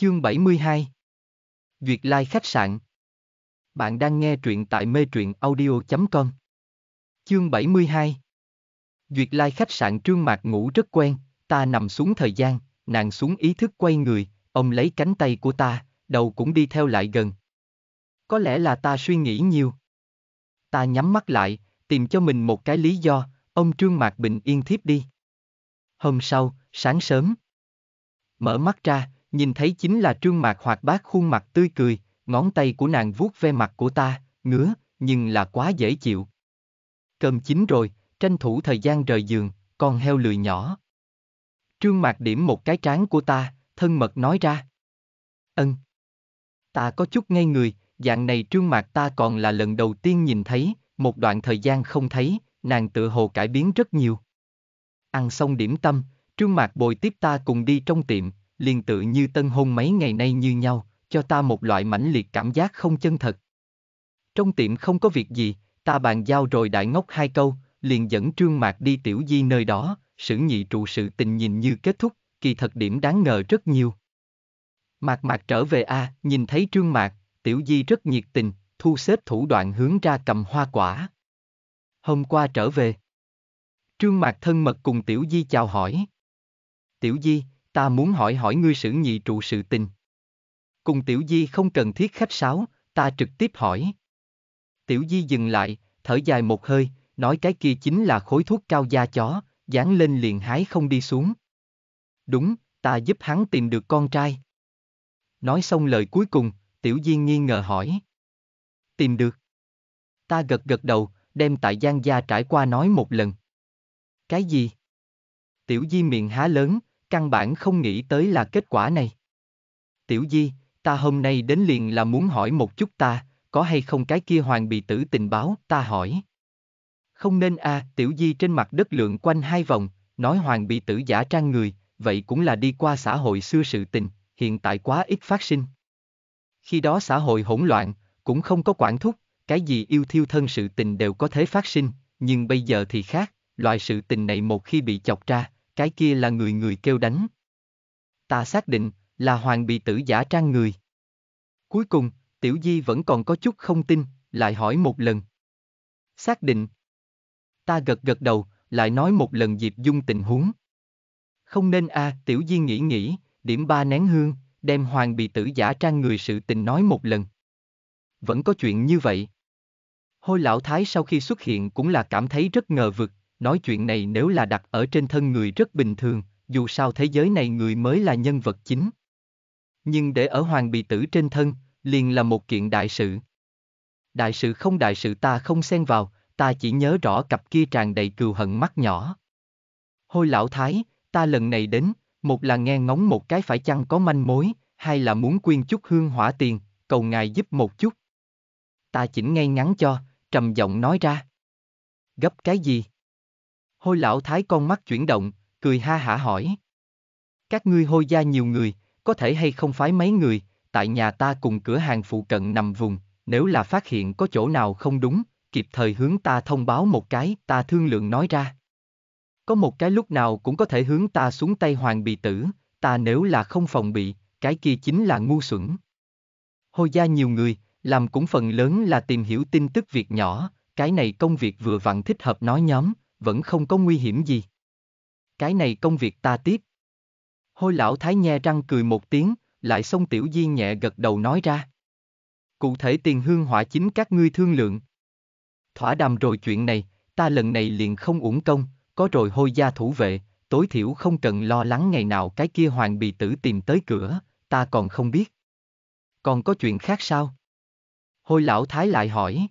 Chương 72 Duyệt Lai Khách Sạn Bạn đang nghe truyện tại mê truyện audio.com Chương 72 Duyệt Lai Khách Sạn Trương Mạc ngủ rất quen, ta nằm xuống thời gian, nàng xuống ý thức quay người, ông lấy cánh tay của ta, đầu cũng đi theo lại gần. Có lẽ là ta suy nghĩ nhiều. Ta nhắm mắt lại, tìm cho mình một cái lý do, ông Trương Mạc bình yên thiếp đi. Hôm sau, sáng sớm. Mở mắt ra, nhìn thấy chính là trương mạc hoạt bát khuôn mặt tươi cười, ngón tay của nàng vuốt ve mặt của ta, ngứa, nhưng là quá dễ chịu. Cơm chín rồi, tranh thủ thời gian rời giường, con heo lười nhỏ. Trương mạc điểm một cái trán của ta, thân mật nói ra. Ân. Ta có chút ngây người, dạng này trương mạc ta còn là lần đầu tiên nhìn thấy, một đoạn thời gian không thấy, nàng tự hồ cải biến rất nhiều. Ăn xong điểm tâm, trương mạc bồi tiếp ta cùng đi trong tiệm, liền tự như tân hôn mấy ngày nay như nhau, cho ta một loại mãnh liệt cảm giác không chân thật. Trong tiệm không có việc gì, ta bàn giao rồi đại ngốc hai câu, liền dẫn trương mạc đi tiểu di nơi đó, sử nhị trụ sự tình nhìn như kết thúc, kỳ thật điểm đáng ngờ rất nhiều. Mạc mạc trở về A, nhìn thấy trương mạc, tiểu di rất nhiệt tình, thu xếp thủ đoạn hướng ra cầm hoa quả. Hôm qua trở về. Trương mạc thân mật cùng tiểu di chào hỏi. Tiểu di, ta muốn hỏi hỏi ngươi sử nhị trụ sự tình. Cùng tiểu di không cần thiết khách sáo, ta trực tiếp hỏi. Tiểu di dừng lại, thở dài một hơi, nói cái kia chính là khối thuốc cao da chó, dán lên liền hái không đi xuống. Đúng, ta giúp hắn tìm được con trai. Nói xong lời cuối cùng, tiểu di nghi ngờ hỏi. Tìm được. Ta gật gật đầu, đem tại gian gia trải qua nói một lần. Cái gì? Tiểu di miệng há lớn, căn bản không nghĩ tới là kết quả này. Tiểu Di, ta hôm nay đến liền là muốn hỏi một chút ta, có hay không cái kia hoàng bị tử tình báo, ta hỏi. Không nên à, Tiểu Di trên mặt đất lượng quanh hai vòng, nói hoàng bị tử giả trang người, vậy cũng là đi qua xã hội xưa sự tình, hiện tại quá ít phát sinh. Khi đó xã hội hỗn loạn, cũng không có quản thúc, cái gì yêu thiêu thân sự tình đều có thể phát sinh, nhưng bây giờ thì khác, loại sự tình này một khi bị chọc ra, cái kia là người người kêu đánh. Ta xác định, là hoàng bị tử giả trang người. Cuối cùng, tiểu di vẫn còn có chút không tin, lại hỏi một lần. Xác định. Ta gật gật đầu, lại nói một lần dịp Dung tình huống. Không nên a, à, tiểu di nghĩ nghĩ, điểm ba nén hương, đem hoàng bị tử giả trang người sự tình nói một lần. Vẫn có chuyện như vậy. Hôi lão thái sau khi xuất hiện cũng là cảm thấy rất ngờ vực, nói chuyện này nếu là đặt ở trên thân người rất bình thường, dù sao thế giới này người mới là nhân vật chính. Nhưng để ở hoàng bị tử trên thân, liền là một kiện đại sự. Đại sự không đại sự ta không xen vào, ta chỉ nhớ rõ cặp kia tràn đầy cừu hận mắt nhỏ. Hôi lão thái, ta lần này đến, một là nghe ngóng một cái phải chăng có manh mối, hai là muốn quyên chút hương hỏa tiền, cầu ngài giúp một chút. Ta chỉnh ngay ngắn cho, trầm giọng nói ra. Gấp cái gì? Hôi lão thái con mắt chuyển động, cười ha hả hỏi. Các ngươi hôi gia nhiều người, có thể hay không phái mấy người, tại nhà ta cùng cửa hàng phụ cận nằm vùng, nếu là phát hiện có chỗ nào không đúng, kịp thời hướng ta thông báo một cái, ta thương lượng nói ra. Có một cái lúc nào cũng có thể hướng ta xuống tay hoàng bị tử, ta nếu là không phòng bị, cái kia chính là ngu xuẩn. hôi gia nhiều người, làm cũng phần lớn là tìm hiểu tin tức việc nhỏ, cái này công việc vừa vặn thích hợp nói nhóm, vẫn không có nguy hiểm gì. Cái này công việc ta tiếp. Hôi lão thái nhe răng cười một tiếng, lại xông tiểu di nhẹ gật đầu nói ra. Cụ thể tiền hương hỏa chính các ngươi thương lượng. Thỏa đàm rồi chuyện này, ta lần này liền không uổng công, có rồi hôi gia thủ vệ, tối thiểu không cần lo lắng ngày nào cái kia hoàng bì tử tìm tới cửa, ta còn không biết. Còn có chuyện khác sao? Hôi lão thái lại hỏi.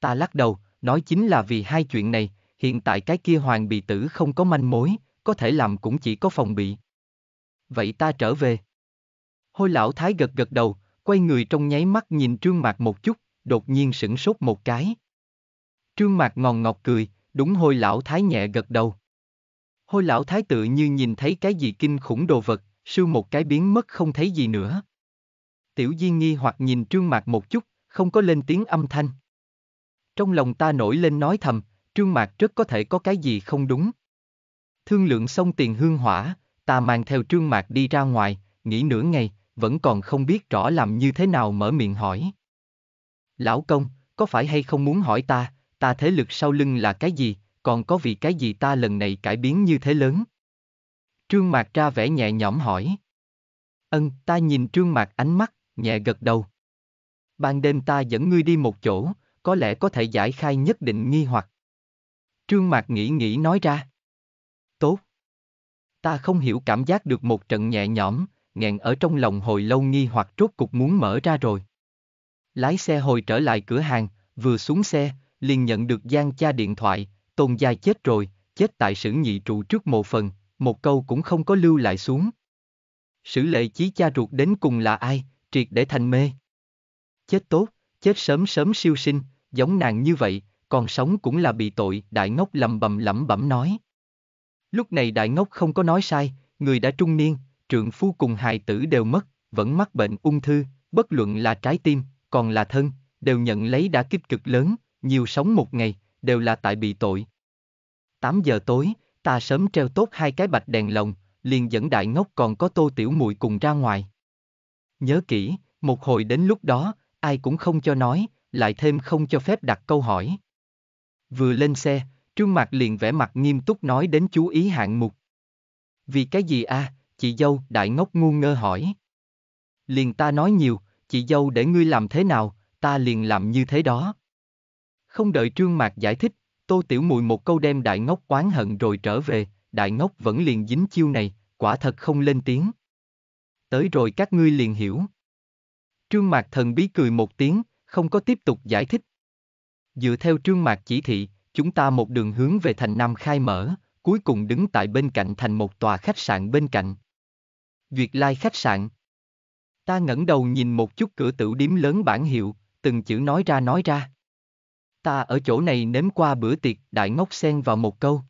Ta lắc đầu, nói chính là vì hai chuyện này, hiện tại cái kia hoàng bị tử không có manh mối, có thể làm cũng chỉ có phòng bị. Vậy ta trở về. Hôi lão thái gật gật đầu, quay người trong nháy mắt nhìn trương mạc một chút, đột nhiên sửng sốt một cái. Trương mạc ngòn ngọt cười, đúng hôi lão thái nhẹ gật đầu. Hôi lão thái tự như nhìn thấy cái gì kinh khủng đồ vật, sưu một cái biến mất không thấy gì nữa. Tiểu Di nghi hoặc nhìn trương mạc một chút, không có lên tiếng âm thanh. Trong lòng ta nổi lên nói thầm, trương mạc rất có thể có cái gì không đúng. Thương lượng xong tiền hương hỏa, ta mang theo trương mạc đi ra ngoài, nghỉ nửa ngày, vẫn còn không biết rõ làm như thế nào mở miệng hỏi. Lão công, có phải hay không muốn hỏi ta, ta thế lực sau lưng là cái gì, còn có vì cái gì ta lần này cải biến như thế lớn? Trương Mạc ra vẻ nhẹ nhõm hỏi. Ân, ta nhìn Trương Mạc ánh mắt, nhẹ gật đầu. Ban đêm ta dẫn ngươi đi một chỗ, có lẽ có thể giải khai nhất định nghi hoặc. Trương Mạc nghĩ nghĩ nói ra. Tốt. Ta không hiểu cảm giác được một trận nhẹ nhõm, nghẹn ở trong lòng hồi lâu nghi hoặc rốt cục muốn mở ra rồi. Lái xe hồi trở lại cửa hàng, vừa xuống xe, liền nhận được Giang cha điện thoại, tôn gia chết rồi, chết tại sử nhị trụ trước một phần, một câu cũng không có lưu lại xuống. Sử lệ chí cha ruột đến cùng là ai, triệt để thành mê. Chết tốt, chết sớm sớm siêu sinh, giống nàng như vậy, còn sống cũng là bị tội, đại ngốc lầm bầm lẩm bẩm nói. Lúc này đại ngốc không có nói sai, người đã trung niên, trượng phu cùng hài tử đều mất, vẫn mắc bệnh ung thư, bất luận là trái tim, còn là thân, đều nhận lấy đã kích cực lớn, nhiều sống một ngày, đều là tại bị tội. 8 giờ tối, ta sớm treo tốt hai cái bạch đèn lồng, liền dẫn đại ngốc còn có tô tiểu muội cùng ra ngoài. Nhớ kỹ, một hồi đến lúc đó, ai cũng không cho nói, lại thêm không cho phép đặt câu hỏi. Vừa lên xe, Trương Mạc liền vẽ mặt nghiêm túc nói đến chú ý hạng mục. Vì cái gì a? À? chị dâu đại ngốc ngu ngơ hỏi. Liền ta nói nhiều, chị dâu để ngươi làm thế nào, ta liền làm như thế đó. Không đợi Trương Mạc giải thích, Tô Tiểu Mùi một câu đem đại ngốc oán hận rồi trở về, đại ngốc vẫn liền dính chiêu này, quả thật không lên tiếng. Tới rồi các ngươi liền hiểu. Trương Mạc thần bí cười một tiếng, không có tiếp tục giải thích, Dựa theo trương mạc chỉ thị, chúng ta một đường hướng về thành Nam khai mở, cuối cùng đứng tại bên cạnh thành một tòa khách sạn bên cạnh. Duyệt Lai khách sạn. Ta ngẩng đầu nhìn một chút cửa tử điếm lớn bản hiệu, từng chữ nói ra nói ra. Ta ở chỗ này nếm qua bữa tiệc, đại ngốc xen vào một câu.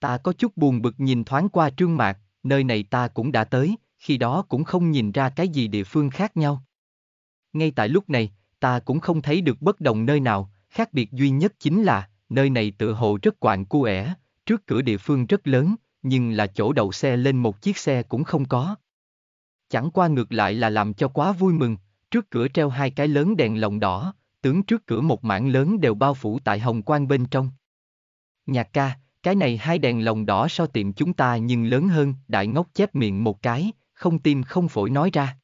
Ta có chút buồn bực nhìn thoáng qua trương mạc, nơi này ta cũng đã tới, khi đó cũng không nhìn ra cái gì địa phương khác nhau. Ngay tại lúc này, ta cũng không thấy được bất đồng nơi nào, Khác biệt duy nhất chính là, nơi này tựa hồ rất quạng cu ẻ, trước cửa địa phương rất lớn, nhưng là chỗ đậu xe lên một chiếc xe cũng không có. Chẳng qua ngược lại là làm cho quá vui mừng, trước cửa treo hai cái lớn đèn lồng đỏ, tướng trước cửa một mảng lớn đều bao phủ tại hồng quang bên trong. Nhạc ca, cái này hai đèn lồng đỏ so tiệm chúng ta nhưng lớn hơn, đại ngốc chép miệng một cái, không tim không phổi nói ra.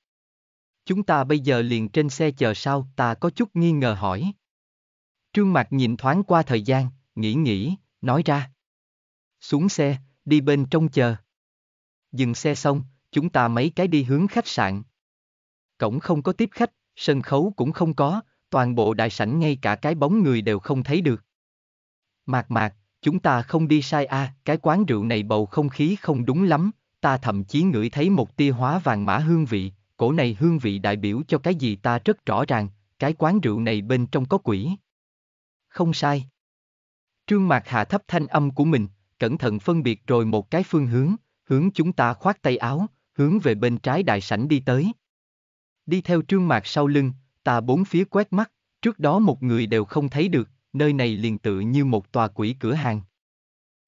Chúng ta bây giờ liền trên xe chờ sao, ta có chút nghi ngờ hỏi. Trương Mạc nhìn thoáng qua thời gian, nghĩ nghĩ, nói ra. Xuống xe, đi bên trong chờ. Dừng xe xong, chúng ta mấy cái đi hướng khách sạn. Cổng không có tiếp khách, sân khấu cũng không có, toàn bộ đại sảnh ngay cả cái bóng người đều không thấy được. Mạc mạc, chúng ta không đi sai a, à, cái quán rượu này bầu không khí không đúng lắm, ta thậm chí ngửi thấy một tia hóa vàng mã hương vị, cổ này hương vị đại biểu cho cái gì ta rất rõ ràng, cái quán rượu này bên trong có quỷ không sai. Trương Mạc hạ thấp thanh âm của mình, cẩn thận phân biệt rồi một cái phương hướng, hướng chúng ta khoát tay áo, hướng về bên trái đại sảnh đi tới. Đi theo Trương Mạc sau lưng, ta bốn phía quét mắt, trước đó một người đều không thấy được, nơi này liền tự như một tòa quỷ cửa hàng.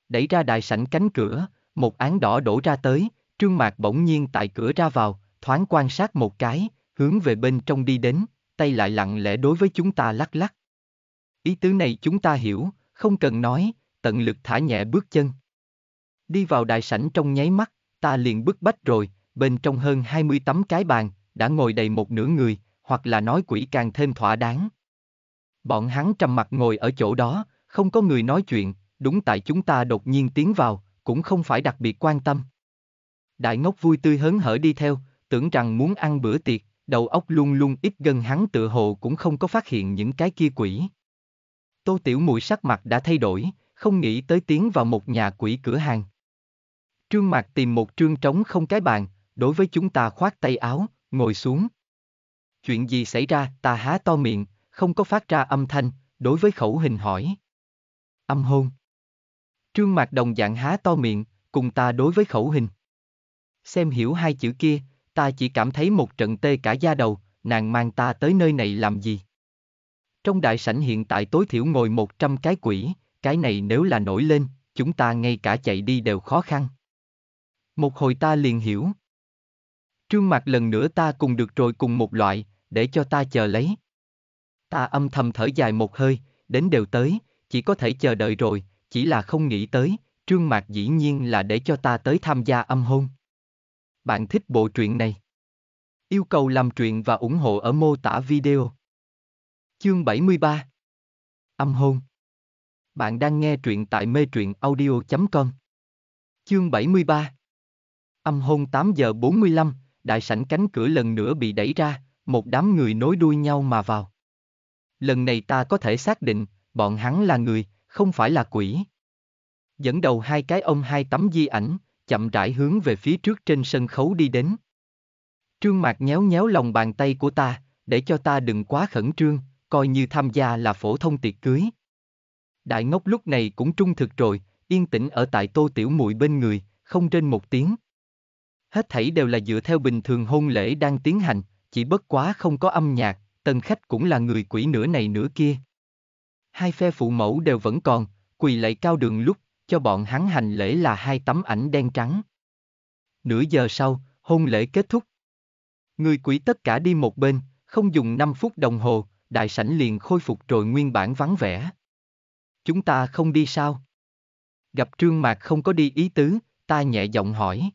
Đẩy ra đại sảnh cánh cửa, một án đỏ đổ ra tới, Trương Mạc bỗng nhiên tại cửa ra vào, thoáng quan sát một cái, hướng về bên trong đi đến, tay lại lặng lẽ đối với chúng ta lắc lắc. Ý tứ này chúng ta hiểu, không cần nói, tận lực thả nhẹ bước chân. Đi vào đại sảnh trong nháy mắt, ta liền bức bách rồi, bên trong hơn 20 tấm cái bàn, đã ngồi đầy một nửa người, hoặc là nói quỷ càng thêm thỏa đáng. Bọn hắn trầm mặt ngồi ở chỗ đó, không có người nói chuyện, đúng tại chúng ta đột nhiên tiến vào, cũng không phải đặc biệt quan tâm. Đại ngốc vui tươi hớn hở đi theo, tưởng rằng muốn ăn bữa tiệc, đầu óc luôn luôn ít gần hắn tựa hồ cũng không có phát hiện những cái kia quỷ. Tô Tiểu Mùi sắc mặt đã thay đổi, không nghĩ tới tiến vào một nhà quỷ cửa hàng. Trương Mạc tìm một trương trống không cái bàn, đối với chúng ta khoát tay áo, ngồi xuống. Chuyện gì xảy ra, ta há to miệng, không có phát ra âm thanh, đối với khẩu hình hỏi. Âm hôn. Trương Mạc đồng dạng há to miệng, cùng ta đối với khẩu hình. Xem hiểu hai chữ kia, ta chỉ cảm thấy một trận tê cả da đầu, nàng mang ta tới nơi này làm gì. Trong đại sảnh hiện tại tối thiểu ngồi 100 cái quỷ, cái này nếu là nổi lên, chúng ta ngay cả chạy đi đều khó khăn. Một hồi ta liền hiểu. Trương mặt lần nữa ta cùng được rồi cùng một loại, để cho ta chờ lấy. Ta âm thầm thở dài một hơi, đến đều tới, chỉ có thể chờ đợi rồi, chỉ là không nghĩ tới, trương mạc dĩ nhiên là để cho ta tới tham gia âm hôn. Bạn thích bộ truyện này? Yêu cầu làm truyện và ủng hộ ở mô tả video. Chương 73 Âm hôn Bạn đang nghe truyện tại mê truyện audio.com Chương 73 Âm hôn 8 giờ 45, đại sảnh cánh cửa lần nữa bị đẩy ra, một đám người nối đuôi nhau mà vào. Lần này ta có thể xác định, bọn hắn là người, không phải là quỷ. Dẫn đầu hai cái ông hai tấm di ảnh, chậm rãi hướng về phía trước trên sân khấu đi đến. Trương Mạc nhéo nhéo lòng bàn tay của ta, để cho ta đừng quá khẩn trương, coi như tham gia là phổ thông tiệc cưới. Đại ngốc lúc này cũng trung thực rồi, yên tĩnh ở tại tô tiểu muội bên người, không trên một tiếng. Hết thảy đều là dựa theo bình thường hôn lễ đang tiến hành, chỉ bất quá không có âm nhạc, tân khách cũng là người quỷ nửa này nửa kia. Hai phe phụ mẫu đều vẫn còn, quỳ lạy cao đường lúc, cho bọn hắn hành lễ là hai tấm ảnh đen trắng. Nửa giờ sau, hôn lễ kết thúc. Người quỷ tất cả đi một bên, không dùng 5 phút đồng hồ, đại sảnh liền khôi phục rồi nguyên bản vắng vẻ. Chúng ta không đi sao? Gặp Trương Mạc không có đi ý tứ, ta nhẹ giọng hỏi.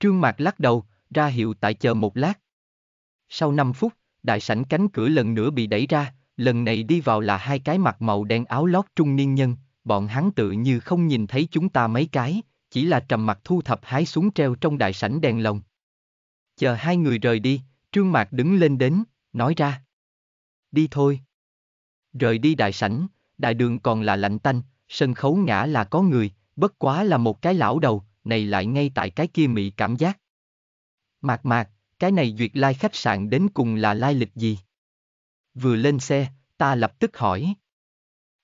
Trương Mạc lắc đầu, ra hiệu tại chờ một lát. Sau 5 phút, đại sảnh cánh cửa lần nữa bị đẩy ra, lần này đi vào là hai cái mặt màu đen áo lót trung niên nhân, bọn hắn tự như không nhìn thấy chúng ta mấy cái, chỉ là trầm mặt thu thập hái xuống treo trong đại sảnh đèn lồng. Chờ hai người rời đi, Trương Mạc đứng lên đến, nói ra đi thôi. Rời đi đại sảnh, đại đường còn là lạnh tanh, sân khấu ngã là có người, bất quá là một cái lão đầu, này lại ngay tại cái kia mị cảm giác. Mạc mạc, cái này duyệt lai khách sạn đến cùng là lai lịch gì? Vừa lên xe, ta lập tức hỏi.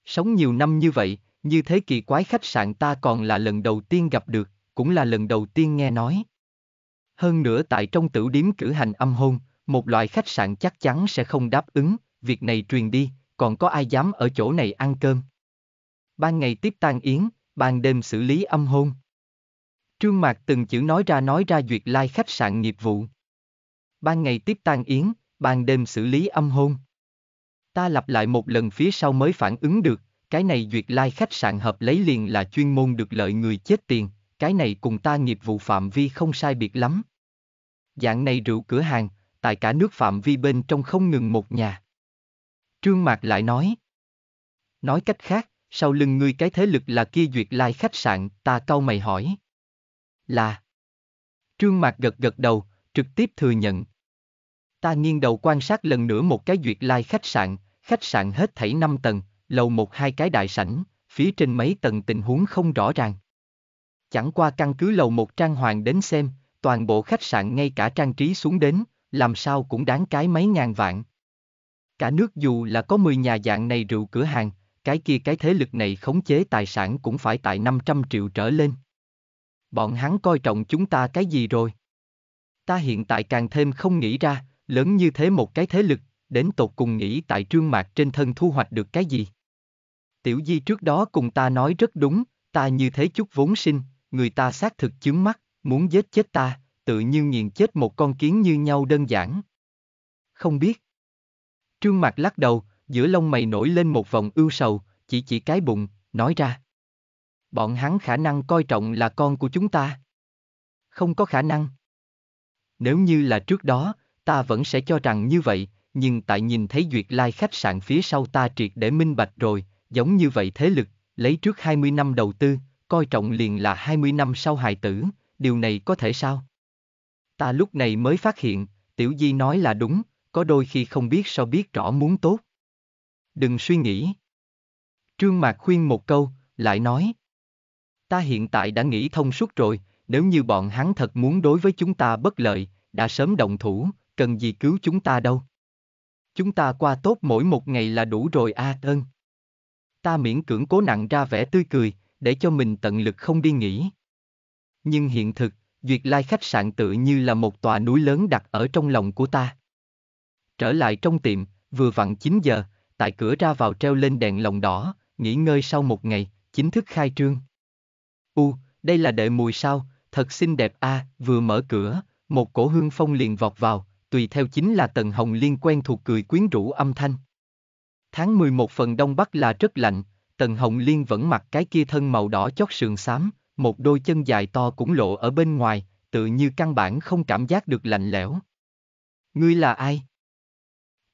Sống nhiều năm như vậy, như thế kỳ quái khách sạn ta còn là lần đầu tiên gặp được, cũng là lần đầu tiên nghe nói. Hơn nữa tại trong tử điếm cử hành âm hôn, một loại khách sạn chắc chắn sẽ không đáp ứng, việc này truyền đi, còn có ai dám ở chỗ này ăn cơm. Ban ngày tiếp tang yến, ban đêm xử lý âm hôn. Trương Mạc từng chữ nói ra nói ra duyệt lai like khách sạn nghiệp vụ. Ban ngày tiếp tang yến, ban đêm xử lý âm hôn. Ta lặp lại một lần phía sau mới phản ứng được, cái này duyệt lai like khách sạn hợp lấy liền là chuyên môn được lợi người chết tiền, cái này cùng ta nghiệp vụ phạm vi không sai biệt lắm. Dạng này rượu cửa hàng, tại cả nước phạm vi bên trong không ngừng một nhà. Trương Mạc lại nói. Nói cách khác, sau lưng ngươi cái thế lực là kia duyệt lai khách sạn, ta câu mày hỏi. Là. Trương Mạc gật gật đầu, trực tiếp thừa nhận. Ta nghiêng đầu quan sát lần nữa một cái duyệt lai khách sạn, khách sạn hết thảy 5 tầng, lầu một hai cái đại sảnh, phía trên mấy tầng tình huống không rõ ràng. Chẳng qua căn cứ lầu một trang hoàng đến xem, toàn bộ khách sạn ngay cả trang trí xuống đến, làm sao cũng đáng cái mấy ngàn vạn. Cả nước dù là có 10 nhà dạng này rượu cửa hàng, cái kia cái thế lực này khống chế tài sản cũng phải tại 500 triệu trở lên. Bọn hắn coi trọng chúng ta cái gì rồi? Ta hiện tại càng thêm không nghĩ ra, lớn như thế một cái thế lực, đến tột cùng nghĩ tại trương mạc trên thân thu hoạch được cái gì? Tiểu Di trước đó cùng ta nói rất đúng, ta như thế chút vốn sinh, người ta xác thực chướng mắt, muốn giết chết ta, tự như nghiền chết một con kiến như nhau đơn giản. Không biết, Trương Mạc lắc đầu, giữa lông mày nổi lên một vòng ưu sầu, chỉ chỉ cái bụng, nói ra. Bọn hắn khả năng coi trọng là con của chúng ta. Không có khả năng. Nếu như là trước đó, ta vẫn sẽ cho rằng như vậy, nhưng tại nhìn thấy duyệt lai khách sạn phía sau ta triệt để minh bạch rồi, giống như vậy thế lực, lấy trước 20 năm đầu tư, coi trọng liền là 20 năm sau hài tử, điều này có thể sao? Ta lúc này mới phát hiện, tiểu di nói là đúng, có đôi khi không biết sao biết rõ muốn tốt. Đừng suy nghĩ. Trương Mạc khuyên một câu, lại nói. Ta hiện tại đã nghĩ thông suốt rồi, nếu như bọn hắn thật muốn đối với chúng ta bất lợi, đã sớm động thủ, cần gì cứu chúng ta đâu. Chúng ta qua tốt mỗi một ngày là đủ rồi a à, ơn. Ta miễn cưỡng cố nặng ra vẻ tươi cười, để cho mình tận lực không đi nghỉ. Nhưng hiện thực, Duyệt Lai khách sạn tự như là một tòa núi lớn đặt ở trong lòng của ta. Trở lại trong tiệm, vừa vặn 9 giờ, tại cửa ra vào treo lên đèn lồng đỏ, nghỉ ngơi sau một ngày, chính thức khai trương. U, đây là đệ mùi sao, thật xinh đẹp a, à, vừa mở cửa, một cổ hương phong liền vọt vào, tùy theo chính là tần hồng liên quen thuộc cười quyến rũ âm thanh. Tháng 11 phần Đông Bắc là rất lạnh, Tần Hồng Liên vẫn mặc cái kia thân màu đỏ chót sườn xám, một đôi chân dài to cũng lộ ở bên ngoài, tự như căn bản không cảm giác được lạnh lẽo. Ngươi là ai?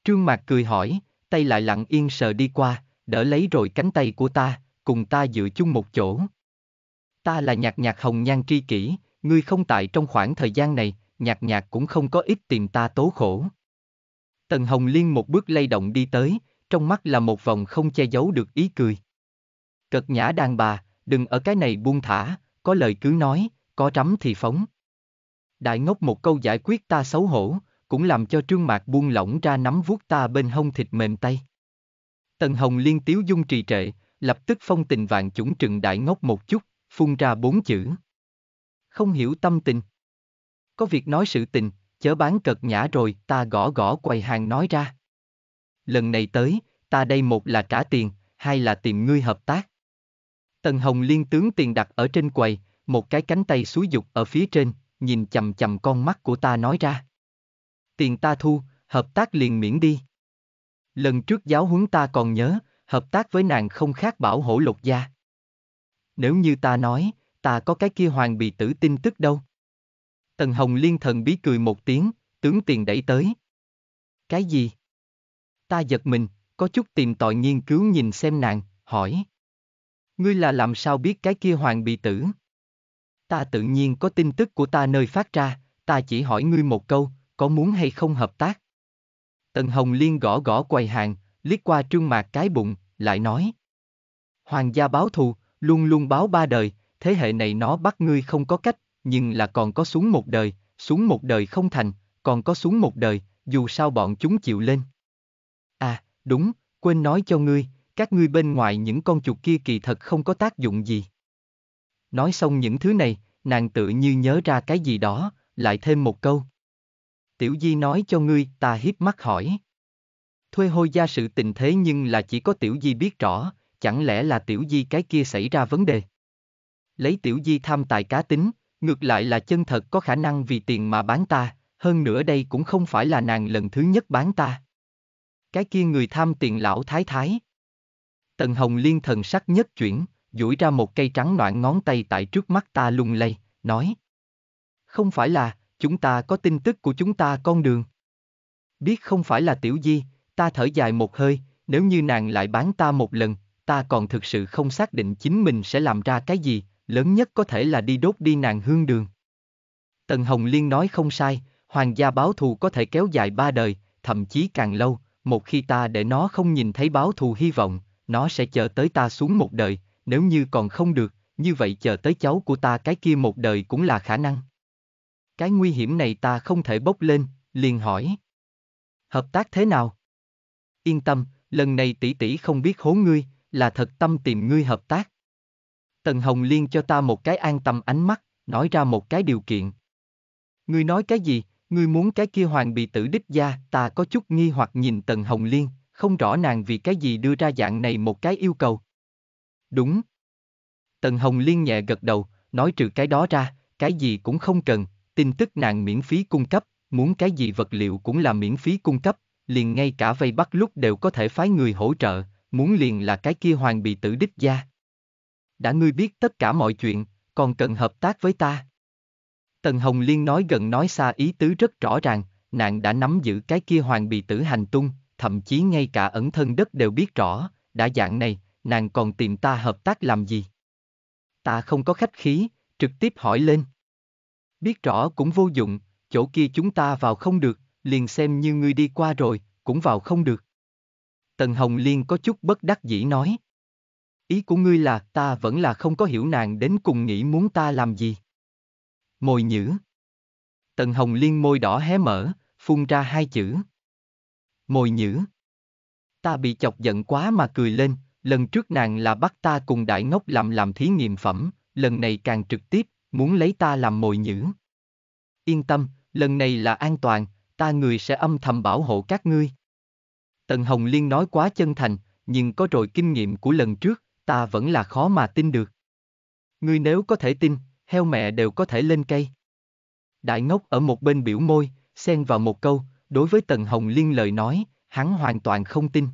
Trương Mạc cười hỏi, tay lại lặng yên sờ đi qua, đỡ lấy rồi cánh tay của ta, cùng ta dựa chung một chỗ. Ta là nhạc nhạc hồng nhan tri kỷ, ngươi không tại trong khoảng thời gian này, nhạc nhạc cũng không có ít tìm ta tố khổ. Tần Hồng Liên một bước lay động đi tới, trong mắt là một vòng không che giấu được ý cười. Cật nhã đàn bà, đừng ở cái này buông thả, có lời cứ nói, có trắm thì phóng. Đại ngốc một câu giải quyết ta xấu hổ, cũng làm cho trương mạc buông lỏng ra nắm vuốt ta bên hông thịt mềm tay. Tần Hồng Liên tiếu dung trì trệ, lập tức phong tình vạn chủng trừng đại ngốc một chút, phun ra bốn chữ. Không hiểu tâm tình. Có việc nói sự tình, chớ bán cật nhã rồi, ta gõ gõ quầy hàng nói ra. Lần này tới, ta đây một là trả tiền, hai là tìm ngươi hợp tác. Tần Hồng Liên tướng tiền đặt ở trên quầy, một cái cánh tay xúi dục ở phía trên, nhìn chầm chầm con mắt của ta nói ra tiền ta thu, hợp tác liền miễn đi. Lần trước giáo huấn ta còn nhớ, hợp tác với nàng không khác bảo hổ lục gia. Nếu như ta nói, ta có cái kia hoàng bị tử tin tức đâu. Tần Hồng Liên thần bí cười một tiếng, tướng tiền đẩy tới. Cái gì? Ta giật mình, có chút tìm tòi nghiên cứu nhìn xem nàng, hỏi. Ngươi là làm sao biết cái kia hoàng bị tử? Ta tự nhiên có tin tức của ta nơi phát ra, ta chỉ hỏi ngươi một câu, có muốn hay không hợp tác? Tần Hồng Liên gõ gõ quầy hàng, liếc qua trương mạc cái bụng, lại nói. Hoàng gia báo thù, luôn luôn báo ba đời, thế hệ này nó bắt ngươi không có cách, nhưng là còn có xuống một đời, xuống một đời không thành, còn có xuống một đời, dù sao bọn chúng chịu lên. À, đúng, quên nói cho ngươi, các ngươi bên ngoài những con chuột kia kỳ thật không có tác dụng gì. Nói xong những thứ này, nàng tự như nhớ ra cái gì đó, lại thêm một câu. Tiểu Di nói cho ngươi, ta hiếp mắt hỏi. Thuê hôi gia sự tình thế nhưng là chỉ có Tiểu Di biết rõ, chẳng lẽ là Tiểu Di cái kia xảy ra vấn đề? Lấy Tiểu Di tham tài cá tính, ngược lại là chân thật có khả năng vì tiền mà bán ta, hơn nữa đây cũng không phải là nàng lần thứ nhất bán ta. Cái kia người tham tiền lão thái thái. Tần Hồng Liên thần sắc nhất chuyển, duỗi ra một cây trắng noạn ngón tay tại trước mắt ta lung lay, nói. Không phải là, chúng ta có tin tức của chúng ta con đường. Biết không phải là tiểu di, ta thở dài một hơi, nếu như nàng lại bán ta một lần, ta còn thực sự không xác định chính mình sẽ làm ra cái gì, lớn nhất có thể là đi đốt đi nàng hương đường. Tần Hồng Liên nói không sai, hoàng gia báo thù có thể kéo dài ba đời, thậm chí càng lâu, một khi ta để nó không nhìn thấy báo thù hy vọng, nó sẽ chờ tới ta xuống một đời, nếu như còn không được, như vậy chờ tới cháu của ta cái kia một đời cũng là khả năng. Cái nguy hiểm này ta không thể bốc lên, liền hỏi. Hợp tác thế nào? Yên tâm, lần này tỷ tỷ không biết hố ngươi, là thật tâm tìm ngươi hợp tác. Tần Hồng Liên cho ta một cái an tâm ánh mắt, nói ra một cái điều kiện. Ngươi nói cái gì, ngươi muốn cái kia hoàng bị tử đích gia, ta có chút nghi hoặc nhìn Tần Hồng Liên, không rõ nàng vì cái gì đưa ra dạng này một cái yêu cầu. Đúng. Tần Hồng Liên nhẹ gật đầu, nói trừ cái đó ra, cái gì cũng không cần, Tin tức nàng miễn phí cung cấp, muốn cái gì vật liệu cũng là miễn phí cung cấp, liền ngay cả vây bắt lúc đều có thể phái người hỗ trợ, muốn liền là cái kia hoàng bị tử đích gia. Đã ngươi biết tất cả mọi chuyện, còn cần hợp tác với ta. Tần Hồng Liên nói gần nói xa ý tứ rất rõ ràng, nàng đã nắm giữ cái kia hoàng bị tử hành tung, thậm chí ngay cả ẩn thân đất đều biết rõ, đã dạng này, nàng còn tìm ta hợp tác làm gì? Ta không có khách khí, trực tiếp hỏi lên biết rõ cũng vô dụng, chỗ kia chúng ta vào không được, liền xem như ngươi đi qua rồi, cũng vào không được. Tần Hồng Liên có chút bất đắc dĩ nói. Ý của ngươi là ta vẫn là không có hiểu nàng đến cùng nghĩ muốn ta làm gì. Mồi nhữ. Tần Hồng Liên môi đỏ hé mở, phun ra hai chữ. Mồi nhữ. Ta bị chọc giận quá mà cười lên, lần trước nàng là bắt ta cùng đại ngốc làm làm thí nghiệm phẩm, lần này càng trực tiếp, muốn lấy ta làm mồi nhữ. Yên tâm, lần này là an toàn, ta người sẽ âm thầm bảo hộ các ngươi. Tần Hồng Liên nói quá chân thành, nhưng có rồi kinh nghiệm của lần trước, ta vẫn là khó mà tin được. Ngươi nếu có thể tin, heo mẹ đều có thể lên cây. Đại ngốc ở một bên biểu môi, xen vào một câu, đối với Tần Hồng Liên lời nói, hắn hoàn toàn không tin.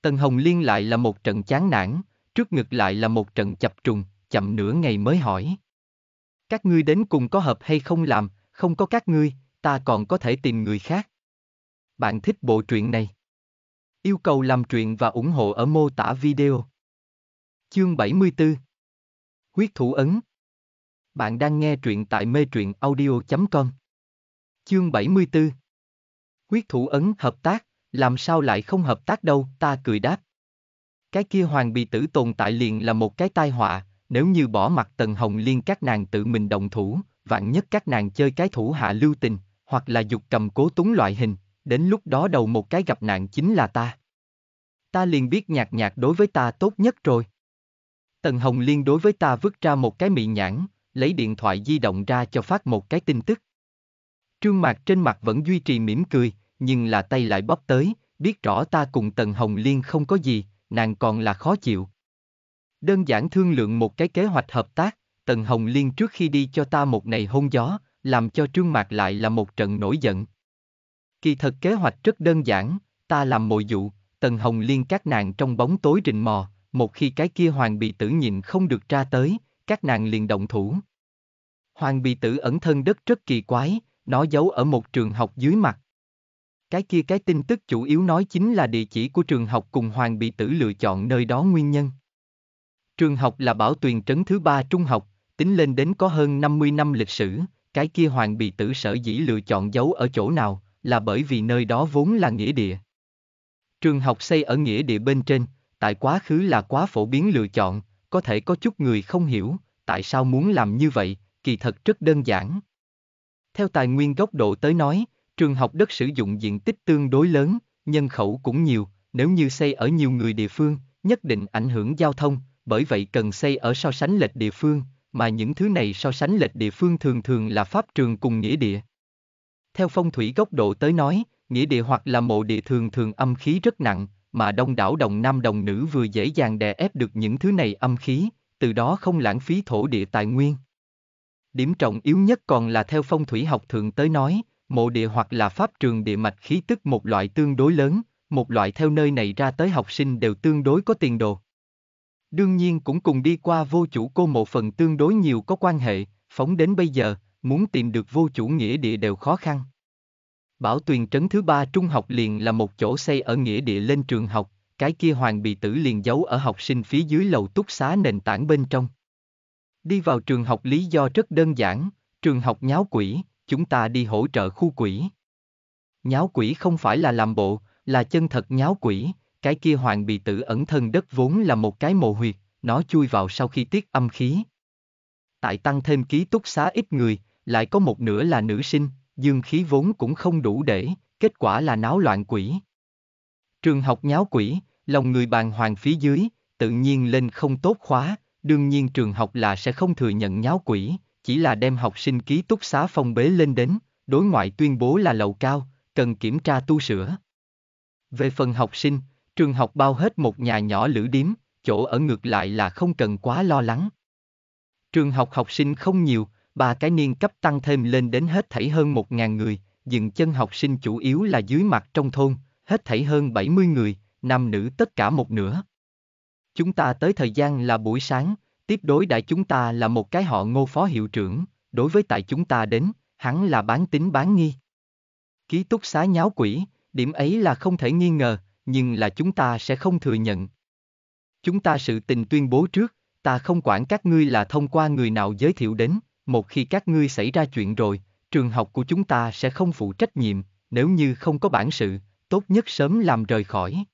Tần Hồng Liên lại là một trận chán nản, trước ngực lại là một trận chập trùng, chậm nửa ngày mới hỏi. Các ngươi đến cùng có hợp hay không làm, không có các ngươi, ta còn có thể tìm người khác. Bạn thích bộ truyện này? Yêu cầu làm truyện và ủng hộ ở mô tả video. Chương 74 Huyết thủ ấn Bạn đang nghe truyện tại mê truyện audio.com Chương 74 Huyết thủ ấn hợp tác, làm sao lại không hợp tác đâu, ta cười đáp. Cái kia hoàng bị tử tồn tại liền là một cái tai họa, nếu như bỏ mặt Tần Hồng Liên các nàng tự mình động thủ, vạn nhất các nàng chơi cái thủ hạ lưu tình, hoặc là dục cầm cố túng loại hình, đến lúc đó đầu một cái gặp nạn chính là ta. Ta liền biết nhạc nhạc đối với ta tốt nhất rồi. Tần Hồng Liên đối với ta vứt ra một cái mị nhãn, lấy điện thoại di động ra cho phát một cái tin tức. Trương Mạc trên mặt vẫn duy trì mỉm cười, nhưng là tay lại bóp tới, biết rõ ta cùng Tần Hồng Liên không có gì, nàng còn là khó chịu, Đơn giản thương lượng một cái kế hoạch hợp tác, Tần Hồng Liên trước khi đi cho ta một ngày hôn gió, làm cho Trương Mạc lại là một trận nổi giận. Kỳ thật kế hoạch rất đơn giản, ta làm mồi dụ, Tần Hồng Liên các nàng trong bóng tối rình mò, một khi cái kia hoàng bị tử nhìn không được ra tới, các nàng liền động thủ. Hoàng bị tử ẩn thân đất rất kỳ quái, nó giấu ở một trường học dưới mặt. Cái kia cái tin tức chủ yếu nói chính là địa chỉ của trường học cùng hoàng bị tử lựa chọn nơi đó nguyên nhân. Trường học là bảo tuyền trấn thứ ba trung học, tính lên đến có hơn 50 năm lịch sử, cái kia hoàng bị tử sở dĩ lựa chọn giấu ở chỗ nào, là bởi vì nơi đó vốn là nghĩa địa. Trường học xây ở nghĩa địa bên trên, tại quá khứ là quá phổ biến lựa chọn, có thể có chút người không hiểu, tại sao muốn làm như vậy, kỳ thật rất đơn giản. Theo tài nguyên góc độ tới nói, trường học đất sử dụng diện tích tương đối lớn, nhân khẩu cũng nhiều, nếu như xây ở nhiều người địa phương, nhất định ảnh hưởng giao thông, bởi vậy cần xây ở so sánh lệch địa phương, mà những thứ này so sánh lệch địa phương thường thường là pháp trường cùng nghĩa địa. Theo phong thủy góc độ tới nói, nghĩa địa hoặc là mộ địa thường thường âm khí rất nặng, mà đông đảo đồng nam đồng nữ vừa dễ dàng đè ép được những thứ này âm khí, từ đó không lãng phí thổ địa tài nguyên. Điểm trọng yếu nhất còn là theo phong thủy học thường tới nói, mộ địa hoặc là pháp trường địa mạch khí tức một loại tương đối lớn, một loại theo nơi này ra tới học sinh đều tương đối có tiền đồ đương nhiên cũng cùng đi qua vô chủ cô một phần tương đối nhiều có quan hệ, phóng đến bây giờ, muốn tìm được vô chủ nghĩa địa đều khó khăn. Bảo Tuyền trấn thứ ba trung học liền là một chỗ xây ở nghĩa địa lên trường học, cái kia hoàng bị tử liền giấu ở học sinh phía dưới lầu túc xá nền tảng bên trong. Đi vào trường học lý do rất đơn giản, trường học nháo quỷ, chúng ta đi hỗ trợ khu quỷ. Nháo quỷ không phải là làm bộ, là chân thật nháo quỷ, cái kia hoàng bì tử ẩn thân đất vốn là một cái mồ huyệt, nó chui vào sau khi tiết âm khí. Tại tăng thêm ký túc xá ít người, lại có một nửa là nữ sinh, dương khí vốn cũng không đủ để, kết quả là náo loạn quỷ. Trường học nháo quỷ, lòng người bàn hoàng phía dưới, tự nhiên lên không tốt khóa, đương nhiên trường học là sẽ không thừa nhận nháo quỷ, chỉ là đem học sinh ký túc xá phong bế lên đến, đối ngoại tuyên bố là lầu cao, cần kiểm tra tu sửa. Về phần học sinh, Trường học bao hết một nhà nhỏ lữ điếm, chỗ ở ngược lại là không cần quá lo lắng. Trường học học sinh không nhiều, ba cái niên cấp tăng thêm lên đến hết thảy hơn 1.000 người, dừng chân học sinh chủ yếu là dưới mặt trong thôn, hết thảy hơn 70 người, nam nữ tất cả một nửa. Chúng ta tới thời gian là buổi sáng, tiếp đối đại chúng ta là một cái họ ngô phó hiệu trưởng, đối với tại chúng ta đến, hắn là bán tính bán nghi. Ký túc xá nháo quỷ, điểm ấy là không thể nghi ngờ, nhưng là chúng ta sẽ không thừa nhận. Chúng ta sự tình tuyên bố trước, ta không quản các ngươi là thông qua người nào giới thiệu đến, một khi các ngươi xảy ra chuyện rồi, trường học của chúng ta sẽ không phụ trách nhiệm, nếu như không có bản sự, tốt nhất sớm làm rời khỏi.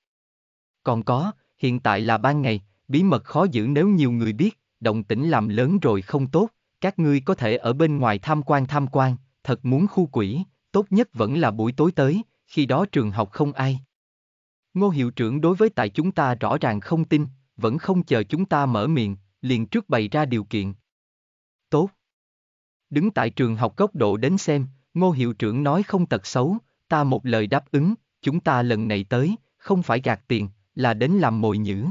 Còn có, hiện tại là ban ngày, bí mật khó giữ nếu nhiều người biết, động tĩnh làm lớn rồi không tốt, các ngươi có thể ở bên ngoài tham quan tham quan, thật muốn khu quỷ, tốt nhất vẫn là buổi tối tới, khi đó trường học không ai. Ngô hiệu trưởng đối với tài chúng ta rõ ràng không tin, vẫn không chờ chúng ta mở miệng, liền trước bày ra điều kiện. Tốt. Đứng tại trường học góc độ đến xem, ngô hiệu trưởng nói không tật xấu, ta một lời đáp ứng, chúng ta lần này tới, không phải gạt tiền, là đến làm mồi nhữ.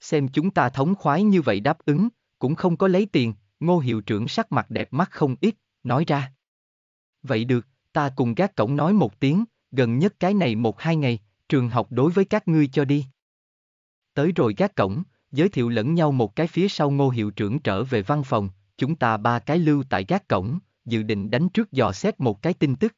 Xem chúng ta thống khoái như vậy đáp ứng, cũng không có lấy tiền, ngô hiệu trưởng sắc mặt đẹp mắt không ít, nói ra. Vậy được, ta cùng gác cổng nói một tiếng, gần nhất cái này một hai ngày, trường học đối với các ngươi cho đi. Tới rồi các cổng, giới thiệu lẫn nhau một cái phía sau ngô hiệu trưởng trở về văn phòng, chúng ta ba cái lưu tại gác cổng, dự định đánh trước dò xét một cái tin tức.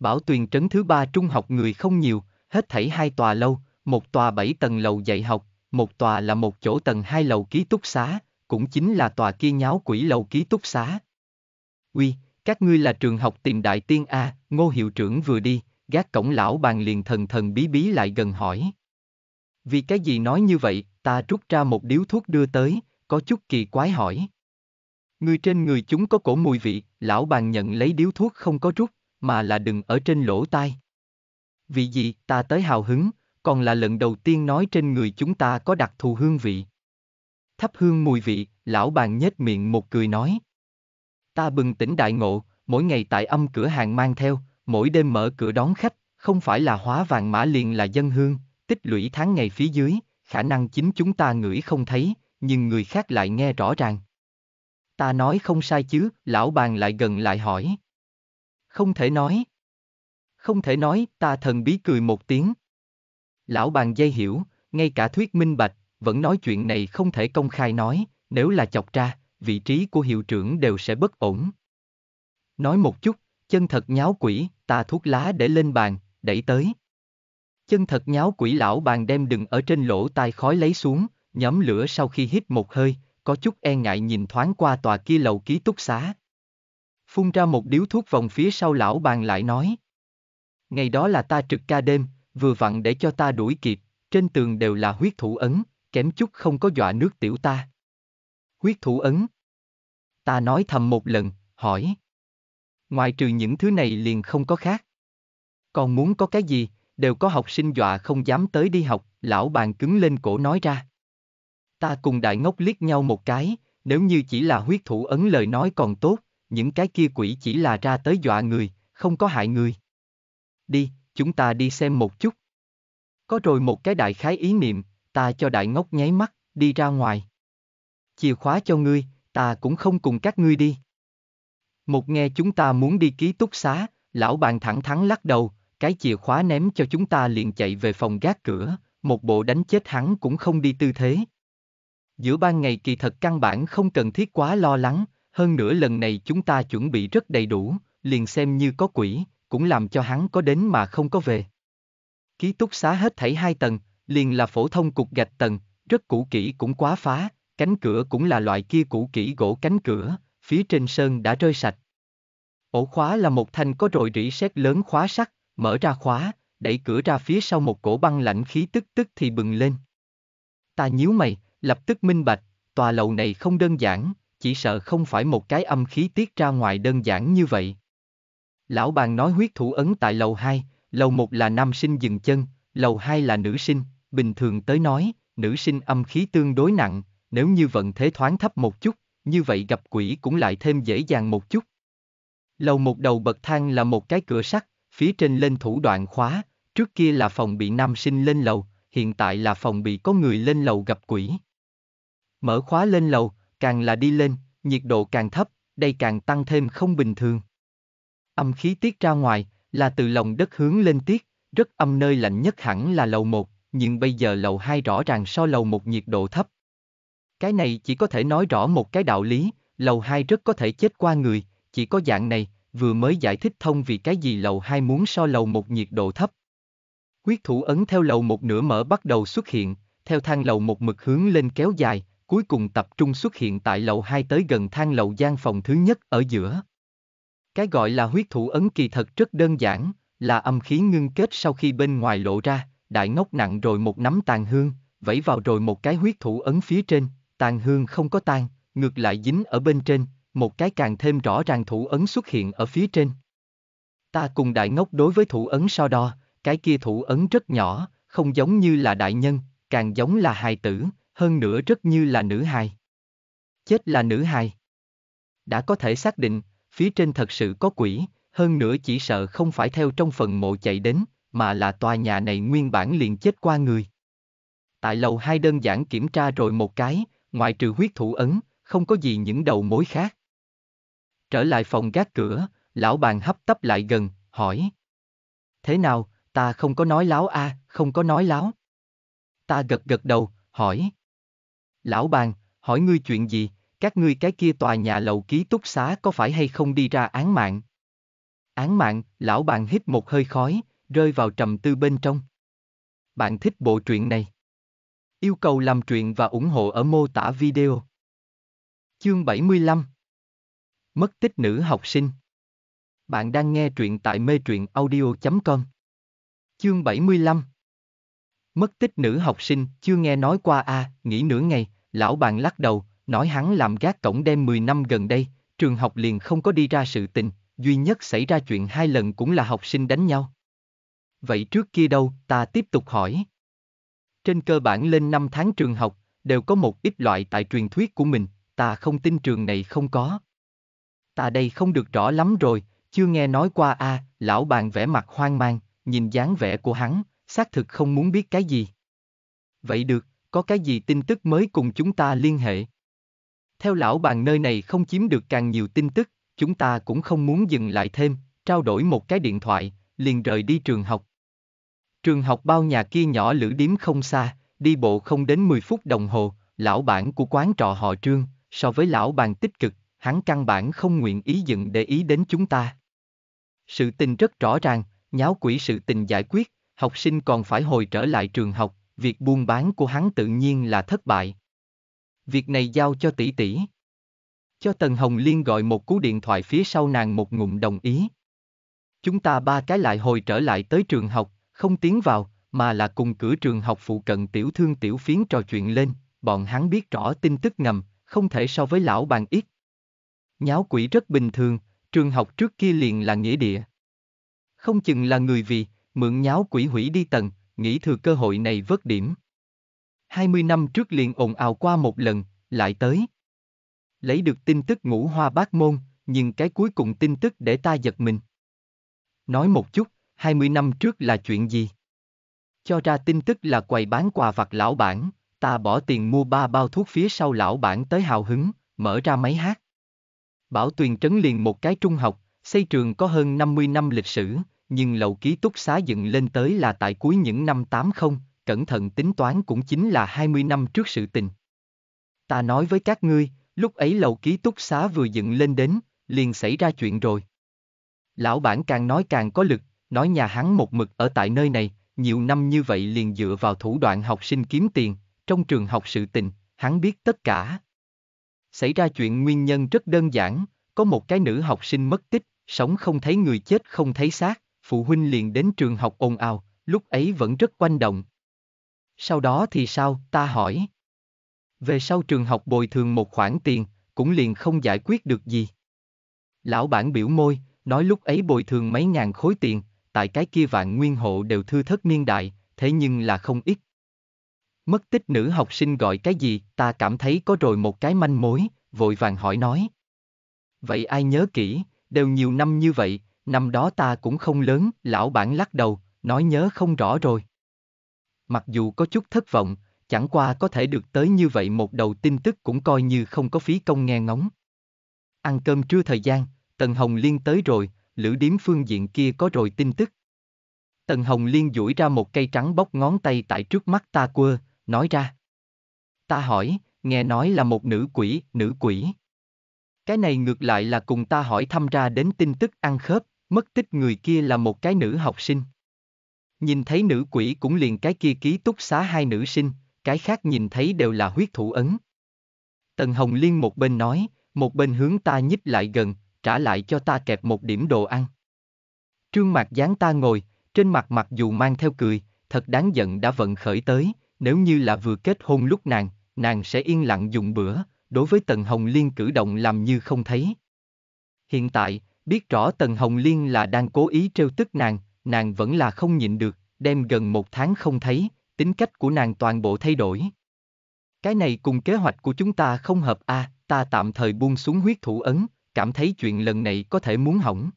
Bảo tuyền trấn thứ ba trung học người không nhiều, hết thảy hai tòa lâu, một tòa bảy tầng lầu dạy học, một tòa là một chỗ tầng hai lầu ký túc xá, cũng chính là tòa kia nháo quỷ lầu ký túc xá. Uy, các ngươi là trường học tìm đại tiên A, ngô hiệu trưởng vừa đi, gác cổng lão bàn liền thần thần bí bí lại gần hỏi. Vì cái gì nói như vậy, ta rút ra một điếu thuốc đưa tới, có chút kỳ quái hỏi. Người trên người chúng có cổ mùi vị, lão bàn nhận lấy điếu thuốc không có rút, mà là đừng ở trên lỗ tai. Vì gì, ta tới hào hứng, còn là lần đầu tiên nói trên người chúng ta có đặc thù hương vị. Thắp hương mùi vị, lão bàn nhếch miệng một cười nói. Ta bừng tỉnh đại ngộ, mỗi ngày tại âm cửa hàng mang theo, mỗi đêm mở cửa đón khách, không phải là hóa vàng mã liền là dân hương, tích lũy tháng ngày phía dưới, khả năng chính chúng ta ngửi không thấy, nhưng người khác lại nghe rõ ràng. Ta nói không sai chứ, lão bàn lại gần lại hỏi. Không thể nói. Không thể nói, ta thần bí cười một tiếng. Lão bàn dây hiểu, ngay cả thuyết minh bạch, vẫn nói chuyện này không thể công khai nói, nếu là chọc ra, vị trí của hiệu trưởng đều sẽ bất ổn. Nói một chút, chân thật nháo quỷ, ta thuốc lá để lên bàn, đẩy tới. Chân thật nháo quỷ lão bàn đem đừng ở trên lỗ tai khói lấy xuống, nhóm lửa sau khi hít một hơi, có chút e ngại nhìn thoáng qua tòa kia lầu ký túc xá. Phun ra một điếu thuốc vòng phía sau lão bàn lại nói. Ngày đó là ta trực ca đêm, vừa vặn để cho ta đuổi kịp, trên tường đều là huyết thủ ấn, kém chút không có dọa nước tiểu ta. Huyết thủ ấn. Ta nói thầm một lần, hỏi. Ngoài trừ những thứ này liền không có khác. Còn muốn có cái gì, đều có học sinh dọa không dám tới đi học, lão bàn cứng lên cổ nói ra. Ta cùng đại ngốc liếc nhau một cái, nếu như chỉ là huyết thủ ấn lời nói còn tốt, những cái kia quỷ chỉ là ra tới dọa người, không có hại người. Đi, chúng ta đi xem một chút. Có rồi một cái đại khái ý niệm, ta cho đại ngốc nháy mắt, đi ra ngoài. Chìa khóa cho ngươi, ta cũng không cùng các ngươi đi. Một nghe chúng ta muốn đi ký túc xá, lão bàn thẳng thắn lắc đầu, cái chìa khóa ném cho chúng ta liền chạy về phòng gác cửa, một bộ đánh chết hắn cũng không đi tư thế. Giữa ban ngày kỳ thật căn bản không cần thiết quá lo lắng, hơn nữa lần này chúng ta chuẩn bị rất đầy đủ, liền xem như có quỷ, cũng làm cho hắn có đến mà không có về. Ký túc xá hết thảy hai tầng, liền là phổ thông cục gạch tầng, rất cũ kỹ cũng quá phá, cánh cửa cũng là loại kia cũ kỹ gỗ cánh cửa, phía trên sơn đã rơi sạch. Ổ khóa là một thanh có rội rỉ sét lớn khóa sắt, mở ra khóa, đẩy cửa ra phía sau một cổ băng lạnh khí tức tức thì bừng lên. Ta nhíu mày, lập tức minh bạch, tòa lầu này không đơn giản, chỉ sợ không phải một cái âm khí tiết ra ngoài đơn giản như vậy. Lão bàn nói huyết thủ ấn tại lầu 2, lầu 1 là nam sinh dừng chân, lầu 2 là nữ sinh, bình thường tới nói, nữ sinh âm khí tương đối nặng, nếu như vận thế thoáng thấp một chút, như vậy gặp quỷ cũng lại thêm dễ dàng một chút. Lầu một đầu bậc thang là một cái cửa sắt, phía trên lên thủ đoạn khóa, trước kia là phòng bị nam sinh lên lầu, hiện tại là phòng bị có người lên lầu gặp quỷ. Mở khóa lên lầu, càng là đi lên, nhiệt độ càng thấp, đây càng tăng thêm không bình thường. Âm khí tiết ra ngoài, là từ lòng đất hướng lên tiết, rất âm nơi lạnh nhất hẳn là lầu 1, nhưng bây giờ lầu 2 rõ ràng so lầu 1 nhiệt độ thấp. Cái này chỉ có thể nói rõ một cái đạo lý, lầu 2 rất có thể chết qua người, chỉ có dạng này, vừa mới giải thích thông vì cái gì lầu 2 muốn so lầu một nhiệt độ thấp. Quyết thủ ấn theo lầu một nửa mở bắt đầu xuất hiện, theo thang lầu một mực hướng lên kéo dài, cuối cùng tập trung xuất hiện tại lầu 2 tới gần thang lầu gian phòng thứ nhất ở giữa. Cái gọi là huyết thủ ấn kỳ thật rất đơn giản, là âm khí ngưng kết sau khi bên ngoài lộ ra, đại ngốc nặng rồi một nắm tàn hương, vẫy vào rồi một cái huyết thủ ấn phía trên, tàn hương không có tan, ngược lại dính ở bên trên, một cái càng thêm rõ ràng thủ ấn xuất hiện ở phía trên. Ta cùng đại ngốc đối với thủ ấn so đo, cái kia thủ ấn rất nhỏ, không giống như là đại nhân, càng giống là hài tử, hơn nữa rất như là nữ hài. Chết là nữ hài. Đã có thể xác định, phía trên thật sự có quỷ, hơn nữa chỉ sợ không phải theo trong phần mộ chạy đến, mà là tòa nhà này nguyên bản liền chết qua người. Tại lầu hai đơn giản kiểm tra rồi một cái, ngoại trừ huyết thủ ấn, không có gì những đầu mối khác. Trở lại phòng gác cửa, lão bàn hấp tấp lại gần, hỏi. Thế nào, ta không có nói láo a, à, không có nói láo. Ta gật gật đầu, hỏi. Lão bàn, hỏi ngươi chuyện gì, các ngươi cái kia tòa nhà lầu ký túc xá có phải hay không đi ra án mạng? Án mạng, lão bàn hít một hơi khói, rơi vào trầm tư bên trong. Bạn thích bộ truyện này? Yêu cầu làm truyện và ủng hộ ở mô tả video. Chương 75 Mất tích nữ học sinh Bạn đang nghe truyện tại mê truyện audio.com Chương 75 Mất tích nữ học sinh, chưa nghe nói qua à, Nghỉ nửa ngày, lão bàn lắc đầu, nói hắn làm gác cổng đêm 10 năm gần đây, trường học liền không có đi ra sự tình, duy nhất xảy ra chuyện hai lần cũng là học sinh đánh nhau. Vậy trước kia đâu, ta tiếp tục hỏi. Trên cơ bản lên 5 tháng trường học, đều có một ít loại tại truyền thuyết của mình, ta không tin trường này không có. Ta đây không được rõ lắm rồi, chưa nghe nói qua a à, lão bàn vẻ mặt hoang mang, nhìn dáng vẻ của hắn, xác thực không muốn biết cái gì. Vậy được, có cái gì tin tức mới cùng chúng ta liên hệ? Theo lão bàn nơi này không chiếm được càng nhiều tin tức, chúng ta cũng không muốn dừng lại thêm, trao đổi một cái điện thoại, liền rời đi trường học, Trường học bao nhà kia nhỏ lữ điếm không xa, đi bộ không đến 10 phút đồng hồ, lão bản của quán trọ họ trương, so với lão bàn tích cực, hắn căn bản không nguyện ý dựng để ý đến chúng ta. Sự tình rất rõ ràng, nháo quỷ sự tình giải quyết, học sinh còn phải hồi trở lại trường học, việc buôn bán của hắn tự nhiên là thất bại. Việc này giao cho tỷ tỷ. Cho Tần Hồng Liên gọi một cú điện thoại phía sau nàng một ngụm đồng ý. Chúng ta ba cái lại hồi trở lại tới trường học, không tiến vào, mà là cùng cửa trường học phụ cận tiểu thương tiểu phiến trò chuyện lên, bọn hắn biết rõ tin tức ngầm, không thể so với lão bàn ít. Nháo quỷ rất bình thường, trường học trước kia liền là nghĩa địa. Không chừng là người vì, mượn nháo quỷ hủy đi tầng, nghĩ thừa cơ hội này vớt điểm. 20 năm trước liền ồn ào qua một lần, lại tới. Lấy được tin tức ngũ hoa bát môn, nhưng cái cuối cùng tin tức để ta giật mình. Nói một chút, 20 năm trước là chuyện gì? Cho ra tin tức là quầy bán quà vặt lão bản, ta bỏ tiền mua ba bao thuốc phía sau lão bản tới hào hứng, mở ra máy hát. Bảo Tuyền trấn liền một cái trung học, xây trường có hơn 50 năm lịch sử, nhưng lầu ký túc xá dựng lên tới là tại cuối những năm 80, cẩn thận tính toán cũng chính là 20 năm trước sự tình. Ta nói với các ngươi, lúc ấy lầu ký túc xá vừa dựng lên đến, liền xảy ra chuyện rồi. Lão bản càng nói càng có lực, nói nhà hắn một mực ở tại nơi này, nhiều năm như vậy liền dựa vào thủ đoạn học sinh kiếm tiền, trong trường học sự tình, hắn biết tất cả. Xảy ra chuyện nguyên nhân rất đơn giản, có một cái nữ học sinh mất tích, sống không thấy người chết không thấy xác, phụ huynh liền đến trường học ồn ào, lúc ấy vẫn rất quanh động. Sau đó thì sao, ta hỏi. Về sau trường học bồi thường một khoản tiền, cũng liền không giải quyết được gì. Lão bản biểu môi, nói lúc ấy bồi thường mấy ngàn khối tiền, tại cái kia vạn nguyên hộ đều thư thất niên đại, thế nhưng là không ít. Mất tích nữ học sinh gọi cái gì, ta cảm thấy có rồi một cái manh mối, vội vàng hỏi nói. Vậy ai nhớ kỹ, đều nhiều năm như vậy, năm đó ta cũng không lớn, lão bản lắc đầu, nói nhớ không rõ rồi. Mặc dù có chút thất vọng, chẳng qua có thể được tới như vậy một đầu tin tức cũng coi như không có phí công nghe ngóng. Ăn cơm trưa thời gian, Tần Hồng Liên tới rồi, lữ điếm phương diện kia có rồi tin tức. Tần Hồng Liên duỗi ra một cây trắng bóc ngón tay tại trước mắt ta quơ, nói ra. Ta hỏi, nghe nói là một nữ quỷ, nữ quỷ. Cái này ngược lại là cùng ta hỏi thăm ra đến tin tức ăn khớp, mất tích người kia là một cái nữ học sinh. Nhìn thấy nữ quỷ cũng liền cái kia ký túc xá hai nữ sinh, cái khác nhìn thấy đều là huyết thủ ấn. Tần Hồng Liên một bên nói, một bên hướng ta nhích lại gần, trả lại cho ta kẹp một điểm đồ ăn. Trương Mạc dáng ta ngồi, trên mặt mặc dù mang theo cười, thật đáng giận đã vận khởi tới, nếu như là vừa kết hôn lúc nàng, nàng sẽ yên lặng dùng bữa, đối với Tần Hồng Liên cử động làm như không thấy. Hiện tại, biết rõ Tần Hồng Liên là đang cố ý trêu tức nàng, nàng vẫn là không nhịn được, đem gần một tháng không thấy, tính cách của nàng toàn bộ thay đổi. Cái này cùng kế hoạch của chúng ta không hợp a, à, ta tạm thời buông xuống huyết thủ ấn, cảm thấy chuyện lần này có thể muốn hỏng.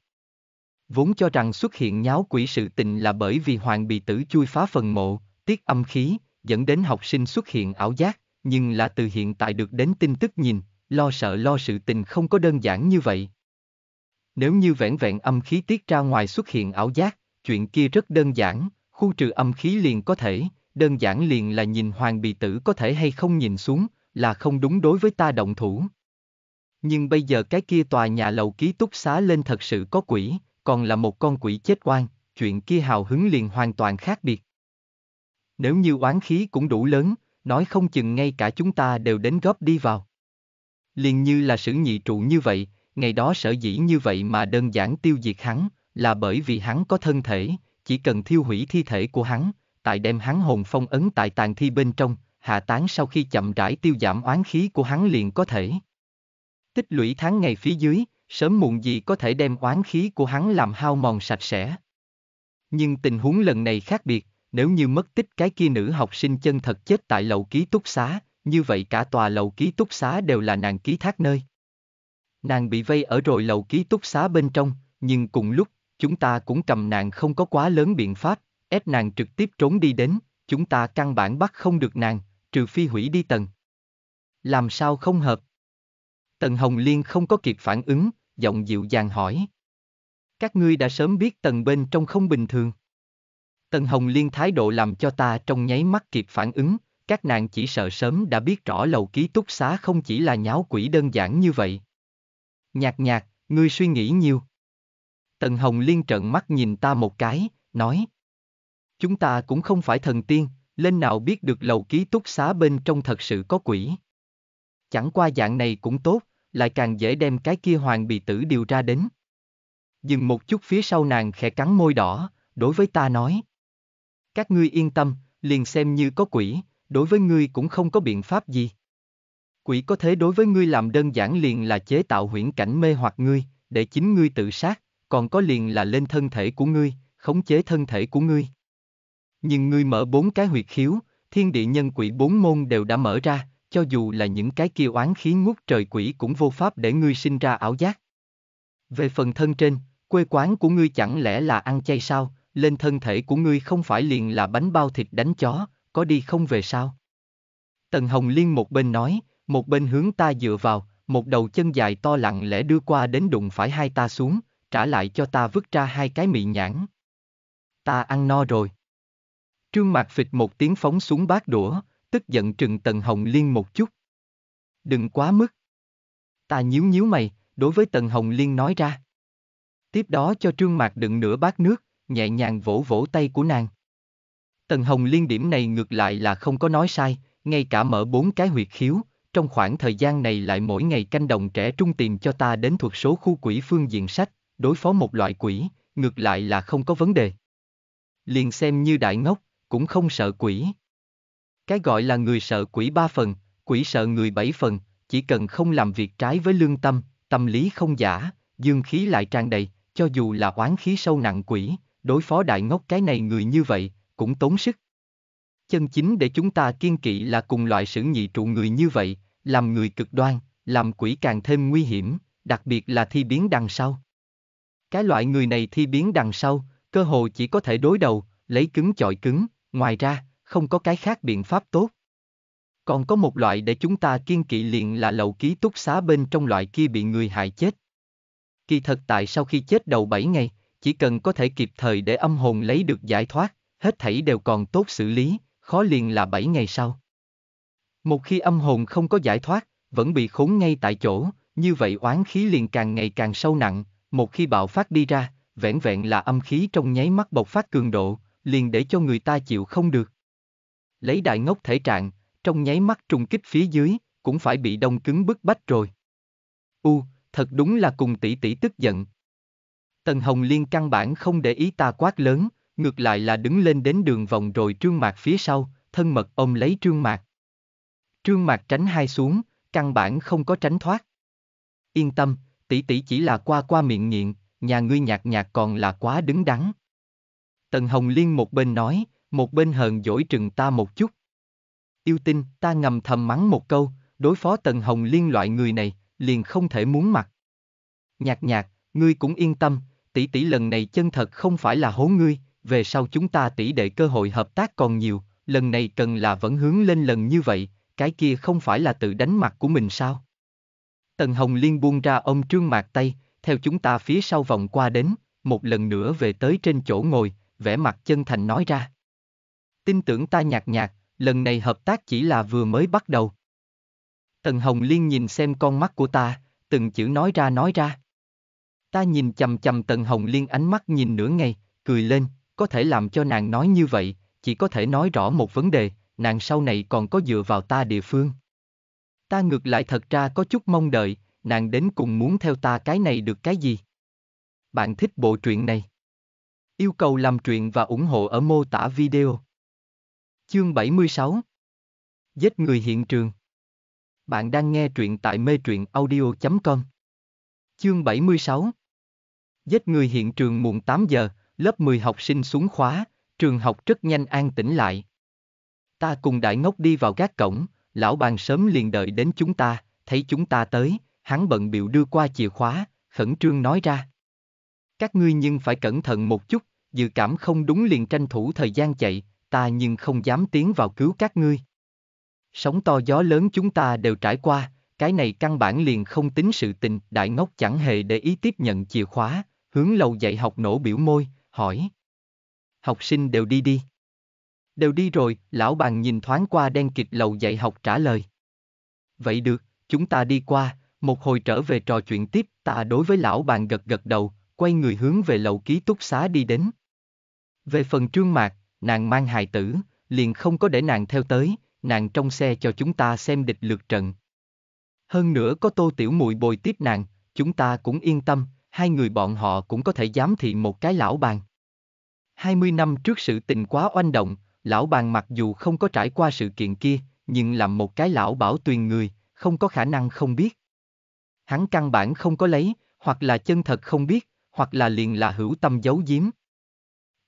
Vốn cho rằng xuất hiện nháo quỷ sự tình là bởi vì hoàng bị tử chui phá phần mộ, tiết âm khí, dẫn đến học sinh xuất hiện ảo giác, nhưng là từ hiện tại được đến tin tức nhìn, lo sợ lo sự tình không có đơn giản như vậy. Nếu như vẻn vẹn âm khí tiết ra ngoài xuất hiện ảo giác, chuyện kia rất đơn giản, khu trừ âm khí liền có thể, đơn giản liền là nhìn hoàng bị tử có thể hay không nhìn xuống, là không đúng đối với ta động thủ. Nhưng bây giờ cái kia tòa nhà lầu ký túc xá lên thật sự có quỷ, còn là một con quỷ chết oan, chuyện kia hào hứng liền hoàn toàn khác biệt. Nếu như oán khí cũng đủ lớn, nói không chừng ngay cả chúng ta đều đến góp đi vào. Liền như là sử nhị trụ như vậy, ngày đó sở dĩ như vậy mà đơn giản tiêu diệt hắn, là bởi vì hắn có thân thể, chỉ cần thiêu hủy thi thể của hắn, tại đem hắn hồn phong ấn tại tàn thi bên trong, hạ tán sau khi chậm rãi tiêu giảm oán khí của hắn liền có thể. Tích lũy tháng ngày phía dưới, sớm muộn gì có thể đem oán khí của hắn làm hao mòn sạch sẽ. Nhưng tình huống lần này khác biệt, nếu như mất tích cái kia nữ học sinh chân thật chết tại lầu ký túc xá, như vậy cả tòa lầu ký túc xá đều là nàng ký thác nơi. Nàng bị vây ở rồi lầu ký túc xá bên trong, nhưng cùng lúc, chúng ta cũng cầm nàng không có quá lớn biện pháp, ép nàng trực tiếp trốn đi đến, chúng ta căn bản bắt không được nàng, trừ phi hủy đi tầng. Làm sao không hợp? Tần Hồng Liên không có kịp phản ứng, giọng dịu dàng hỏi. Các ngươi đã sớm biết tần bên trong không bình thường. Tần Hồng Liên thái độ làm cho ta trong nháy mắt kịp phản ứng, các nàng chỉ sợ sớm đã biết rõ lầu ký túc xá không chỉ là nháo quỷ đơn giản như vậy. Nhạc nhạc, ngươi suy nghĩ nhiều. Tần Hồng Liên trợn mắt nhìn ta một cái, nói. Chúng ta cũng không phải thần tiên, lên nào biết được lầu ký túc xá bên trong thật sự có quỷ. Chẳng qua dạng này cũng tốt, lại càng dễ đem cái kia hoàng bị tử điều ra đến. Dừng một chút phía sau nàng khẽ cắn môi đỏ, đối với ta nói. Các ngươi yên tâm, liền xem như có quỷ, đối với ngươi cũng không có biện pháp gì. Quỷ có thế đối với ngươi làm đơn giản liền là chế tạo huyễn cảnh mê hoặc ngươi, để chính ngươi tự sát, còn có liền là lên thân thể của ngươi, khống chế thân thể của ngươi. Nhưng ngươi mở bốn cái huyệt khiếu, thiên địa nhân quỷ bốn môn đều đã mở ra, cho dù là những cái kia oán khí ngút trời quỷ cũng vô pháp để ngươi sinh ra ảo giác. Về phần thân trên, quê quán của ngươi chẳng lẽ là ăn chay sao, lên thân thể của ngươi không phải liền là bánh bao thịt đánh chó, có đi không về sao? Tần Hồng Liên một bên nói, một bên hướng ta dựa vào, một đầu chân dài to lặng lẽ đưa qua đến đụng phải hai ta xuống, trả lại cho ta vứt ra hai cái mị nhãn. Ta ăn no rồi. Trương Mạc phịch một tiếng phóng xuống bát đũa, tức giận trừng Tần Hồng Liên một chút. Đừng quá mức. Ta nhíu nhíu mày, đối với Tần Hồng Liên nói ra. Tiếp đó cho Trương Mạc đựng nửa bát nước, nhẹ nhàng vỗ vỗ tay của nàng. Tần Hồng Liên điểm này ngược lại là không có nói sai, ngay cả mở bốn cái huyệt khiếu, trong khoảng thời gian này lại mỗi ngày canh đồng trẻ trung tìm cho ta đến thuộc số khu quỷ phương diện sách, đối phó một loại quỷ, ngược lại là không có vấn đề. Liền xem như đại ngốc, cũng không sợ quỷ. Cái gọi là người sợ quỷ ba phần, quỷ sợ người bảy phần, chỉ cần không làm việc trái với lương tâm, tâm lý không giả, dương khí lại tràn đầy, cho dù là oán khí sâu nặng quỷ, đối phó đại ngốc cái này người như vậy, cũng tốn sức. Chân chính để chúng ta kiên kỵ là cùng loại sử nhị trụ người như vậy, làm người cực đoan, làm quỷ càng thêm nguy hiểm, đặc biệt là thi biến đằng sau. Cái loại người này thi biến đằng sau, cơ hồ chỉ có thể đối đầu, lấy cứng chọi cứng, ngoài ra, không có cái khác biện pháp tốt. Còn có một loại để chúng ta kiên kỵ liền là lậu ký túc xá bên trong loại kia bị người hại chết. Kỳ thật tại sau khi chết đầu 7 ngày, chỉ cần có thể kịp thời để âm hồn lấy được giải thoát, hết thảy đều còn tốt xử lý, khó liền là 7 ngày sau. Một khi âm hồn không có giải thoát, vẫn bị khốn ngay tại chỗ, như vậy oán khí liền càng ngày càng sâu nặng, một khi bạo phát đi ra, vẹn vẹn là âm khí trong nháy mắt bộc phát cường độ, liền để cho người ta chịu không được lấy đại ngốc thể trạng, trong nháy mắt trùng kích phía dưới, cũng phải bị đông cứng bức bách rồi. U, thật đúng là cùng tỷ tỷ tức giận. Tần Hồng Liên căn bản không để ý ta quát lớn, ngược lại là đứng lên đến đường vòng rồi trương mạc phía sau, thân mật ôm lấy trương mạc. Trương mạc tránh hai xuống, căn bản không có tránh thoát. Yên tâm, tỷ tỷ chỉ là qua qua miệng nghiện, nhà ngươi nhạt nhạt còn là quá đứng đắn. Tần Hồng Liên một bên nói, một bên hờn dỗi trừng ta một chút. Yêu tinh, ta ngầm thầm mắng một câu, đối phó Tần Hồng Liên loại người này, liền không thể muốn mặt. Nhạc nhạc, ngươi cũng yên tâm, tỷ tỷ lần này chân thật không phải là hố ngươi, về sau chúng ta tỷ đệ cơ hội hợp tác còn nhiều, lần này cần là vẫn hướng lên lần như vậy, cái kia không phải là tự đánh mặt của mình sao? Tần Hồng Liên buông ra ông Trương Mạc tay, theo chúng ta phía sau vòng qua đến, một lần nữa về tới trên chỗ ngồi, vẻ mặt chân thành nói ra tin tưởng ta nhạt nhạt, lần này hợp tác chỉ là vừa mới bắt đầu. Tần Hồng Liên nhìn xem con mắt của ta, từng chữ nói ra nói ra. Ta nhìn chầm chầm Tần Hồng Liên ánh mắt nhìn nửa ngày, cười lên, có thể làm cho nàng nói như vậy, chỉ có thể nói rõ một vấn đề, nàng sau này còn có dựa vào ta địa phương. Ta ngược lại thật ra có chút mong đợi, nàng đến cùng muốn theo ta cái này được cái gì. Bạn thích bộ truyện này? Yêu cầu làm truyện và ủng hộ ở mô tả video. Chương 76 Giết người hiện trường Bạn đang nghe truyện tại mê truyện audio.com Chương 76 Giết người hiện trường muộn 8 giờ, lớp 10 học sinh xuống khóa, trường học rất nhanh an tĩnh lại. Ta cùng đại ngốc đi vào gác cổng, lão bàn sớm liền đợi đến chúng ta, thấy chúng ta tới, hắn bận biểu đưa qua chìa khóa, khẩn trương nói ra. Các ngươi nhưng phải cẩn thận một chút, dự cảm không đúng liền tranh thủ thời gian chạy, ta nhưng không dám tiến vào cứu các ngươi. Sống to gió lớn chúng ta đều trải qua, cái này căn bản liền không tính sự tình, đại ngốc chẳng hề để ý tiếp nhận chìa khóa, hướng lầu dạy học nổ biểu môi, hỏi. Học sinh đều đi đi. Đều đi rồi, lão bàn nhìn thoáng qua đen kịch lầu dạy học trả lời. Vậy được, chúng ta đi qua, một hồi trở về trò chuyện tiếp, ta đối với lão bàn gật gật đầu, quay người hướng về lầu ký túc xá đi đến. Về phần trương mạc, nàng mang hài tử, liền không có để nàng theo tới, nàng trong xe cho chúng ta xem địch lượt trận. Hơn nữa có tô tiểu mùi bồi tiếp nàng, chúng ta cũng yên tâm, hai người bọn họ cũng có thể giám thị một cái lão bàn. 20 năm trước sự tình quá oanh động, lão bàn mặc dù không có trải qua sự kiện kia, nhưng làm một cái lão bảo tuyền người, không có khả năng không biết. Hắn căn bản không có lấy, hoặc là chân thật không biết, hoặc là liền là hữu tâm giấu giếm.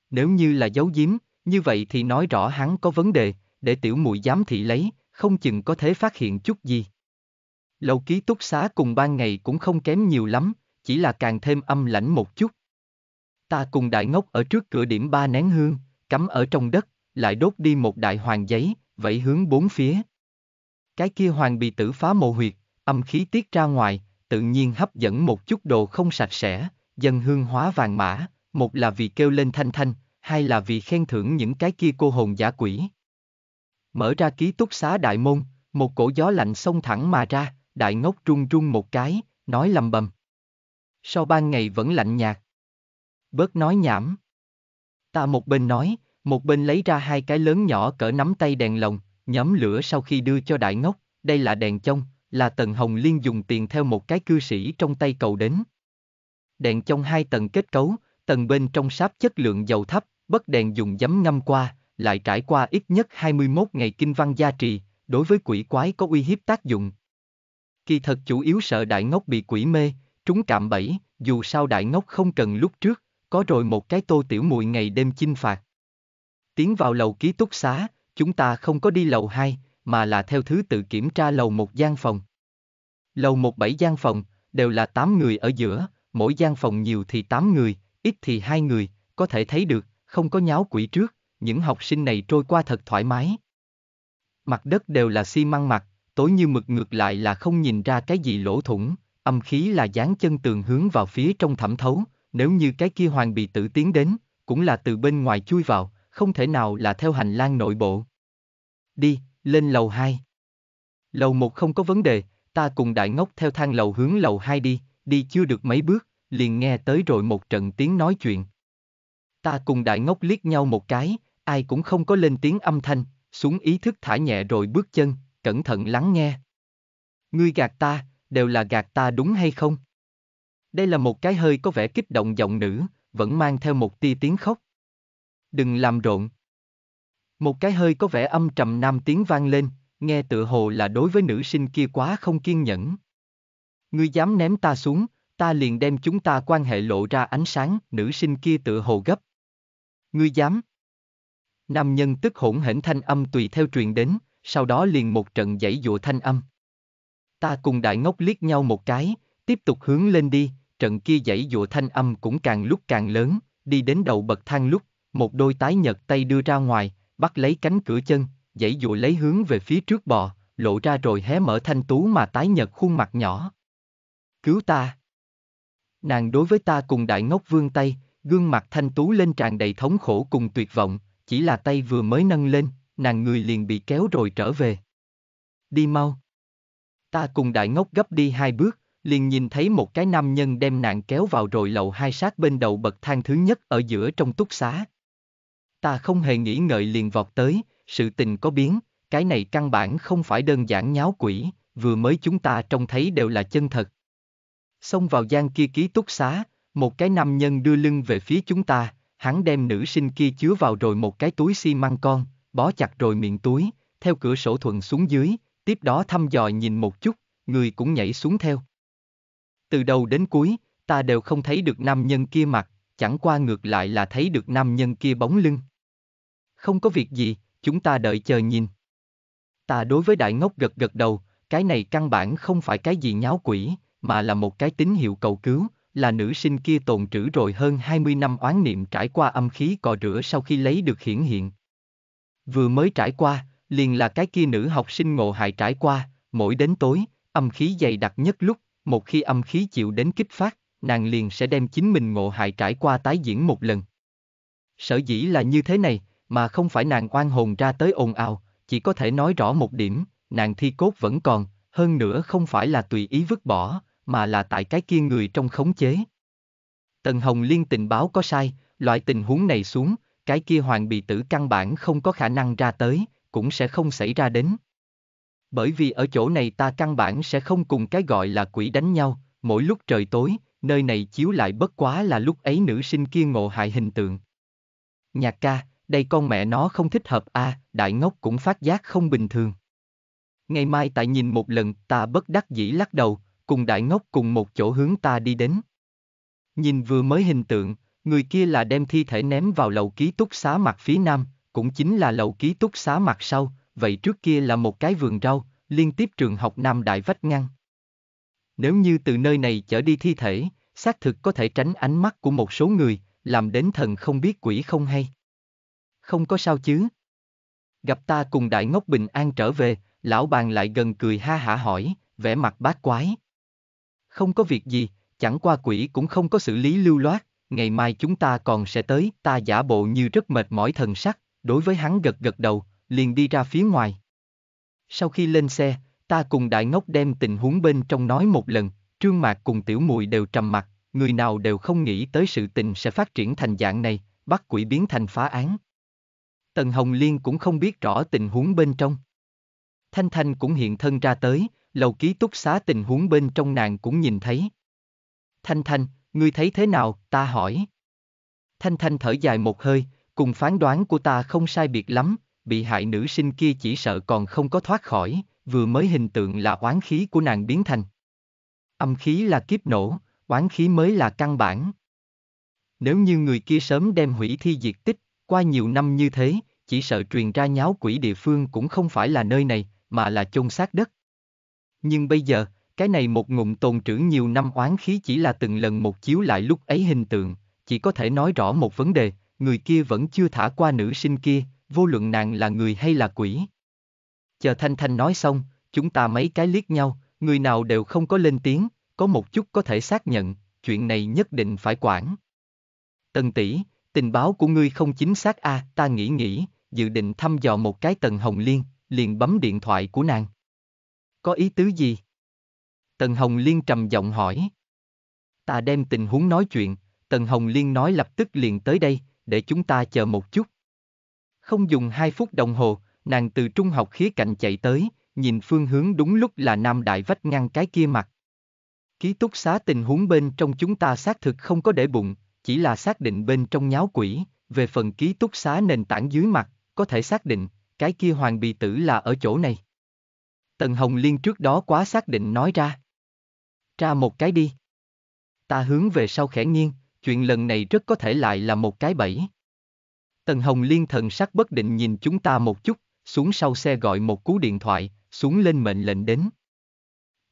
Nếu như là giấu giếm, như vậy thì nói rõ hắn có vấn đề, để tiểu muội giám thị lấy, không chừng có thể phát hiện chút gì. Lầu ký túc xá cùng ban ngày cũng không kém nhiều lắm, chỉ là càng thêm âm lãnh một chút. Ta cùng đại ngốc ở trước cửa điểm ba nén hương, cắm ở trong đất, lại đốt đi một đại hoàng giấy, vẫy hướng bốn phía. Cái kia hoàng bị tử phá mộ huyệt, âm khí tiết ra ngoài, tự nhiên hấp dẫn một chút đồ không sạch sẽ, dân hương hóa vàng mã, một là vì kêu lên thanh thanh, hay là vì khen thưởng những cái kia cô hồn giả quỷ. Mở ra ký túc xá đại môn, một cổ gió lạnh xông thẳng mà ra, đại ngốc run run một cái, nói lầm bầm. Sau ban ngày vẫn lạnh nhạt. Bớt nói nhảm. Ta một bên nói, một bên lấy ra hai cái lớn nhỏ cỡ nắm tay đèn lồng, nhóm lửa sau khi đưa cho đại ngốc, đây là đèn trong, là tần hồng liên dùng tiền theo một cái cư sĩ trong tay cầu đến. Đèn trong hai tầng kết cấu, tầng bên trong sáp chất lượng dầu thấp, bất đèn dùng giấm ngâm qua, lại trải qua ít nhất 21 ngày kinh văn gia trì, đối với quỷ quái có uy hiếp tác dụng. Kỳ thật chủ yếu sợ đại ngốc bị quỷ mê, trúng cạm bẫy, dù sao đại ngốc không cần lúc trước, có rồi một cái tô tiểu mùi ngày đêm chinh phạt. Tiến vào lầu ký túc xá, chúng ta không có đi lầu 2, mà là theo thứ tự kiểm tra lầu một gian phòng. Lầu một bảy gian phòng, đều là 8 người ở giữa, mỗi gian phòng nhiều thì 8 người, ít thì hai người, có thể thấy được, không có nháo quỷ trước, những học sinh này trôi qua thật thoải mái. Mặt đất đều là xi măng mặt, tối như mực ngược lại là không nhìn ra cái gì lỗ thủng, âm khí là dán chân tường hướng vào phía trong thẩm thấu, nếu như cái kia hoàng bị tự tiến đến, cũng là từ bên ngoài chui vào, không thể nào là theo hành lang nội bộ. Đi, lên lầu 2. Lầu 1 không có vấn đề, ta cùng đại ngốc theo thang lầu hướng lầu 2 đi, đi chưa được mấy bước, liền nghe tới rồi một trận tiếng nói chuyện, Ta cùng đại ngốc liếc nhau một cái, ai cũng không có lên tiếng âm thanh, xuống ý thức thả nhẹ rồi bước chân, cẩn thận lắng nghe. Ngươi gạt ta, đều là gạt ta đúng hay không? Đây là một cái hơi có vẻ kích động giọng nữ, vẫn mang theo một tia tiếng khóc. Đừng làm rộn. Một cái hơi có vẻ âm trầm nam tiếng vang lên, nghe tựa hồ là đối với nữ sinh kia quá không kiên nhẫn. Ngươi dám ném ta xuống, ta liền đem chúng ta quan hệ lộ ra ánh sáng, nữ sinh kia tựa hồ gấp, ngươi dám. Nam nhân tức hỗn hển thanh âm tùy theo truyền đến, sau đó liền một trận dãy dụa thanh âm. Ta cùng đại ngốc liếc nhau một cái, tiếp tục hướng lên đi, trận kia dãy dụa thanh âm cũng càng lúc càng lớn, đi đến đầu bậc thang lúc, một đôi tái nhật tay đưa ra ngoài, bắt lấy cánh cửa chân, dãy dụa lấy hướng về phía trước bò, lộ ra rồi hé mở thanh tú mà tái nhật khuôn mặt nhỏ. Cứu ta! Nàng đối với ta cùng đại ngốc vương tay, gương mặt thanh tú lên tràn đầy thống khổ cùng tuyệt vọng, chỉ là tay vừa mới nâng lên, nàng người liền bị kéo rồi trở về. Đi mau. Ta cùng đại ngốc gấp đi hai bước, liền nhìn thấy một cái nam nhân đem nàng kéo vào rồi lầu hai sát bên đầu bậc thang thứ nhất ở giữa trong túc xá. Ta không hề nghĩ ngợi liền vọt tới, sự tình có biến, cái này căn bản không phải đơn giản nháo quỷ, vừa mới chúng ta trông thấy đều là chân thật. Xông vào gian kia ký túc xá, một cái nam nhân đưa lưng về phía chúng ta, hắn đem nữ sinh kia chứa vào rồi một cái túi xi măng con, bó chặt rồi miệng túi, theo cửa sổ thuận xuống dưới, tiếp đó thăm dò nhìn một chút, người cũng nhảy xuống theo. Từ đầu đến cuối, ta đều không thấy được nam nhân kia mặt, chẳng qua ngược lại là thấy được nam nhân kia bóng lưng. Không có việc gì, chúng ta đợi chờ nhìn. Ta đối với đại ngốc gật gật đầu, cái này căn bản không phải cái gì nháo quỷ, mà là một cái tín hiệu cầu cứu, là nữ sinh kia tồn trữ rồi hơn 20 năm oán niệm trải qua âm khí cò rửa sau khi lấy được hiển hiện. Vừa mới trải qua, liền là cái kia nữ học sinh ngộ hại trải qua, mỗi đến tối, âm khí dày đặc nhất lúc, một khi âm khí chịu đến kích phát, nàng liền sẽ đem chính mình ngộ hại trải qua tái diễn một lần. Sở dĩ là như thế này, mà không phải nàng oan hồn ra tới ồn ào, chỉ có thể nói rõ một điểm, nàng thi cốt vẫn còn, hơn nữa không phải là tùy ý vứt bỏ, mà là tại cái kia người trong khống chế. Tần Hồng Liên tình báo có sai, loại tình huống này xuống, cái kia hoàng bị tử căn bản không có khả năng ra tới, cũng sẽ không xảy ra đến. Bởi vì ở chỗ này ta căn bản sẽ không cùng cái gọi là quỷ đánh nhau, mỗi lúc trời tối, nơi này chiếu lại bất quá là lúc ấy nữ sinh kia ngộ hại hình tượng. Nhạc ca, đây con mẹ nó không thích hợp a, à, đại ngốc cũng phát giác không bình thường. Ngày mai tại nhìn một lần, ta bất đắc dĩ lắc đầu, cùng đại ngốc cùng một chỗ hướng ta đi đến. Nhìn vừa mới hình tượng, người kia là đem thi thể ném vào lầu ký túc xá mặt phía nam, cũng chính là lầu ký túc xá mặt sau, vậy trước kia là một cái vườn rau, liên tiếp trường học Nam Đại Vách Ngăn. Nếu như từ nơi này chở đi thi thể, xác thực có thể tránh ánh mắt của một số người, làm đến thần không biết quỷ không hay. Không có sao chứ. Gặp ta cùng đại ngốc bình an trở về, lão bàn lại gần cười ha hả hỏi, vẻ mặt bát quái không có việc gì, chẳng qua quỷ cũng không có xử lý lưu loát, ngày mai chúng ta còn sẽ tới, ta giả bộ như rất mệt mỏi thần sắc, đối với hắn gật gật đầu, liền đi ra phía ngoài. Sau khi lên xe, ta cùng đại ngốc đem tình huống bên trong nói một lần, trương mạc cùng tiểu mùi đều trầm mặt, người nào đều không nghĩ tới sự tình sẽ phát triển thành dạng này, bắt quỷ biến thành phá án. Tần Hồng Liên cũng không biết rõ tình huống bên trong. Thanh Thanh cũng hiện thân ra tới, lầu ký túc xá tình huống bên trong nàng cũng nhìn thấy. Thanh Thanh, ngươi thấy thế nào, ta hỏi. Thanh Thanh thở dài một hơi, cùng phán đoán của ta không sai biệt lắm, bị hại nữ sinh kia chỉ sợ còn không có thoát khỏi, vừa mới hình tượng là oán khí của nàng biến thành. Âm khí là kiếp nổ, oán khí mới là căn bản. Nếu như người kia sớm đem hủy thi diệt tích, qua nhiều năm như thế, chỉ sợ truyền ra nháo quỷ địa phương cũng không phải là nơi này, mà là chôn xác đất. Nhưng bây giờ, cái này một ngụm tồn trữ nhiều năm oán khí chỉ là từng lần một chiếu lại lúc ấy hình tượng, chỉ có thể nói rõ một vấn đề, người kia vẫn chưa thả qua nữ sinh kia, vô luận nàng là người hay là quỷ. Chờ Thanh Thanh nói xong, chúng ta mấy cái liếc nhau, người nào đều không có lên tiếng, có một chút có thể xác nhận, chuyện này nhất định phải quản. Tần tỷ, tình báo của ngươi không chính xác a, à, ta nghĩ nghĩ, dự định thăm dò một cái Tần Hồng Liên, liền bấm điện thoại của nàng. Có ý tứ gì? Tần Hồng Liên trầm giọng hỏi. Ta đem tình huống nói chuyện, Tần Hồng Liên nói lập tức liền tới đây, để chúng ta chờ một chút. Không dùng hai phút đồng hồ, nàng từ trung học khía cạnh chạy tới, nhìn phương hướng đúng lúc là Nam Đại Vách ngăn cái kia mặt. Ký túc xá tình huống bên trong chúng ta xác thực không có để bụng, chỉ là xác định bên trong nháo quỷ, về phần ký túc xá nền tảng dưới mặt, có thể xác định, cái kia hoàng bị tử là ở chỗ này. Tần Hồng Liên trước đó quá xác định nói ra. Tra một cái đi. Ta hướng về sau khẽ nghiêng, chuyện lần này rất có thể lại là một cái bẫy. Tần Hồng Liên thần sắc bất định nhìn chúng ta một chút, xuống sau xe gọi một cú điện thoại, xuống lên mệnh lệnh đến.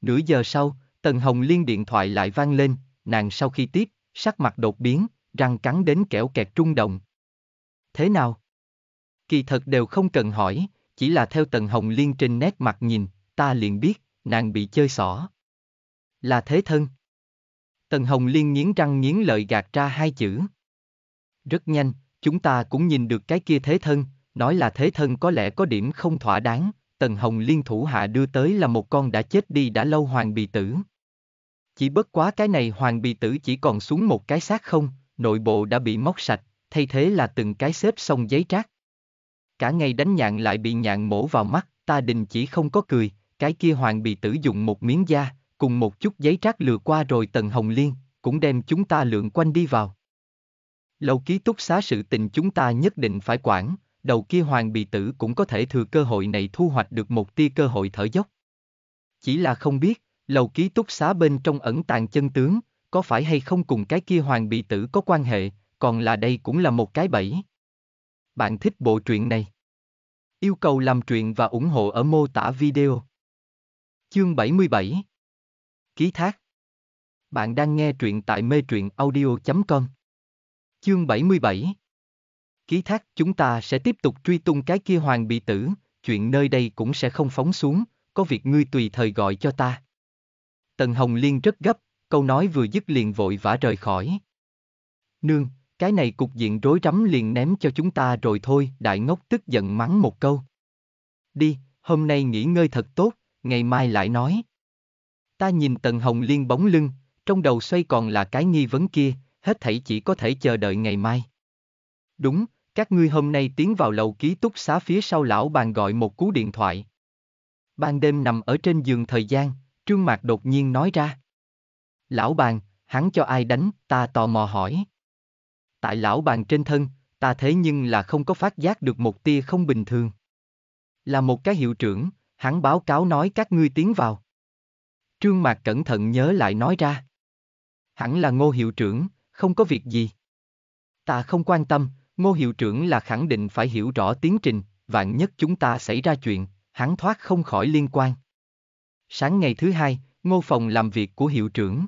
Nửa giờ sau, Tần Hồng Liên điện thoại lại vang lên, nàng sau khi tiếp, sắc mặt đột biến, răng cắn đến kẻo kẹt trung động. Thế nào? Kỳ thật đều không cần hỏi, chỉ là theo Tần Hồng Liên trên nét mặt nhìn, ta liền biết, nàng bị chơi xỏ. Là thế thân. Tần Hồng Liên nghiến răng nghiến lợi gạt ra hai chữ. Rất nhanh, chúng ta cũng nhìn được cái kia thế thân, nói là thế thân có lẽ có điểm không thỏa đáng, Tần Hồng Liên thủ hạ đưa tới là một con đã chết đi đã lâu hoàng bì tử. Chỉ bất quá cái này hoàng bì tử chỉ còn xuống một cái xác không, nội bộ đã bị móc sạch, thay thế là từng cái xếp xong giấy trác cả ngày đánh nhạn lại bị nhạn mổ vào mắt, ta đình chỉ không có cười, cái kia hoàng bị tử dùng một miếng da, cùng một chút giấy trác lừa qua rồi tần hồng liên, cũng đem chúng ta lượn quanh đi vào. Lầu ký túc xá sự tình chúng ta nhất định phải quản, đầu kia hoàng bị tử cũng có thể thừa cơ hội này thu hoạch được một tia cơ hội thở dốc. Chỉ là không biết, lầu ký túc xá bên trong ẩn tàng chân tướng, có phải hay không cùng cái kia hoàng bị tử có quan hệ, còn là đây cũng là một cái bẫy. Bạn thích bộ truyện này? Yêu cầu làm truyện và ủng hộ ở mô tả video. Chương 77 Ký thác Bạn đang nghe truyện tại mê truyện audio.com Chương 77 Ký thác chúng ta sẽ tiếp tục truy tung cái kia hoàng bị tử, chuyện nơi đây cũng sẽ không phóng xuống, có việc ngươi tùy thời gọi cho ta. Tần Hồng Liên rất gấp, câu nói vừa dứt liền vội vã rời khỏi. Nương, cái này cục diện rối rắm liền ném cho chúng ta rồi thôi, đại ngốc tức giận mắng một câu. Đi, hôm nay nghỉ ngơi thật tốt, ngày mai lại nói. Ta nhìn Tần Hồng Liên bóng lưng, trong đầu xoay còn là cái nghi vấn kia, hết thảy chỉ có thể chờ đợi ngày mai. Đúng, các ngươi hôm nay tiến vào lầu ký túc xá phía sau lão bàn gọi một cú điện thoại. Ban đêm nằm ở trên giường thời gian, Trương Mạc đột nhiên nói ra. Lão bàn, hắn cho ai đánh, ta tò mò hỏi tại lão bàn trên thân, ta thế nhưng là không có phát giác được một tia không bình thường. Là một cái hiệu trưởng, hắn báo cáo nói các ngươi tiến vào. Trương Mạc cẩn thận nhớ lại nói ra. Hẳn là ngô hiệu trưởng, không có việc gì. Ta không quan tâm, ngô hiệu trưởng là khẳng định phải hiểu rõ tiến trình, vạn nhất chúng ta xảy ra chuyện, hắn thoát không khỏi liên quan. Sáng ngày thứ hai, ngô phòng làm việc của hiệu trưởng.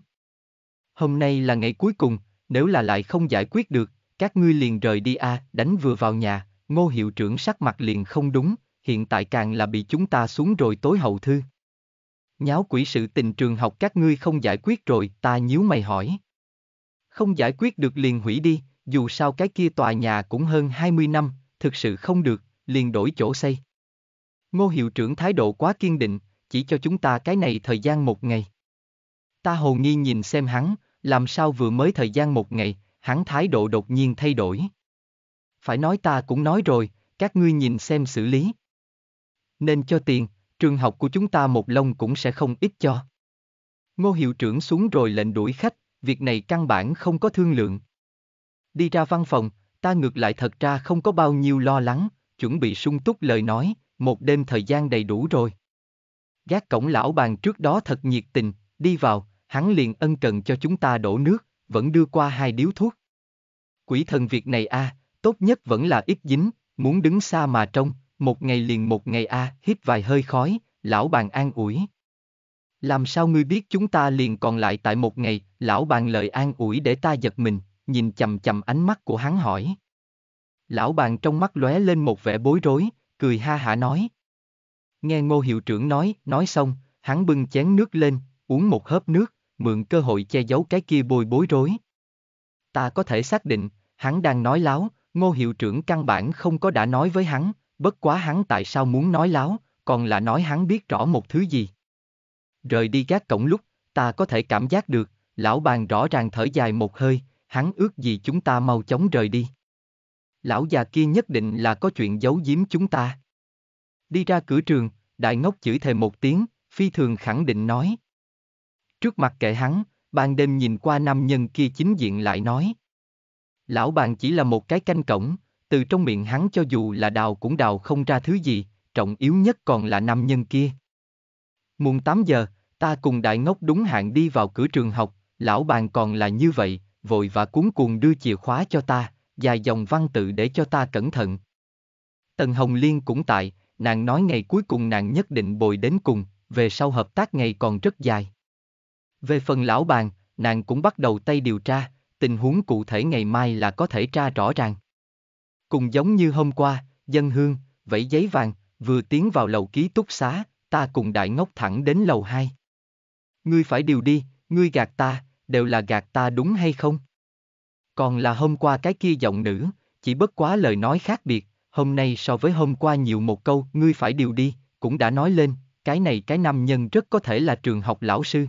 Hôm nay là ngày cuối cùng, nếu là lại không giải quyết được, các ngươi liền rời đi a, à, đánh vừa vào nhà, ngô hiệu trưởng sắc mặt liền không đúng, hiện tại càng là bị chúng ta xuống rồi tối hậu thư. Nháo quỷ sự tình trường học các ngươi không giải quyết rồi, ta nhíu mày hỏi. Không giải quyết được liền hủy đi, dù sao cái kia tòa nhà cũng hơn 20 năm, thực sự không được, liền đổi chỗ xây. Ngô hiệu trưởng thái độ quá kiên định, chỉ cho chúng ta cái này thời gian một ngày. Ta hồ nghi nhìn xem hắn, làm sao vừa mới thời gian một ngày, hắn thái độ đột nhiên thay đổi. Phải nói ta cũng nói rồi, các ngươi nhìn xem xử lý. Nên cho tiền, trường học của chúng ta một lông cũng sẽ không ít cho. Ngô hiệu trưởng xuống rồi lệnh đuổi khách, việc này căn bản không có thương lượng. Đi ra văn phòng, ta ngược lại thật ra không có bao nhiêu lo lắng, chuẩn bị sung túc lời nói, một đêm thời gian đầy đủ rồi. Gác cổng lão bàn trước đó thật nhiệt tình, đi vào, hắn liền ân cần cho chúng ta đổ nước, vẫn đưa qua hai điếu thuốc. Quỷ thần việc này a, à, tốt nhất vẫn là ít dính, muốn đứng xa mà trông, một ngày liền một ngày a, à, hít vài hơi khói, lão bàn an ủi. Làm sao ngươi biết chúng ta liền còn lại tại một ngày, lão bàn lời an ủi để ta giật mình, nhìn chầm chầm ánh mắt của hắn hỏi. Lão bàn trong mắt lóe lên một vẻ bối rối, cười ha hả nói. Nghe ngô hiệu trưởng nói, nói xong, hắn bưng chén nước lên, uống một hớp nước, mượn cơ hội che giấu cái kia bồi bối rối. Ta có thể xác định, hắn đang nói láo, ngô hiệu trưởng căn bản không có đã nói với hắn, bất quá hắn tại sao muốn nói láo, còn là nói hắn biết rõ một thứ gì. Rời đi gác cổng lúc, ta có thể cảm giác được, lão bàn rõ ràng thở dài một hơi, hắn ước gì chúng ta mau chóng rời đi. Lão già kia nhất định là có chuyện giấu giếm chúng ta. Đi ra cửa trường, đại ngốc chửi thề một tiếng, phi thường khẳng định nói, Trước mặt kệ hắn, ban đêm nhìn qua nam nhân kia chính diện lại nói. Lão bàn chỉ là một cái canh cổng, từ trong miệng hắn cho dù là đào cũng đào không ra thứ gì, trọng yếu nhất còn là nam nhân kia. Muộn 8 giờ, ta cùng đại ngốc đúng hạn đi vào cửa trường học, lão bàn còn là như vậy, vội và cuốn cuồng đưa chìa khóa cho ta, dài dòng văn tự để cho ta cẩn thận. Tần Hồng Liên cũng tại, nàng nói ngày cuối cùng nàng nhất định bồi đến cùng, về sau hợp tác ngày còn rất dài. Về phần lão bàn, nàng cũng bắt đầu tay điều tra, tình huống cụ thể ngày mai là có thể tra rõ ràng. Cùng giống như hôm qua, dân hương, vẫy giấy vàng, vừa tiến vào lầu ký túc xá, ta cùng đại ngốc thẳng đến lầu 2. Ngươi phải điều đi, ngươi gạt ta, đều là gạt ta đúng hay không? Còn là hôm qua cái kia giọng nữ, chỉ bất quá lời nói khác biệt, hôm nay so với hôm qua nhiều một câu, ngươi phải điều đi, cũng đã nói lên, cái này cái nam nhân rất có thể là trường học lão sư.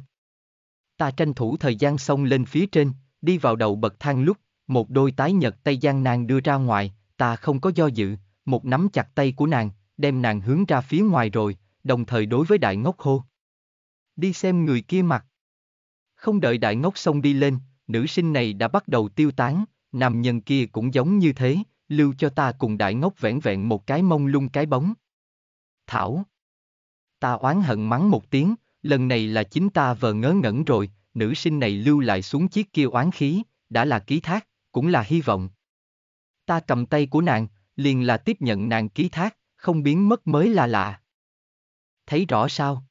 Ta tranh thủ thời gian xông lên phía trên, đi vào đầu bậc thang lúc, một đôi tái nhật tay gian nàng đưa ra ngoài, ta không có do dự, một nắm chặt tay của nàng, đem nàng hướng ra phía ngoài rồi, đồng thời đối với đại ngốc hô. Đi xem người kia mặt. Không đợi đại ngốc xông đi lên, nữ sinh này đã bắt đầu tiêu tán, nam nhân kia cũng giống như thế, lưu cho ta cùng đại ngốc vẻn vẹn một cái mông lung cái bóng. Thảo. Ta oán hận mắng một tiếng, lần này là chính ta vờ ngớ ngẩn rồi, nữ sinh này lưu lại xuống chiếc kia oán khí, đã là ký thác, cũng là hy vọng. Ta cầm tay của nàng, liền là tiếp nhận nàng ký thác, không biến mất mới là lạ. Thấy rõ sao?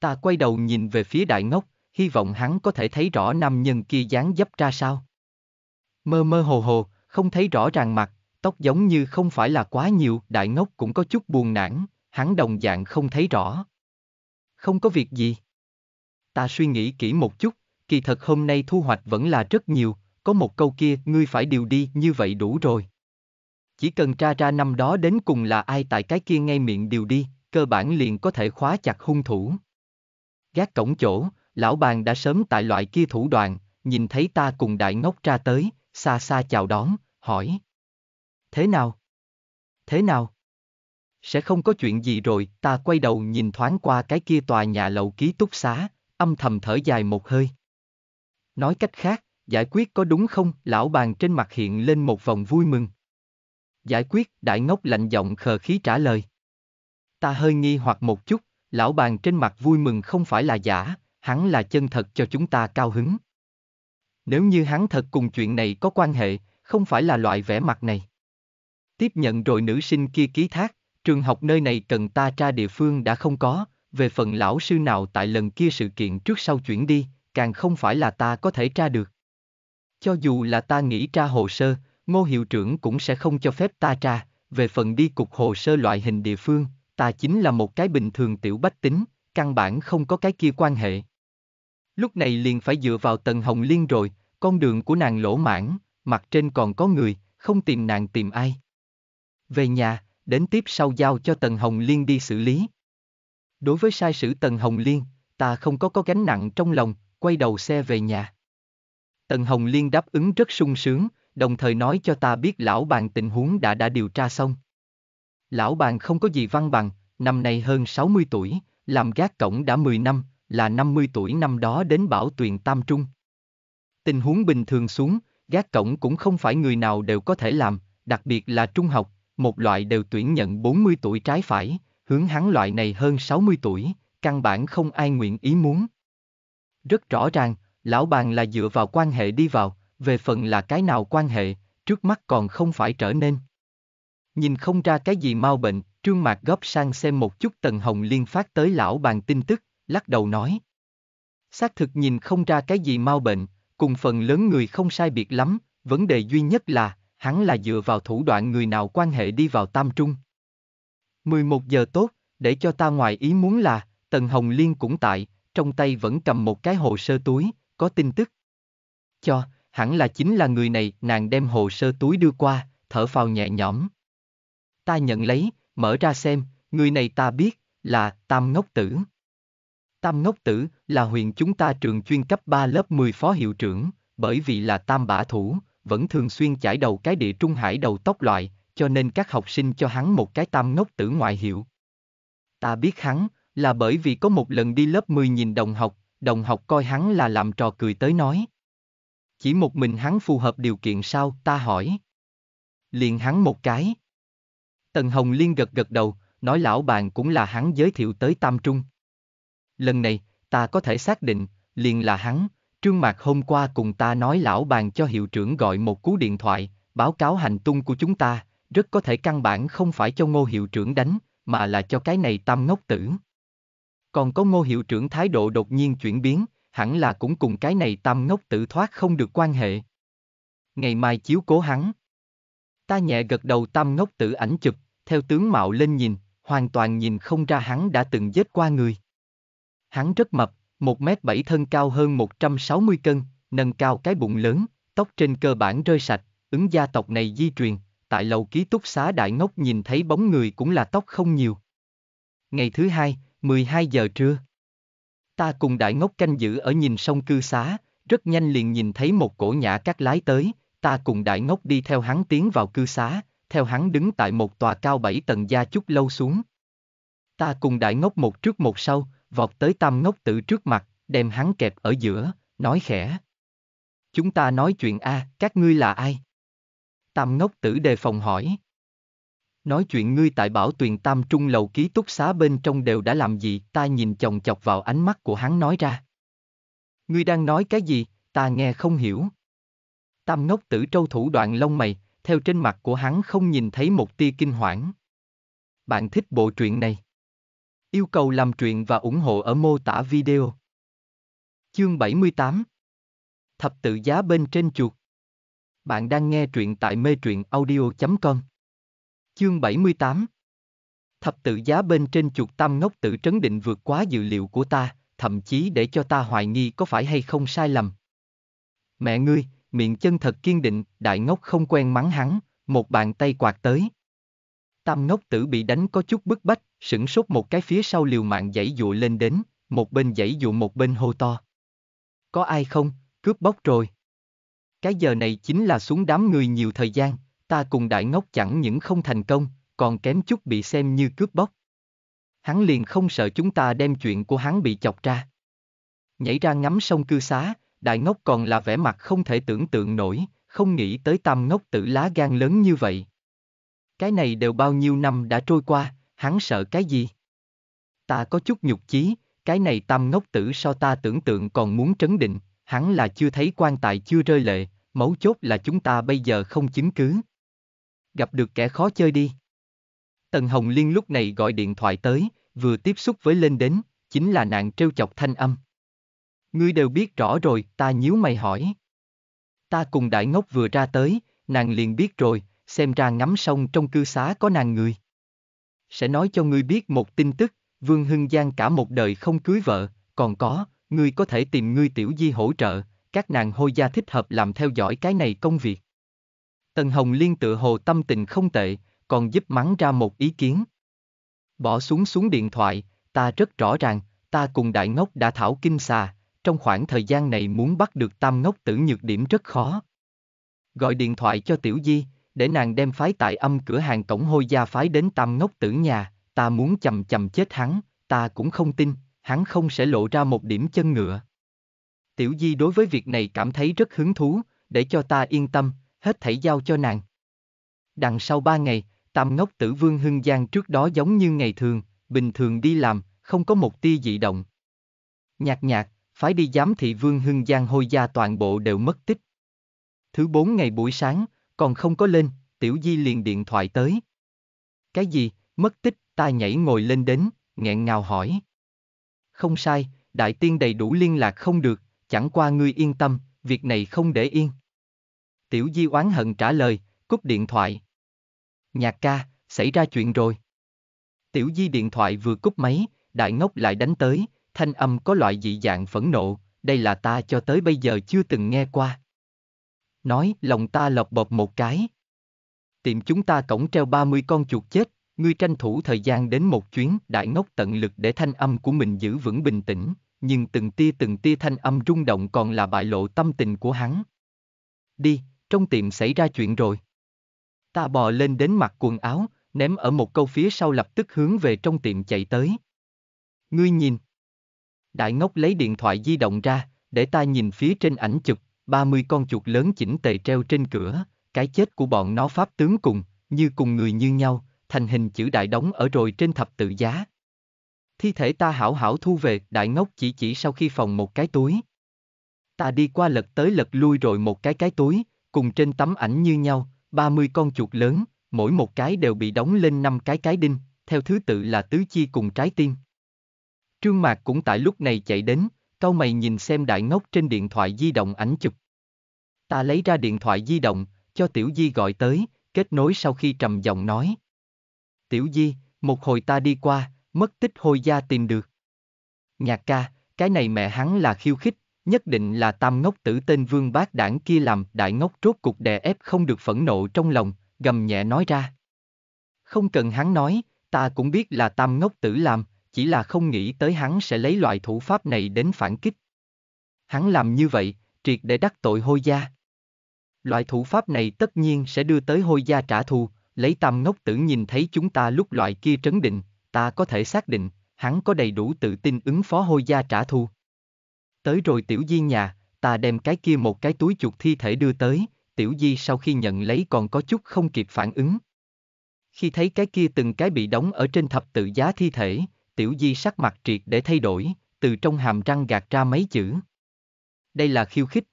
Ta quay đầu nhìn về phía đại ngốc, hy vọng hắn có thể thấy rõ nam nhân kia dáng dấp ra sao. Mơ mơ hồ hồ, không thấy rõ ràng mặt, tóc giống như không phải là quá nhiều, đại ngốc cũng có chút buồn nản, hắn đồng dạng không thấy rõ không có việc gì. Ta suy nghĩ kỹ một chút, kỳ thật hôm nay thu hoạch vẫn là rất nhiều, có một câu kia ngươi phải điều đi như vậy đủ rồi. Chỉ cần tra ra năm đó đến cùng là ai tại cái kia ngay miệng điều đi, cơ bản liền có thể khóa chặt hung thủ. Gác cổng chỗ, lão bàn đã sớm tại loại kia thủ đoạn, nhìn thấy ta cùng đại ngốc ra tới, xa xa chào đón, hỏi. Thế nào? Thế nào? sẽ không có chuyện gì rồi, ta quay đầu nhìn thoáng qua cái kia tòa nhà lầu ký túc xá, âm thầm thở dài một hơi. Nói cách khác, giải quyết có đúng không, lão bàn trên mặt hiện lên một vòng vui mừng. Giải quyết, đại ngốc lạnh giọng khờ khí trả lời. Ta hơi nghi hoặc một chút, lão bàn trên mặt vui mừng không phải là giả, hắn là chân thật cho chúng ta cao hứng. Nếu như hắn thật cùng chuyện này có quan hệ, không phải là loại vẻ mặt này. Tiếp nhận rồi nữ sinh kia ký thác, Trường học nơi này cần ta tra địa phương đã không có, về phần lão sư nào tại lần kia sự kiện trước sau chuyển đi, càng không phải là ta có thể tra được. Cho dù là ta nghĩ tra hồ sơ, ngô hiệu trưởng cũng sẽ không cho phép ta tra, về phần đi cục hồ sơ loại hình địa phương, ta chính là một cái bình thường tiểu bách tính, căn bản không có cái kia quan hệ. Lúc này liền phải dựa vào tần hồng liên rồi, con đường của nàng lỗ mãn, mặt trên còn có người, không tìm nàng tìm ai. Về nhà, đến tiếp sau giao cho Tần Hồng Liên đi xử lý. Đối với sai sử Tần Hồng Liên, ta không có có gánh nặng trong lòng, quay đầu xe về nhà. Tần Hồng Liên đáp ứng rất sung sướng, đồng thời nói cho ta biết lão bàn tình huống đã đã điều tra xong. Lão bàn không có gì văn bằng, năm nay hơn 60 tuổi, làm gác cổng đã 10 năm, là 50 tuổi năm đó đến bảo tuyền Tam Trung. Tình huống bình thường xuống, gác cổng cũng không phải người nào đều có thể làm, đặc biệt là trung học, một loại đều tuyển nhận 40 tuổi trái phải, hướng hắn loại này hơn 60 tuổi, căn bản không ai nguyện ý muốn. Rất rõ ràng, lão bàn là dựa vào quan hệ đi vào, về phần là cái nào quan hệ, trước mắt còn không phải trở nên. Nhìn không ra cái gì mau bệnh, trương mạc góp sang xem một chút tần hồng liên phát tới lão bàn tin tức, lắc đầu nói. Xác thực nhìn không ra cái gì mau bệnh, cùng phần lớn người không sai biệt lắm, vấn đề duy nhất là, hắn là dựa vào thủ đoạn người nào quan hệ đi vào tam trung. 11 giờ tốt, để cho ta ngoài ý muốn là, Tần Hồng Liên cũng tại, trong tay vẫn cầm một cái hồ sơ túi, có tin tức. Cho, hẳn là chính là người này, nàng đem hồ sơ túi đưa qua, thở phào nhẹ nhõm. Ta nhận lấy, mở ra xem, người này ta biết, là Tam Ngốc Tử. Tam Ngốc Tử là huyện chúng ta trường chuyên cấp 3 lớp 10 phó hiệu trưởng, bởi vì là tam bả thủ, vẫn thường xuyên chải đầu cái địa trung hải đầu tóc loại, cho nên các học sinh cho hắn một cái tam ngốc tử ngoại hiệu. Ta biết hắn, là bởi vì có một lần đi lớp 10 nhìn đồng học, đồng học coi hắn là làm trò cười tới nói. Chỉ một mình hắn phù hợp điều kiện sao, ta hỏi. Liền hắn một cái. Tần Hồng Liên gật gật đầu, nói lão bàn cũng là hắn giới thiệu tới Tam Trung. Lần này, ta có thể xác định, liền là hắn, Trương Mạc hôm qua cùng ta nói lão bàn cho hiệu trưởng gọi một cú điện thoại, báo cáo hành tung của chúng ta, rất có thể căn bản không phải cho ngô hiệu trưởng đánh, mà là cho cái này Tâm ngốc tử. Còn có ngô hiệu trưởng thái độ đột nhiên chuyển biến, hẳn là cũng cùng cái này Tâm ngốc tử thoát không được quan hệ. Ngày mai chiếu cố hắn. Ta nhẹ gật đầu Tâm ngốc tử ảnh chụp, theo tướng mạo lên nhìn, hoàn toàn nhìn không ra hắn đã từng giết qua người. Hắn rất mập, 1 m bảy thân cao hơn 160 cân, nâng cao cái bụng lớn, tóc trên cơ bản rơi sạch, ứng gia tộc này di truyền, tại lầu ký túc xá đại ngốc nhìn thấy bóng người cũng là tóc không nhiều. Ngày thứ hai, 12 giờ trưa. Ta cùng đại ngốc canh giữ ở nhìn sông cư xá, rất nhanh liền nhìn thấy một cổ nhã các lái tới, ta cùng đại ngốc đi theo hắn tiến vào cư xá, theo hắn đứng tại một tòa cao bảy tầng gia chút lâu xuống. Ta cùng đại ngốc một trước một sau, vọt tới tam ngốc Tử trước mặt, đem hắn kẹp ở giữa, nói khẽ. Chúng ta nói chuyện a, à, các ngươi là ai? Tam ngốc tử đề phòng hỏi. Nói chuyện ngươi tại bảo tuyền tam trung lầu ký túc xá bên trong đều đã làm gì, ta nhìn chồng chọc vào ánh mắt của hắn nói ra. Ngươi đang nói cái gì, ta nghe không hiểu. Tam ngốc tử trâu thủ đoạn lông mày, theo trên mặt của hắn không nhìn thấy một tia kinh hoảng. Bạn thích bộ truyện này? Yêu cầu làm truyện và ủng hộ ở mô tả video. Chương 78 Thập tự giá bên trên chuột Bạn đang nghe truyện tại mê truyện audio.com Chương 78 Thập tự giá bên trên chuột tam ngốc tự trấn định vượt quá dự liệu của ta, thậm chí để cho ta hoài nghi có phải hay không sai lầm. Mẹ ngươi, miệng chân thật kiên định, đại ngốc không quen mắng hắn, một bàn tay quạt tới. Tam ngốc tử bị đánh có chút bức bách, sửng sốt một cái phía sau liều mạng dãy dụa lên đến, một bên dãy dụa một bên hô to. Có ai không, cướp bóc rồi. Cái giờ này chính là xuống đám người nhiều thời gian, ta cùng đại ngốc chẳng những không thành công, còn kém chút bị xem như cướp bóc. Hắn liền không sợ chúng ta đem chuyện của hắn bị chọc ra. Nhảy ra ngắm sông cư xá, đại ngốc còn là vẻ mặt không thể tưởng tượng nổi, không nghĩ tới tam ngốc tử lá gan lớn như vậy. Cái này đều bao nhiêu năm đã trôi qua, hắn sợ cái gì? Ta có chút nhục chí, cái này tâm ngốc tử so ta tưởng tượng còn muốn trấn định, hắn là chưa thấy quan tài chưa rơi lệ, mấu chốt là chúng ta bây giờ không chứng cứ. Gặp được kẻ khó chơi đi. Tần Hồng Liên lúc này gọi điện thoại tới, vừa tiếp xúc với lên đến, chính là nạn trêu chọc thanh âm. Ngươi đều biết rõ rồi, ta nhíu mày hỏi. Ta cùng đại ngốc vừa ra tới, nàng liền biết rồi, xem ra ngắm sông trong cư xá có nàng người. Sẽ nói cho ngươi biết một tin tức, Vương Hưng Giang cả một đời không cưới vợ, còn có, ngươi có thể tìm ngươi tiểu di hỗ trợ, các nàng hôi gia thích hợp làm theo dõi cái này công việc. Tần Hồng Liên tự hồ tâm tình không tệ, còn giúp mắng ra một ý kiến. Bỏ xuống xuống điện thoại, ta rất rõ ràng, ta cùng đại ngốc đã thảo kinh xà, trong khoảng thời gian này muốn bắt được tam ngốc tử nhược điểm rất khó. Gọi điện thoại cho tiểu di, để nàng đem phái tại âm cửa hàng cổng hôi gia phái đến tam ngốc tử nhà, ta muốn chầm chầm chết hắn, ta cũng không tin, hắn không sẽ lộ ra một điểm chân ngựa. Tiểu Di đối với việc này cảm thấy rất hứng thú, để cho ta yên tâm, hết thảy giao cho nàng. Đằng sau ba ngày, tam ngốc tử vương hưng giang trước đó giống như ngày thường, bình thường đi làm, không có một tia dị động. Nhạc nhạc, phái đi giám thị vương hưng giang hôi gia toàn bộ đều mất tích. Thứ bốn ngày buổi sáng, còn không có lên, tiểu di liền điện thoại tới. Cái gì, mất tích, ta nhảy ngồi lên đến, nghẹn ngào hỏi. Không sai, đại tiên đầy đủ liên lạc không được, chẳng qua ngươi yên tâm, việc này không để yên. Tiểu di oán hận trả lời, cúp điện thoại. Nhạc ca, xảy ra chuyện rồi. Tiểu di điện thoại vừa cúp máy, đại ngốc lại đánh tới, thanh âm có loại dị dạng phẫn nộ, đây là ta cho tới bây giờ chưa từng nghe qua nói lòng ta lợp bợp một cái. Tiệm chúng ta cổng treo 30 con chuột chết, ngươi tranh thủ thời gian đến một chuyến đại ngốc tận lực để thanh âm của mình giữ vững bình tĩnh, nhưng từng tia từng tia thanh âm rung động còn là bại lộ tâm tình của hắn. Đi, trong tiệm xảy ra chuyện rồi. Ta bò lên đến mặt quần áo, ném ở một câu phía sau lập tức hướng về trong tiệm chạy tới. Ngươi nhìn. Đại ngốc lấy điện thoại di động ra, để ta nhìn phía trên ảnh chụp, 30 con chuột lớn chỉnh tề treo trên cửa, cái chết của bọn nó pháp tướng cùng, như cùng người như nhau, thành hình chữ đại đóng ở rồi trên thập tự giá. Thi thể ta hảo hảo thu về, đại ngốc chỉ chỉ sau khi phòng một cái túi. Ta đi qua lật tới lật lui rồi một cái cái túi, cùng trên tấm ảnh như nhau, 30 con chuột lớn, mỗi một cái đều bị đóng lên năm cái cái đinh, theo thứ tự là tứ chi cùng trái tim. Trương Mạc cũng tại lúc này chạy đến, Câu mày nhìn xem đại ngốc trên điện thoại di động ảnh chụp. Ta lấy ra điện thoại di động, cho Tiểu Di gọi tới, kết nối sau khi trầm giọng nói. Tiểu Di, một hồi ta đi qua, mất tích hồi gia tìm được. Nhạc ca, cái này mẹ hắn là khiêu khích, nhất định là tam ngốc tử tên vương bác đảng kia làm đại ngốc rốt cục đè ép không được phẫn nộ trong lòng, gầm nhẹ nói ra. Không cần hắn nói, ta cũng biết là tam ngốc tử làm, chỉ là không nghĩ tới hắn sẽ lấy loại thủ pháp này đến phản kích. Hắn làm như vậy, triệt để đắc tội hôi gia. Loại thủ pháp này tất nhiên sẽ đưa tới hôi gia trả thù, lấy tam ngốc tử nhìn thấy chúng ta lúc loại kia trấn định, ta có thể xác định, hắn có đầy đủ tự tin ứng phó hôi gia trả thù. Tới rồi tiểu di nhà, ta đem cái kia một cái túi chuột thi thể đưa tới, tiểu di sau khi nhận lấy còn có chút không kịp phản ứng. Khi thấy cái kia từng cái bị đóng ở trên thập tự giá thi thể, Tiểu Di sắc mặt triệt để thay đổi, từ trong hàm răng gạt ra mấy chữ. Đây là khiêu khích.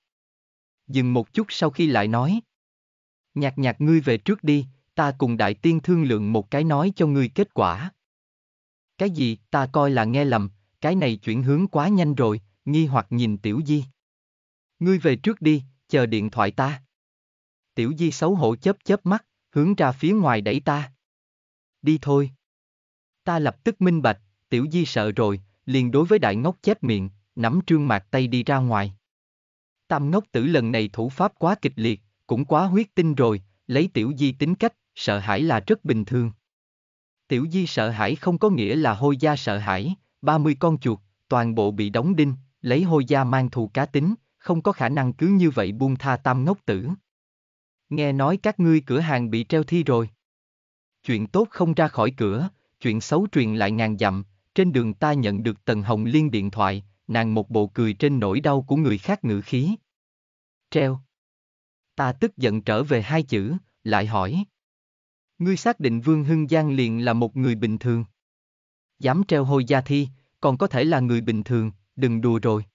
Dừng một chút sau khi lại nói. Nhạc nhạc ngươi về trước đi, ta cùng đại tiên thương lượng một cái nói cho ngươi kết quả. Cái gì ta coi là nghe lầm, cái này chuyển hướng quá nhanh rồi, nghi hoặc nhìn Tiểu Di. Ngươi về trước đi, chờ điện thoại ta. Tiểu Di xấu hổ chớp chớp mắt, hướng ra phía ngoài đẩy ta. Đi thôi. Ta lập tức minh bạch, Tiểu Di sợ rồi, liền đối với đại ngốc chép miệng, nắm trương mạc tay đi ra ngoài. Tam ngốc tử lần này thủ pháp quá kịch liệt, cũng quá huyết tinh rồi, lấy Tiểu Di tính cách, sợ hãi là rất bình thường. Tiểu Di sợ hãi không có nghĩa là hôi gia sợ hãi, 30 con chuột, toàn bộ bị đóng đinh, lấy hôi gia mang thù cá tính, không có khả năng cứ như vậy buông tha tam ngốc tử. Nghe nói các ngươi cửa hàng bị treo thi rồi. Chuyện tốt không ra khỏi cửa, chuyện xấu truyền lại ngàn dặm, trên đường ta nhận được Tần Hồng Liên điện thoại, nàng một bộ cười trên nỗi đau của người khác ngữ khí. Treo. Ta tức giận trở về hai chữ, lại hỏi. Ngươi xác định Vương Hưng Giang liền là một người bình thường. Dám treo hôi gia thi, còn có thể là người bình thường, đừng đùa rồi.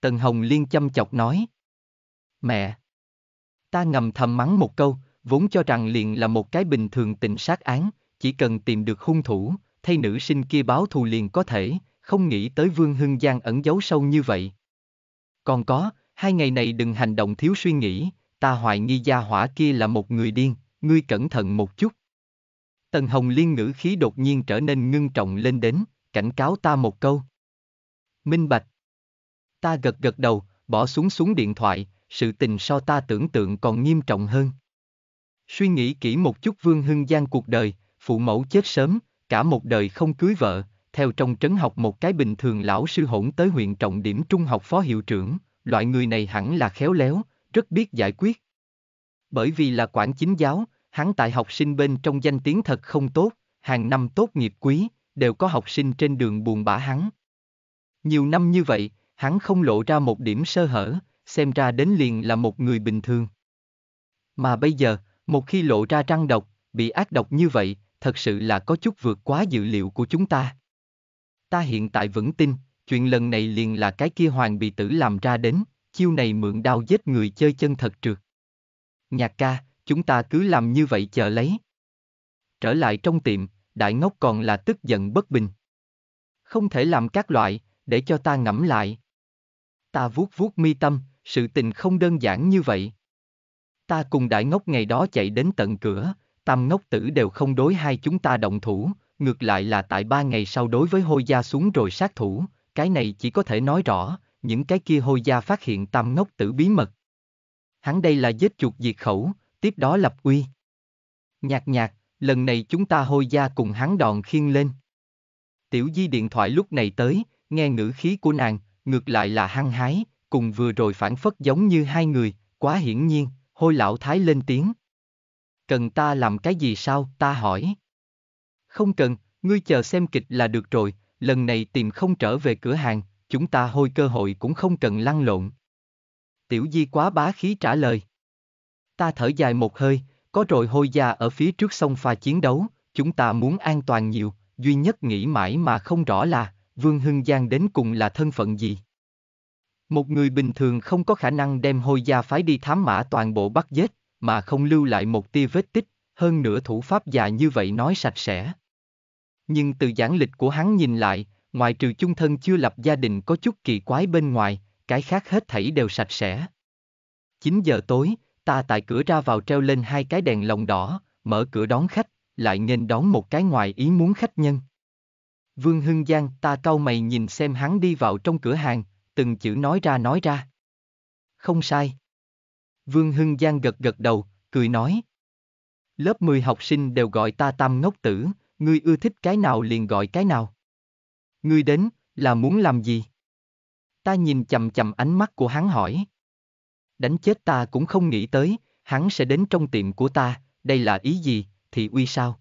Tần Hồng Liên chăm chọc nói. Mẹ! Ta ngầm thầm mắng một câu, vốn cho rằng liền là một cái bình thường tình sát án, chỉ cần tìm được hung thủ, thay nữ sinh kia báo thù liền có thể, không nghĩ tới Vương Hưng Giang ẩn giấu sâu như vậy. Còn có, hai ngày này đừng hành động thiếu suy nghĩ, ta hoài nghi gia hỏa kia là một người điên, ngươi cẩn thận một chút. Tần Hồng Liên ngữ khí đột nhiên trở nên ngưng trọng lên đến, cảnh cáo ta một câu. Minh Bạch. Ta gật gật đầu, bỏ xuống xuống điện thoại, sự tình so ta tưởng tượng còn nghiêm trọng hơn. Suy nghĩ kỹ một chút Vương Hưng Giang cuộc đời, phụ mẫu chết sớm, cả một đời không cưới vợ, theo trong trấn học một cái bình thường lão sư hỗn tới huyện trọng điểm trung học phó hiệu trưởng, loại người này hẳn là khéo léo, rất biết giải quyết. Bởi vì là quản chính giáo, hắn tại học sinh bên trong danh tiếng thật không tốt, hàng năm tốt nghiệp quý, đều có học sinh trên đường buồn bã hắn. Nhiều năm như vậy, hắn không lộ ra một điểm sơ hở, xem ra đến liền là một người bình thường. Mà bây giờ, một khi lộ ra trăng độc, bị ác độc như vậy, thật sự là có chút vượt quá dự liệu của chúng ta. Ta hiện tại vẫn tin, chuyện lần này liền là cái kia hoàng bị tử làm ra đến, chiêu này mượn đau giết người chơi chân thật trượt. Nhạc ca, chúng ta cứ làm như vậy chờ lấy. Trở lại trong tiệm, đại ngốc còn là tức giận bất bình. Không thể làm các loại, để cho ta ngẫm lại. Ta vuốt vuốt mi tâm, sự tình không đơn giản như vậy. Ta cùng đại ngốc ngày đó chạy đến tận cửa, tam ngốc tử đều không đối hai chúng ta động thủ, ngược lại là tại ba ngày sau đối với hôi gia xuống rồi sát thủ, cái này chỉ có thể nói rõ, những cái kia hôi gia phát hiện tam ngốc tử bí mật. Hắn đây là giết chuột diệt khẩu, tiếp đó lập uy. Nhạc nhạc, lần này chúng ta hôi gia cùng hắn đòn khiên lên. Tiểu di điện thoại lúc này tới, nghe ngữ khí của nàng, ngược lại là hăng hái, cùng vừa rồi phản phất giống như hai người, quá hiển nhiên, hôi lão thái lên tiếng. Cần ta làm cái gì sao, ta hỏi. Không cần, ngươi chờ xem kịch là được rồi, lần này tìm không trở về cửa hàng, chúng ta hôi cơ hội cũng không cần lăn lộn. Tiểu Di quá bá khí trả lời. Ta thở dài một hơi, có rồi hôi gia ở phía trước sông pha chiến đấu, chúng ta muốn an toàn nhiều, duy nhất nghĩ mãi mà không rõ là, Vương Hưng Giang đến cùng là thân phận gì. Một người bình thường không có khả năng đem hôi gia phái đi thám mã toàn bộ bắt giết, mà không lưu lại một tia vết tích, hơn nữa thủ pháp già như vậy nói sạch sẽ. Nhưng từ giảng lịch của hắn nhìn lại, ngoài trừ chung thân chưa lập gia đình có chút kỳ quái bên ngoài, cái khác hết thảy đều sạch sẽ. 9 giờ tối, ta tại cửa ra vào treo lên hai cái đèn lồng đỏ, mở cửa đón khách, lại nghênh đón một cái ngoài ý muốn khách nhân. Vương Hưng Giang ta cau mày nhìn xem hắn đi vào trong cửa hàng, từng chữ nói ra nói ra. Không sai. Vương Hưng Giang gật gật đầu, cười nói. Lớp 10 học sinh đều gọi ta tam ngốc tử, ngươi ưa thích cái nào liền gọi cái nào. Ngươi đến, là muốn làm gì? Ta nhìn chầm chầm ánh mắt của hắn hỏi. Đánh chết ta cũng không nghĩ tới, hắn sẽ đến trong tiệm của ta, đây là ý gì, thì uy sao?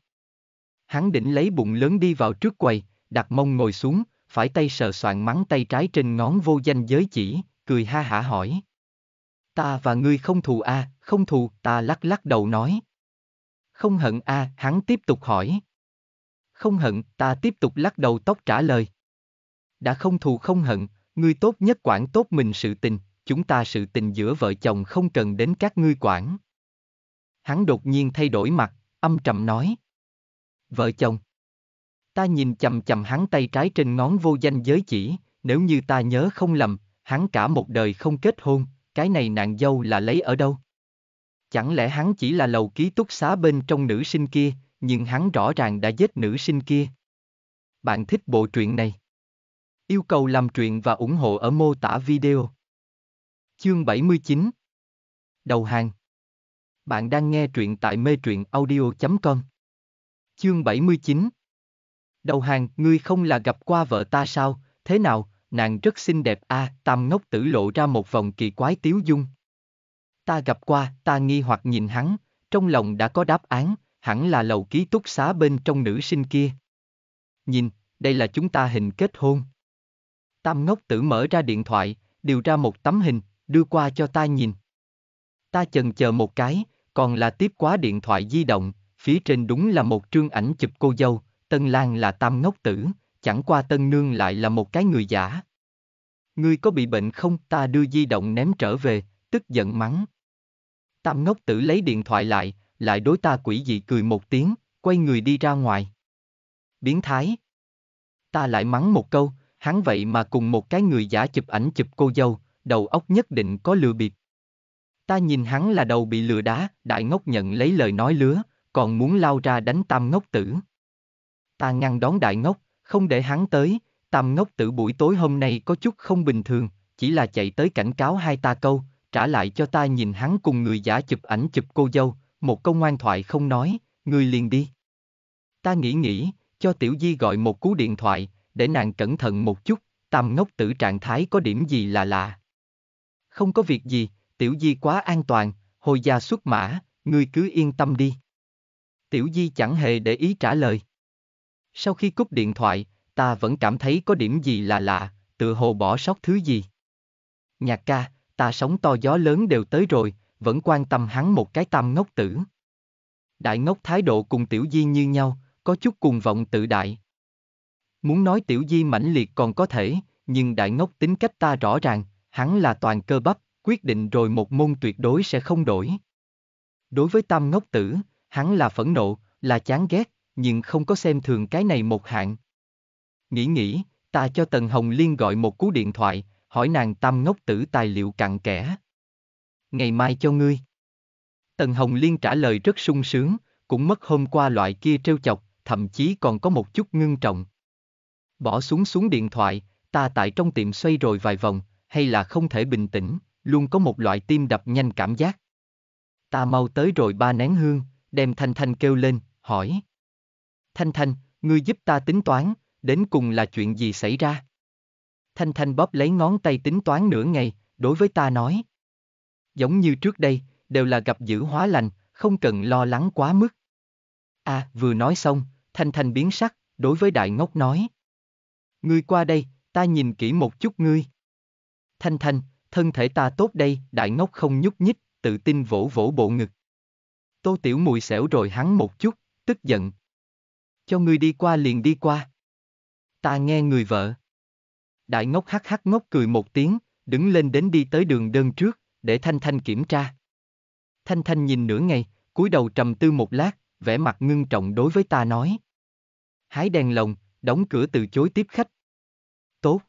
Hắn định lấy bụng lớn đi vào trước quầy, đặt mông ngồi xuống, phải tay sờ soạn mắng tay trái trên ngón vô danh giới chỉ, cười ha hả hỏi. Ta và ngươi không thù à, không thù, ta lắc lắc đầu nói. Không hận à, hắn tiếp tục hỏi. Không hận, ta tiếp tục lắc đầu tóc trả lời. Đã không thù không hận, ngươi tốt nhất quản tốt mình sự tình, chúng ta sự tình giữa vợ chồng không cần đến các ngươi quản. Hắn đột nhiên thay đổi mặt, âm trầm nói. Vợ chồng. Ta nhìn chầm chầm hắn tay trái trên ngón vô danh giới chỉ, nếu như ta nhớ không lầm, hắn cả một đời không kết hôn, cái này nàng dâu là lấy ở đâu? Chẳng lẽ hắn chỉ là lầu ký túc xá bên trong nữ sinh kia, nhưng hắn rõ ràng đã giết nữ sinh kia. Bạn thích bộ truyện này? Yêu cầu làm truyện và ủng hộ ở mô tả video. Chương 79 Đầu hàng Bạn đang nghe truyện tại mê truyện audio.com Chương 79 Đầu hàng, ngươi không là gặp qua vợ ta sao, thế nào, nàng rất xinh đẹp a à, tam ngốc tử lộ ra một vòng kỳ quái tiếu dung. Ta gặp qua, ta nghi hoặc nhìn hắn, trong lòng đã có đáp án, hẳn là lầu ký túc xá bên trong nữ sinh kia. Nhìn, đây là chúng ta hình kết hôn. Tam ngốc tử mở ra điện thoại, điều ra một tấm hình, đưa qua cho ta nhìn. Ta chần chờ một cái, còn là tiếp quá điện thoại di động, phía trên đúng là một trương ảnh chụp cô dâu, Tân Lan là tam ngốc tử, chẳng qua tân nương lại là một cái người giả. Ngươi có bị bệnh không ta đưa di động ném trở về, tức giận mắng. Tam ngốc tử lấy điện thoại lại, lại đối ta quỷ dị cười một tiếng, quay người đi ra ngoài. Biến thái. Ta lại mắng một câu, hắn vậy mà cùng một cái người giả chụp ảnh chụp cô dâu, đầu óc nhất định có lừa bịp. Ta nhìn hắn là đầu bị lừa đá, đại ngốc nhận lấy lời nói lứa, còn muốn lao ra đánh tam ngốc tử. Ta ngăn đón đại ngốc, không để hắn tới, tam ngốc tử buổi tối hôm nay có chút không bình thường, chỉ là chạy tới cảnh cáo hai ta câu, trả lại cho ta nhìn hắn cùng người giả chụp ảnh chụp cô dâu, một câu ngoan thoại không nói, người liền đi. Ta nghĩ nghĩ, cho Tiểu Di gọi một cú điện thoại, để nàng cẩn thận một chút, tam ngốc tử trạng thái có điểm gì là lạ. Không có việc gì, Tiểu Di quá an toàn, hồi gia xuất mã, người cứ yên tâm đi. Tiểu Di chẳng hề để ý trả lời. Sau khi cúp điện thoại, ta vẫn cảm thấy có điểm gì là lạ, tự hồ bỏ sót thứ gì. Nhạc ca, ta sống to gió lớn đều tới rồi, vẫn quan tâm hắn một cái tam ngốc tử. Đại ngốc thái độ cùng tiểu di như nhau, có chút cuồng vọng tự đại. Muốn nói tiểu di mãnh liệt còn có thể, nhưng đại ngốc tính cách ta rõ ràng, hắn là toàn cơ bắp, quyết định rồi một môn tuyệt đối sẽ không đổi. Đối với tam ngốc tử, hắn là phẫn nộ, là chán ghét, nhưng không có xem thường cái này một hạng. Nghĩ nghĩ, ta cho Tần Hồng Liên gọi một cú điện thoại, hỏi nàng tam ngốc tử tài liệu cặn kẽ. Ngày mai cho ngươi. Tần Hồng Liên trả lời rất sung sướng, cũng mất hôm qua loại kia trêu chọc, thậm chí còn có một chút ngưng trọng. Bỏ xuống xuống điện thoại, ta tại trong tiệm xoay rồi vài vòng, hay là không thể bình tĩnh, luôn có một loại tim đập nhanh cảm giác. Ta mau tới rồi ba nén hương, đem Thanh Thanh kêu lên, hỏi. Thanh Thanh, ngươi giúp ta tính toán, đến cùng là chuyện gì xảy ra? Thanh Thanh bóp lấy ngón tay tính toán nửa ngày, đối với ta nói. Giống như trước đây, đều là gặp dữ hóa lành, không cần lo lắng quá mức. À, vừa nói xong, Thanh Thanh biến sắc, đối với đại ngốc nói. Ngươi qua đây, ta nhìn kỹ một chút ngươi. Thanh Thanh, thân thể ta tốt đây, đại ngốc không nhúc nhích, tự tin vỗ vỗ bộ ngực. Tô Tiểu Mùi xẻo rồi hắn một chút, tức giận, cho ngươi đi qua liền đi qua. Ta nghe người vợ. Đại ngốc hắc hắc ngốc cười một tiếng, đứng lên đến đi tới đường đơn trước, để Thanh Thanh kiểm tra. Thanh Thanh nhìn nửa ngày, cúi đầu trầm tư một lát, vẻ mặt ngưng trọng đối với ta nói. Hái đèn lồng, đóng cửa từ chối tiếp khách. Tốt.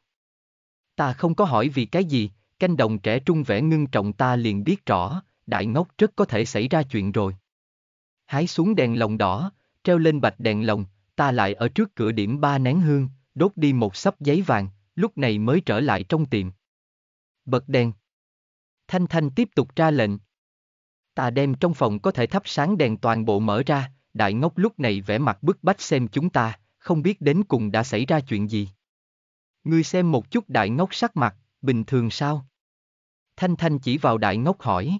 Ta không có hỏi vì cái gì, canh đồng trẻ trung vẻ ngưng trọng ta liền biết rõ, đại ngốc rất có thể xảy ra chuyện rồi. Hái xuống đèn lồng đỏ, treo lên bạch đèn lồng, ta lại ở trước cửa điểm ba nén hương, đốt đi một sấp giấy vàng, lúc này mới trở lại trong tiệm. Bật đèn. Thanh Thanh tiếp tục ra lệnh. Ta đem trong phòng có thể thắp sáng đèn toàn bộ mở ra, đại ngốc lúc này vẽ mặt bức bách xem chúng ta, không biết đến cùng đã xảy ra chuyện gì. Ngươi xem một chút đại ngốc sắc mặt, bình thường sao? Thanh Thanh chỉ vào đại ngốc hỏi.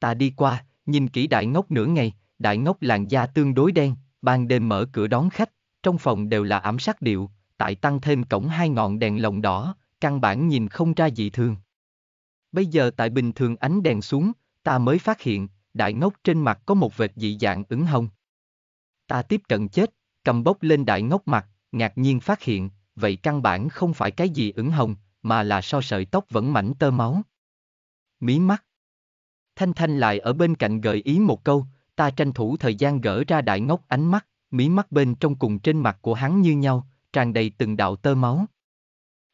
Ta đi qua, nhìn kỹ đại ngốc nửa ngày, đại ngốc làn da tương đối đen, ban đêm mở cửa đón khách, trong phòng đều là ảm sát điệu, tại tăng thêm cổng hai ngọn đèn lồng đỏ, căn bản nhìn không ra dị thường. Bây giờ tại bình thường ánh đèn xuống, ta mới phát hiện, đại ngốc trên mặt có một vệt dị dạng ứng hồng. Ta tiếp cận chết, cầm bốc lên đại ngốc mặt, ngạc nhiên phát hiện, vậy căn bản không phải cái gì ứng hồng, mà là so sợi tóc vẫn mảnh tơ máu. Mí mắt. Thanh Thanh lại ở bên cạnh gợi ý một câu, ta tranh thủ thời gian gỡ ra đại ngốc ánh mắt, mí mắt bên trong cùng trên mặt của hắn như nhau, tràn đầy từng đạo tơ máu.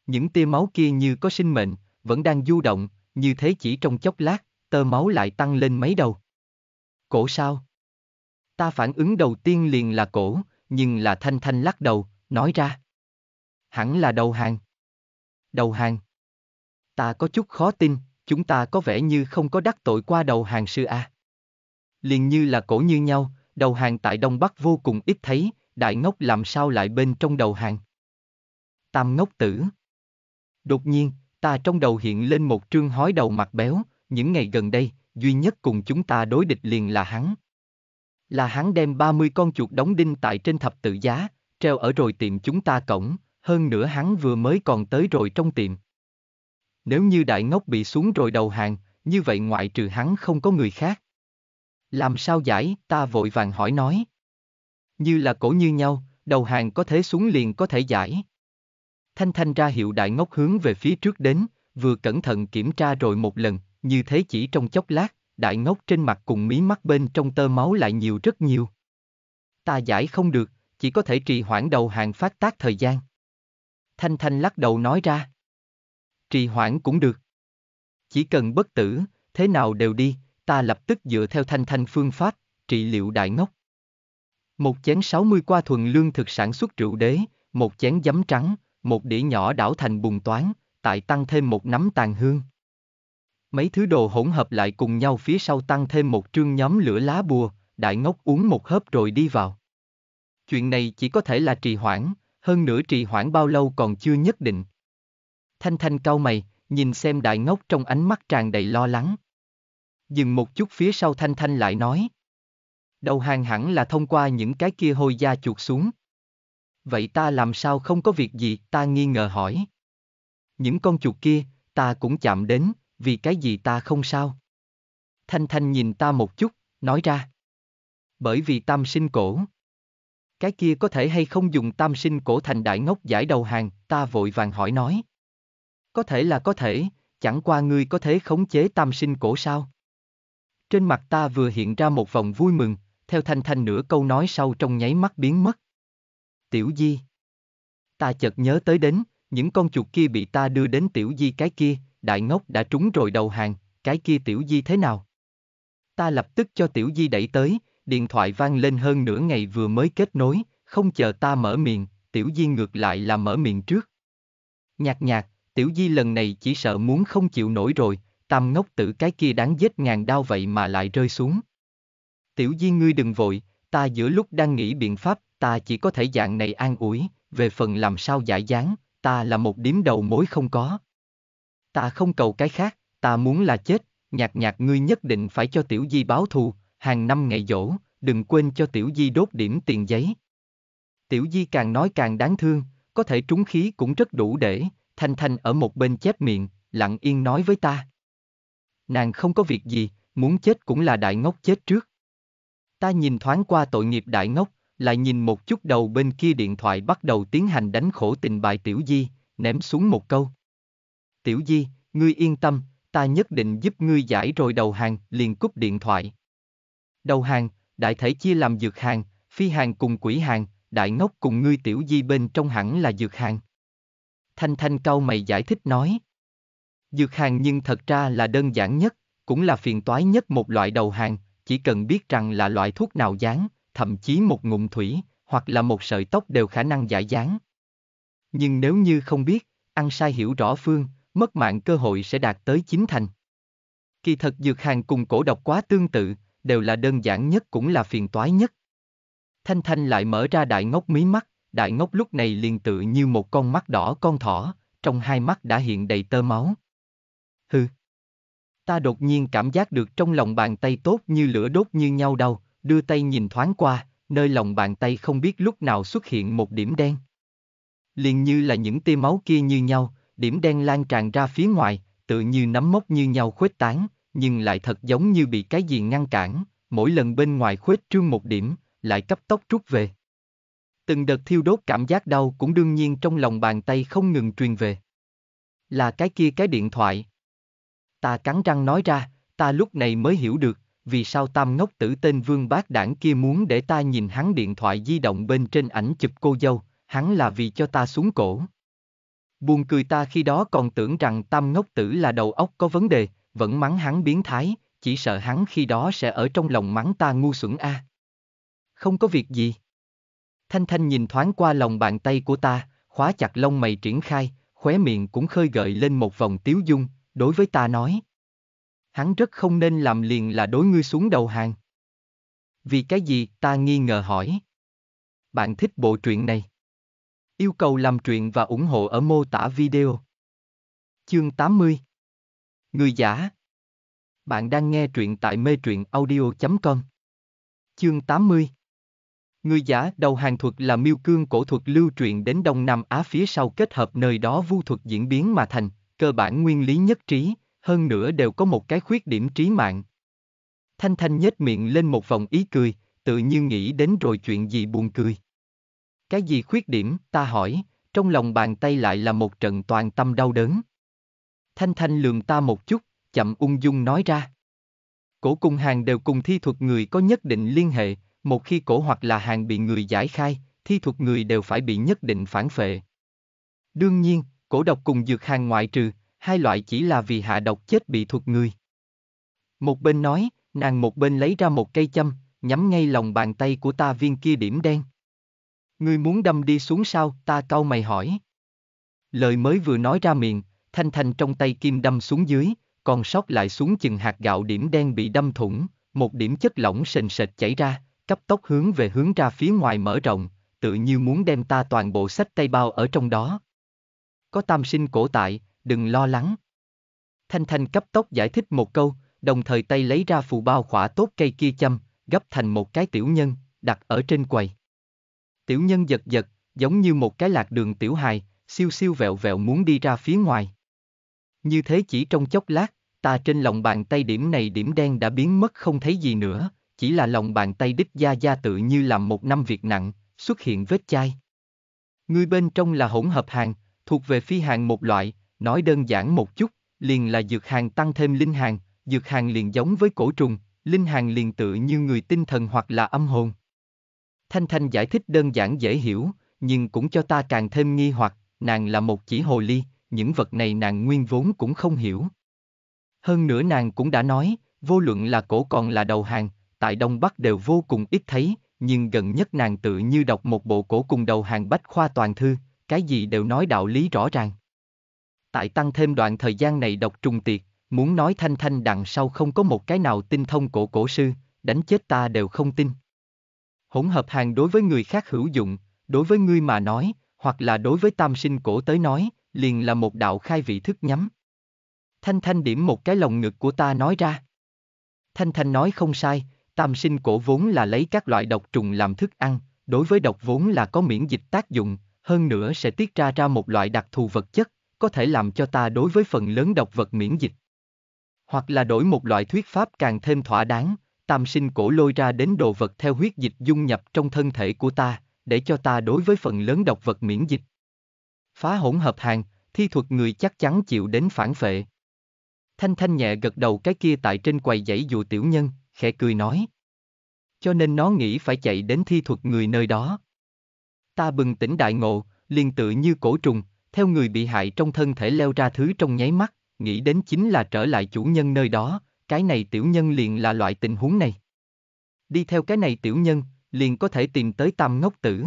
Những tia máu kia như có sinh mệnh, vẫn đang du động, như thế chỉ trong chốc lát, tơ máu lại tăng lên mấy đầu. Cổ sao? Ta phản ứng đầu tiên liền là cổ, nhưng là thanh thanh lắc đầu, nói ra. Hẳn là đầu hàng. Đầu hàng. Ta có chút khó tin, chúng ta có vẻ như không có đắc tội qua đầu hàng sư A liền như là cổ như nhau, đầu hàng tại Đông Bắc vô cùng ít thấy, đại ngốc làm sao lại bên trong đầu hàng. Tam ngốc tử. Đột nhiên, ta trong đầu hiện lên một trương hói đầu mặt béo, những ngày gần đây, duy nhất cùng chúng ta đối địch liền là hắn. Là hắn đem 30 con chuột đóng đinh tại trên thập tự giá, treo ở rồi tiệm chúng ta cổng, hơn nữa hắn vừa mới còn tới rồi trong tiệm. Nếu như đại ngốc bị xuống rồi đầu hàng, như vậy ngoại trừ hắn không có người khác. Làm sao giải, ta vội vàng hỏi nói. Như là cổ như nhau, đầu hàng có thế xuống liền có thể giải. Thanh Thanh ra hiệu đại ngốc hướng về phía trước đến, vừa cẩn thận kiểm tra rồi một lần, như thế chỉ trong chốc lát, đại ngốc trên mặt cùng mí mắt bên trong tơ máu lại nhiều rất nhiều. Ta giải không được, chỉ có thể trì hoãn đầu hàng phát tác thời gian. Thanh Thanh lắc đầu nói ra. Trì hoãn cũng được. Chỉ cần bất tử, thế nào đều đi, ta lập tức dựa theo thanh thanh phương pháp, trị liệu đại ngốc. Một chén 60 qua thuần lương thực sản xuất rượu đế, một chén giấm trắng, một đĩa nhỏ đảo thành bùng toán, tại tăng thêm một nắm tàn hương. Mấy thứ đồ hỗn hợp lại cùng nhau phía sau tăng thêm một trương nhóm lửa lá bùa, đại ngốc uống một hớp rồi đi vào. Chuyện này chỉ có thể là trì hoãn, hơn nữa trì hoãn bao lâu còn chưa nhất định. Thanh Thanh cau mày, nhìn xem đại ngốc trong ánh mắt tràn đầy lo lắng. Dừng một chút phía sau Thanh Thanh lại nói. Đầu hàng hẳn là thông qua những cái kia hôi da chuột xuống. Vậy ta làm sao không có việc gì, ta nghi ngờ hỏi. Những con chuột kia, ta cũng chạm đến, vì cái gì ta không sao. Thanh Thanh nhìn ta một chút, nói ra. Bởi vì tam sinh cổ. Cái kia có thể hay không dùng tam sinh cổ thành đại ngốc giải đầu hàng, ta vội vàng hỏi nói. Có thể là có thể, chẳng qua ngươi có thể khống chế tam sinh cổ sao? Trên mặt ta vừa hiện ra một vòng vui mừng, theo thanh thanh nửa câu nói sau trong nháy mắt biến mất. Tiểu Di. Ta chợt nhớ tới đến, những con chuột kia bị ta đưa đến Tiểu Di cái kia, đại ngốc đã trúng rồi đầu hàng, cái kia Tiểu Di thế nào? Ta lập tức cho Tiểu Di đẩy tới, điện thoại vang lên hơn nửa ngày vừa mới kết nối, không chờ ta mở miệng, Tiểu Di ngược lại là mở miệng trước. Nhạc nhạc, Tiểu Di lần này chỉ sợ muốn không chịu nổi rồi, tam ngốc tử cái kia đáng giết ngàn đau vậy mà lại rơi xuống. Tiểu di ngươi đừng vội, ta giữa lúc đang nghĩ biện pháp, ta chỉ có thể dạng này an ủi, về phần làm sao giải dáng, ta là một điếm đầu mối không có. Ta không cầu cái khác, ta muốn là chết, nhạc nhạc ngươi nhất định phải cho tiểu di báo thù, hàng năm ngày dỗ, đừng quên cho tiểu di đốt điểm tiền giấy. Tiểu di càng nói càng đáng thương, có thể trúng khí cũng rất đủ để, thanh thanh ở một bên chép miệng, lặng yên nói với ta nàng không có việc gì, muốn chết cũng là đại ngốc chết trước. Ta nhìn thoáng qua tội nghiệp đại ngốc, lại nhìn một chút đầu bên kia điện thoại bắt đầu tiến hành đánh khổ tình bài Tiểu Di, ném xuống một câu. Tiểu Di, ngươi yên tâm, ta nhất định giúp ngươi giải rồi đầu hàng, liền cúp điện thoại. Đầu hàng, đại thể chia làm dược hàng, phi hàng cùng quỷ hàng, đại ngốc cùng ngươi Tiểu Di bên trong hẳn là dược hàng. Thanh Thanh cau mày giải thích nói. Dược hàng nhưng thật ra là đơn giản nhất, cũng là phiền toái nhất một loại đầu hàng, chỉ cần biết rằng là loại thuốc nào dán, thậm chí một ngụm thủy, hoặc là một sợi tóc đều khả năng giải dán. Nhưng nếu như không biết, ăn sai hiểu rõ phương, mất mạng cơ hội sẽ đạt tới chín thành. Kỳ thật dược hàng cùng cổ độc quá tương tự, đều là đơn giản nhất cũng là phiền toái nhất. Thanh Thanh lại mở ra đại ngốc mí mắt, đại ngốc lúc này liền tự như một con mắt đỏ con thỏ, trong hai mắt đã hiện đầy tơ máu. Ta đột nhiên cảm giác được trong lòng bàn tay tốt như lửa đốt như nhau đau, đưa tay nhìn thoáng qua, nơi lòng bàn tay không biết lúc nào xuất hiện một điểm đen. Liền như là những tia máu kia như nhau, điểm đen lan tràn ra phía ngoài, tự như nắm mốc như nhau khuếch tán, nhưng lại thật giống như bị cái gì ngăn cản, mỗi lần bên ngoài khuếch trương một điểm, lại cấp tốc rút về. Từng đợt thiêu đốt cảm giác đau cũng đương nhiên trong lòng bàn tay không ngừng truyền về. Là cái kia cái điện thoại, Ta cắn răng nói ra, ta lúc này mới hiểu được, vì sao tam ngốc tử tên vương bác đảng kia muốn để ta nhìn hắn điện thoại di động bên trên ảnh chụp cô dâu, hắn là vì cho ta xuống cổ. Buồn cười ta khi đó còn tưởng rằng tam ngốc tử là đầu óc có vấn đề, vẫn mắng hắn biến thái, chỉ sợ hắn khi đó sẽ ở trong lòng mắng ta ngu xuẩn a. À. Không có việc gì. Thanh Thanh nhìn thoáng qua lòng bàn tay của ta, khóa chặt lông mày triển khai, khóe miệng cũng khơi gợi lên một vòng tiếu dung, đối với ta nói. Hắn rất không nên làm liền là đối ngươi xuống đầu hàng. Vì cái gì ta nghi ngờ hỏi. Bạn thích bộ truyện này. Yêu cầu làm truyện và ủng hộ ở mô tả video. Chương 80 Người giả Bạn đang nghe truyện tại mê truyện audio.com Chương 80 Người giả đầu hàng thuật là miêu cương cổ thuật lưu truyền đến Đông Nam Á phía sau kết hợp nơi đó vu thuật diễn biến mà thành, cơ bản nguyên lý nhất trí, hơn nữa đều có một cái khuyết điểm trí mạng. Thanh Thanh nhếch miệng lên một vòng ý cười, tự như nghĩ đến rồi chuyện gì buồn cười. Cái gì khuyết điểm, ta hỏi, trong lòng bàn tay lại là một trận toàn tâm đau đớn. Thanh Thanh lường ta một chút, chậm ung dung nói ra. Cổ cùng hàng đều cùng thi thuật người có nhất định liên hệ, một khi cổ hoặc là hàng bị người giải khai, thi thuật người đều phải bị nhất định phản phệ. Đương nhiên, cổ độc cùng dược hàng ngoại trừ, hai loại chỉ là vì hạ độc chết bị thuộc người. Một bên nói, nàng một bên lấy ra một cây châm, nhắm ngay lòng bàn tay của ta viên kia điểm đen. Ngươi muốn đâm đi xuống sao, ta cau mày hỏi. Lời mới vừa nói ra miệng, thanh thanh trong tay kim đâm xuống dưới, còn sót lại xuống chừng hạt gạo điểm đen bị đâm thủng, một điểm chất lỏng sền sệt chảy ra, cấp tốc hướng về hướng ra phía ngoài mở rộng, tự như muốn đem ta toàn bộ sách tay bao ở trong đó, có tam sinh cổ tại, đừng lo lắng. Thanh Thanh cấp tốc giải thích một câu, đồng thời tay lấy ra phù bao khỏa tốt cây kia châm, gấp thành một cái tiểu nhân, đặt ở trên quầy. Tiểu nhân giật giật, giống như một cái lạc đường tiểu hài, siêu siêu vẹo vẹo muốn đi ra phía ngoài. Như thế chỉ trong chốc lát, ta trên lòng bàn tay điểm này điểm đen đã biến mất không thấy gì nữa, chỉ là lòng bàn tay đích da da tự như làm một năm việc nặng, xuất hiện vết chai. Ngươi bên trong là hỗn hợp hàng, thuộc về phi hàng một loại, nói đơn giản một chút, liền là dược hàng tăng thêm linh hàng, dược hàng liền giống với cổ trùng, linh hàng liền tự như người tinh thần hoặc là âm hồn. Thanh Thanh giải thích đơn giản dễ hiểu, nhưng cũng cho ta càng thêm nghi hoặc, nàng là một chỉ hồ ly, những vật này nàng nguyên vốn cũng không hiểu. Hơn nữa nàng cũng đã nói, vô luận là cổ còn là đầu hàng, tại Đông Bắc đều vô cùng ít thấy, nhưng gần nhất nàng tự như đọc một bộ cổ cùng đầu hàng bách khoa toàn thư, cái gì đều nói đạo lý rõ ràng. Tại tăng thêm đoạn thời gian này đọc trùng tiệt, muốn nói thanh thanh đằng sau không có một cái nào tinh thông cổ cổ sư, đánh chết ta đều không tin. Hỗn hợp hàng đối với người khác hữu dụng, đối với ngươi mà nói, hoặc là đối với tam sinh cổ tới nói, liền là một đạo khai vị thức nhắm. Thanh Thanh điểm một cái lòng ngực của ta nói ra. Thanh Thanh nói không sai, tam sinh cổ vốn là lấy các loại độc trùng làm thức ăn, đối với độc vốn là có miễn dịch tác dụng, hơn nữa sẽ tiết ra ra một loại đặc thù vật chất, có thể làm cho ta đối với phần lớn độc vật miễn dịch. Hoặc là đổi một loại thuyết pháp càng thêm thỏa đáng, tam sinh cổ lôi ra đến đồ vật theo huyết dịch dung nhập trong thân thể của ta, để cho ta đối với phần lớn độc vật miễn dịch. Phá hỗn hợp hàng, thi thuật người chắc chắn chịu đến phản phệ. Thanh Thanh nhẹ gật đầu cái kia tại trên quầy giấy dù tiểu nhân, khẽ cười nói. Cho nên nó nghĩ phải chạy đến thi thuật người nơi đó. Ta bừng tỉnh đại ngộ, liền tự như cổ trùng, theo người bị hại trong thân thể leo ra thứ trong nháy mắt, nghĩ đến chính là trở lại chủ nhân nơi đó, cái này tiểu nhân liền là loại tình huống này. Đi theo cái này tiểu nhân, liền có thể tìm tới tam ngốc tử.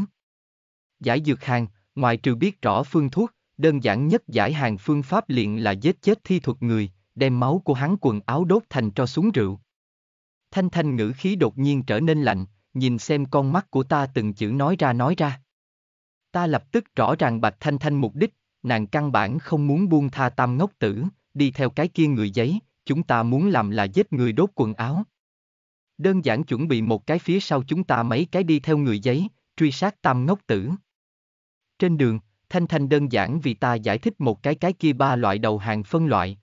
Giải dược hàng, ngoài trừ biết rõ phương thuốc, đơn giản nhất giải hàng phương pháp liền là giết chết thi thuật người, đem máu của hắn quần áo đốt thành cho súng rượu. Thanh thanh ngữ khí đột nhiên trở nên lạnh, nhìn xem con mắt của ta từng chữ nói ra nói ra. Ta lập tức rõ ràng Bạch Thanh Thanh mục đích, nàng căn bản không muốn buông tha tam ngốc tử, đi theo cái kia người giấy, chúng ta muốn làm là giết người đốt quần áo. Đơn giản chuẩn bị một cái phía sau chúng ta mấy cái đi theo người giấy, truy sát tam ngốc tử. Trên đường, Thanh Thanh đơn giản vì ta giải thích một cái cái kia ba loại đầu hàng phân loại.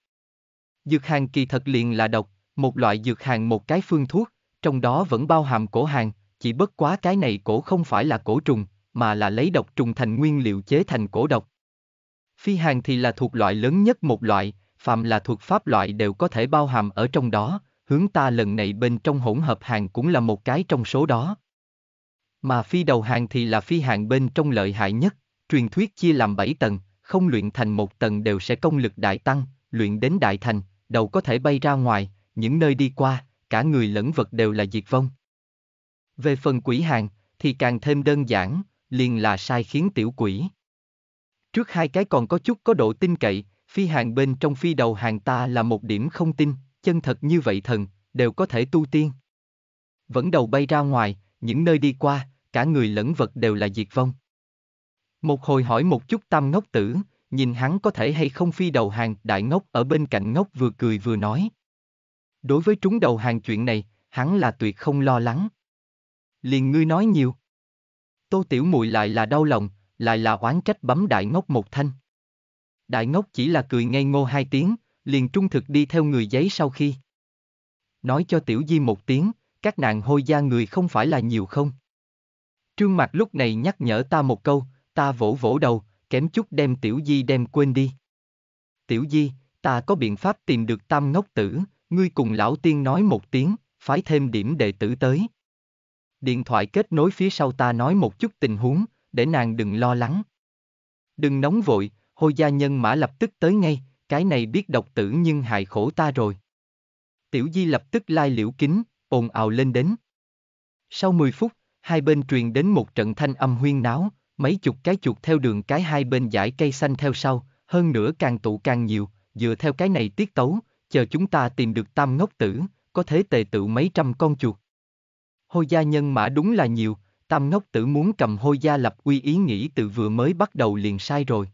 Dược hàng kỳ thật liền là độc, một loại dược hàng một cái phương thuốc, trong đó vẫn bao hàm cổ hàng, chỉ bất quá cái này cổ không phải là cổ trùng, mà là lấy độc trùng thành nguyên liệu chế thành cổ độc. Phi hàng thì là thuộc loại lớn nhất một loại, phạm là thuộc pháp loại đều có thể bao hàm ở trong đó, hướng ta lần này bên trong hỗn hợp hàng cũng là một cái trong số đó. Mà phi đầu hàng thì là phi hàng bên trong lợi hại nhất, truyền thuyết chia làm 7 tầng, không luyện thành một tầng đều sẽ công lực đại tăng, luyện đến đại thành, đầu có thể bay ra ngoài, những nơi đi qua, cả người lẫn vật đều là diệt vong. Về phần quỷ hàng, thì càng thêm đơn giản, liền là sai khiến tiểu quỷ. Trước hai cái còn có chút có độ tin cậy, phi hàng bên trong phi đầu hàng ta là một điểm không tin, chân thật như vậy thần, đều có thể tu tiên. Vẫn đầu bay ra ngoài, những nơi đi qua, cả người lẫn vật đều là diệt vong. Một hồi hỏi một chút tam ngốc tử, nhìn hắn có thể hay không phi đầu hàng, đại ngốc ở bên cạnh ngốc vừa cười vừa nói. Đối với trúng đầu hàng chuyện này, hắn là tuyệt không lo lắng. Liền ngươi nói nhiều. Tô Tiểu Mùi lại là đau lòng, lại là oán trách bấm đại ngốc một thanh. Đại ngốc chỉ là cười ngây ngô hai tiếng, liền trung thực đi theo người giấy sau khi. Nói cho Tiểu Di một tiếng, các nàng hôi gia người không phải là nhiều không. Trương mặt lúc này nhắc nhở ta một câu, ta vỗ vỗ đầu, kém chút đem Tiểu Di đem quên đi. Tiểu Di, ta có biện pháp tìm được tam ngốc tử, ngươi cùng lão tiên nói một tiếng, phái thêm điểm đệ tử tới, Điện thoại kết nối phía sau ta nói một chút tình huống, để nàng đừng lo lắng. Đừng nóng vội, hôi gia nhân mã lập tức tới ngay, cái này biết độc tử nhưng hại khổ ta rồi. Tiểu Di lập tức lai liễu kính, ồn ào lên đến. Sau 10 phút, hai bên truyền đến một trận thanh âm huyên náo, mấy chục cái chuột theo đường cái hai bên dải cây xanh theo sau, hơn nữa càng tụ càng nhiều, dựa theo cái này tiết tấu, chờ chúng ta tìm được tam ngốc tử, có thể tề tự mấy trăm con chuột hôi gia nhân mã đúng là nhiều, tam ngốc tử muốn cầm hôi gia lập uy ý nghĩ từ vừa mới bắt đầu liền sai rồi.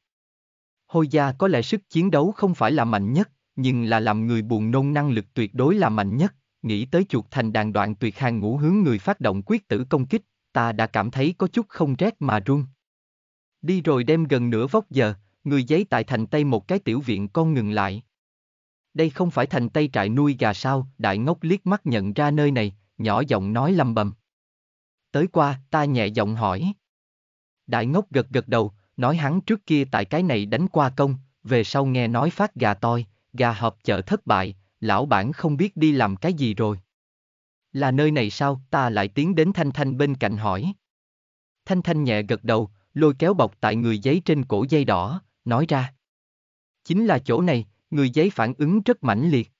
Hôi gia có lẽ sức chiến đấu không phải là mạnh nhất, nhưng là làm người buồn nôn năng lực tuyệt đối là mạnh nhất, nghĩ tới chuột thành đàn đoạn tuyệt hàng ngũ hướng người phát động quyết tử công kích, ta đã cảm thấy có chút không rét mà run. Đi rồi đem gần nửa vóc giờ, người giấy tại thành Tây một cái tiểu viện con ngừng lại. Đây không phải thành Tây trại nuôi gà sao, đại ngốc liếc mắt nhận ra nơi này, nhỏ giọng nói lầm bầm. Tới qua, ta nhẹ giọng hỏi. Đại ngốc gật gật đầu, nói hắn trước kia tại cái này đánh qua công, về sau nghe nói phát gà toi, gà hợp chợ thất bại, lão bản không biết đi làm cái gì rồi. Là nơi này sao, ta lại tiến đến Thanh Thanh bên cạnh hỏi. Thanh Thanh nhẹ gật đầu, lôi kéo bọc tại người giấy trên cổ dây đỏ, nói ra. Chính là chỗ này, người giấy phản ứng rất mãnh liệt.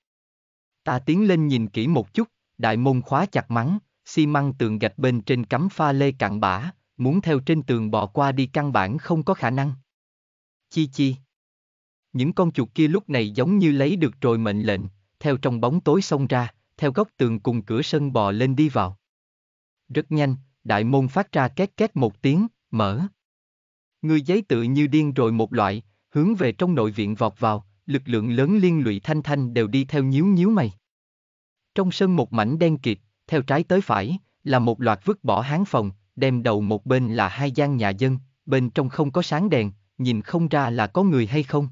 Ta tiến lên nhìn kỹ một chút, đại môn khóa chặt mắng, xi măng tường gạch bên trên cắm pha lê cặn bã, muốn theo trên tường bò qua đi căn bản không có khả năng. Chi chi. Những con chuột kia lúc này giống như lấy được rồi mệnh lệnh, theo trong bóng tối xông ra, theo góc tường cùng cửa sân bò lên đi vào. Rất nhanh, đại môn phát ra két két một tiếng, mở. Người giấy tự như điên rồi một loại, hướng về trong nội viện vọt vào, lực lượng lớn liên lụy thanh thanh đều đi theo nhíu nhíu mày. Trong sân một mảnh đen kịt, theo trái tới phải, là một loạt vứt bỏ hán phòng, đem đầu một bên là hai gian nhà dân, bên trong không có sáng đèn, nhìn không ra là có người hay không.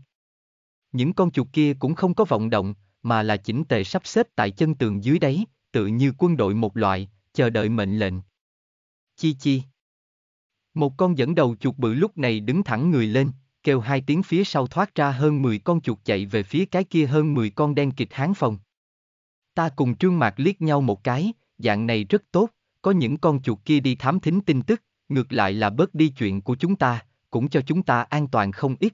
Những con chuột kia cũng không có vọng động, mà là chỉnh tề sắp xếp tại chân tường dưới đáy, tự như quân đội một loại, chờ đợi mệnh lệnh. Chi chi. Một con dẫn đầu chuột bự lúc này đứng thẳng người lên, kêu hai tiếng phía sau thoát ra hơn 10 con chuột chạy về phía cái kia hơn 10 con đen kịch hán phòng. Ta cùng Trương Mạc liếc nhau một cái, dạng này rất tốt, có những con chuột kia đi thám thính tin tức, ngược lại là bớt đi chuyện của chúng ta, cũng cho chúng ta an toàn không ít.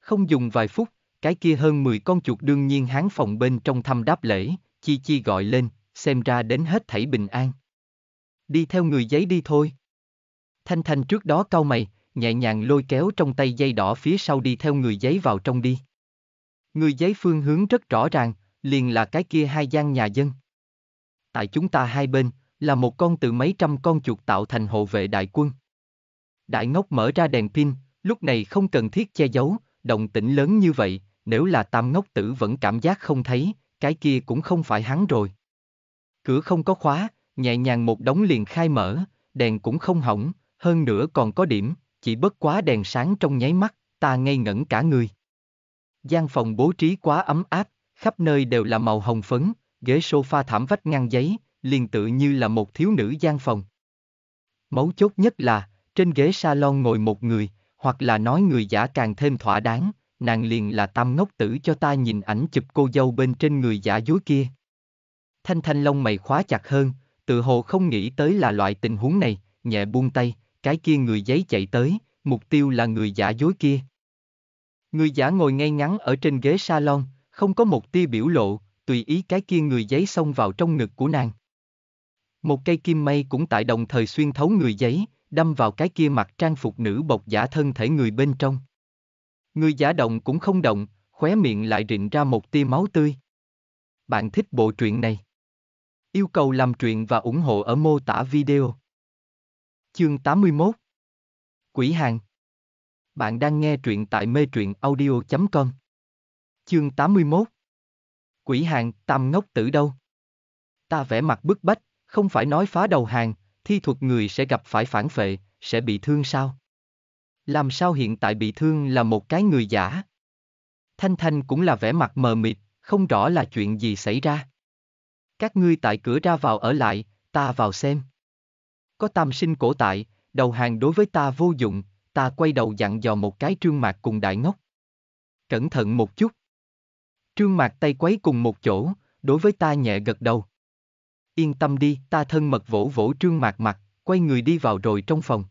Không dùng vài phút, cái kia hơn 10 con chuột đương nhiên hán phòng bên trong thăm đáp lễ, chi chi gọi lên, xem ra đến hết thảy bình an. Đi theo người giấy đi thôi. Thanh Thanh trước đó cau mày, nhẹ nhàng lôi kéo trong tay dây đỏ phía sau đi theo người giấy vào trong đi. Người giấy phương hướng rất rõ ràng, liền là cái kia hai gian nhà dân. Tại chúng ta hai bên, là một con từ mấy trăm con chuột tạo thành hộ vệ đại quân. Đại ngốc mở ra đèn pin, lúc này không cần thiết che giấu, động tĩnh lớn như vậy, nếu là tam ngốc tử vẫn cảm giác không thấy, cái kia cũng không phải hắn rồi. Cửa không có khóa, nhẹ nhàng một đống liền khai mở, đèn cũng không hỏng, hơn nữa còn có điểm, chỉ bất quá đèn sáng trong nháy mắt, ta ngây ngẩn cả người. Gian phòng bố trí quá ấm áp, khắp nơi đều là màu hồng phấn, ghế sofa thảm vách ngăn giấy, liền tự như là một thiếu nữ gian phòng. Mấu chốt nhất là, trên ghế salon ngồi một người, hoặc là nói người giả càng thêm thỏa đáng, nàng liền là tam ngốc tử cho ta nhìn ảnh chụp cô dâu bên trên người giả dối kia. Thanh thanh lông mày khóa chặt hơn, tự hồ không nghĩ tới là loại tình huống này, nhẹ buông tay, cái kia người giấy chạy tới, mục tiêu là người giả dối kia. Người giả ngồi ngay ngắn ở trên ghế salon, không có một tia biểu lộ, tùy ý cái kia người giấy xông vào trong ngực của nàng. Một cây kim mây cũng tại đồng thời xuyên thấu người giấy, đâm vào cái kia mặt trang phục nữ bộc giả thân thể người bên trong. Người giả động cũng không động, khóe miệng lại rịn ra một tia máu tươi. Bạn thích bộ truyện này? Yêu cầu làm truyện và ủng hộ ở mô tả video. Chương 81 Quỷ hàng Bạn đang nghe truyện tại mê truyện audio.com Chương 81 Quỷ hàng, tam ngốc tử đâu? Ta vẽ mặt bức bách, không phải nói phá đầu hàng, thi thuật người sẽ gặp phải phản phệ, sẽ bị thương sao? Làm sao hiện tại bị thương là một cái người giả? Thanh Thanh cũng là vẻ mặt mờ mịt, không rõ là chuyện gì xảy ra. Các ngươi tại cửa ra vào ở lại, ta vào xem. Có tam sinh cổ tại, đầu hàng đối với ta vô dụng, ta quay đầu dặn dò một cái trương mạc cùng đại ngốc. Cẩn thận một chút. Trương Mạc tay quấy cùng một chỗ, đối với ta nhẹ gật đầu. Yên tâm đi, ta thân mật vỗ vỗ Trương Mạc mặt, quay người đi vào rồi trong phòng.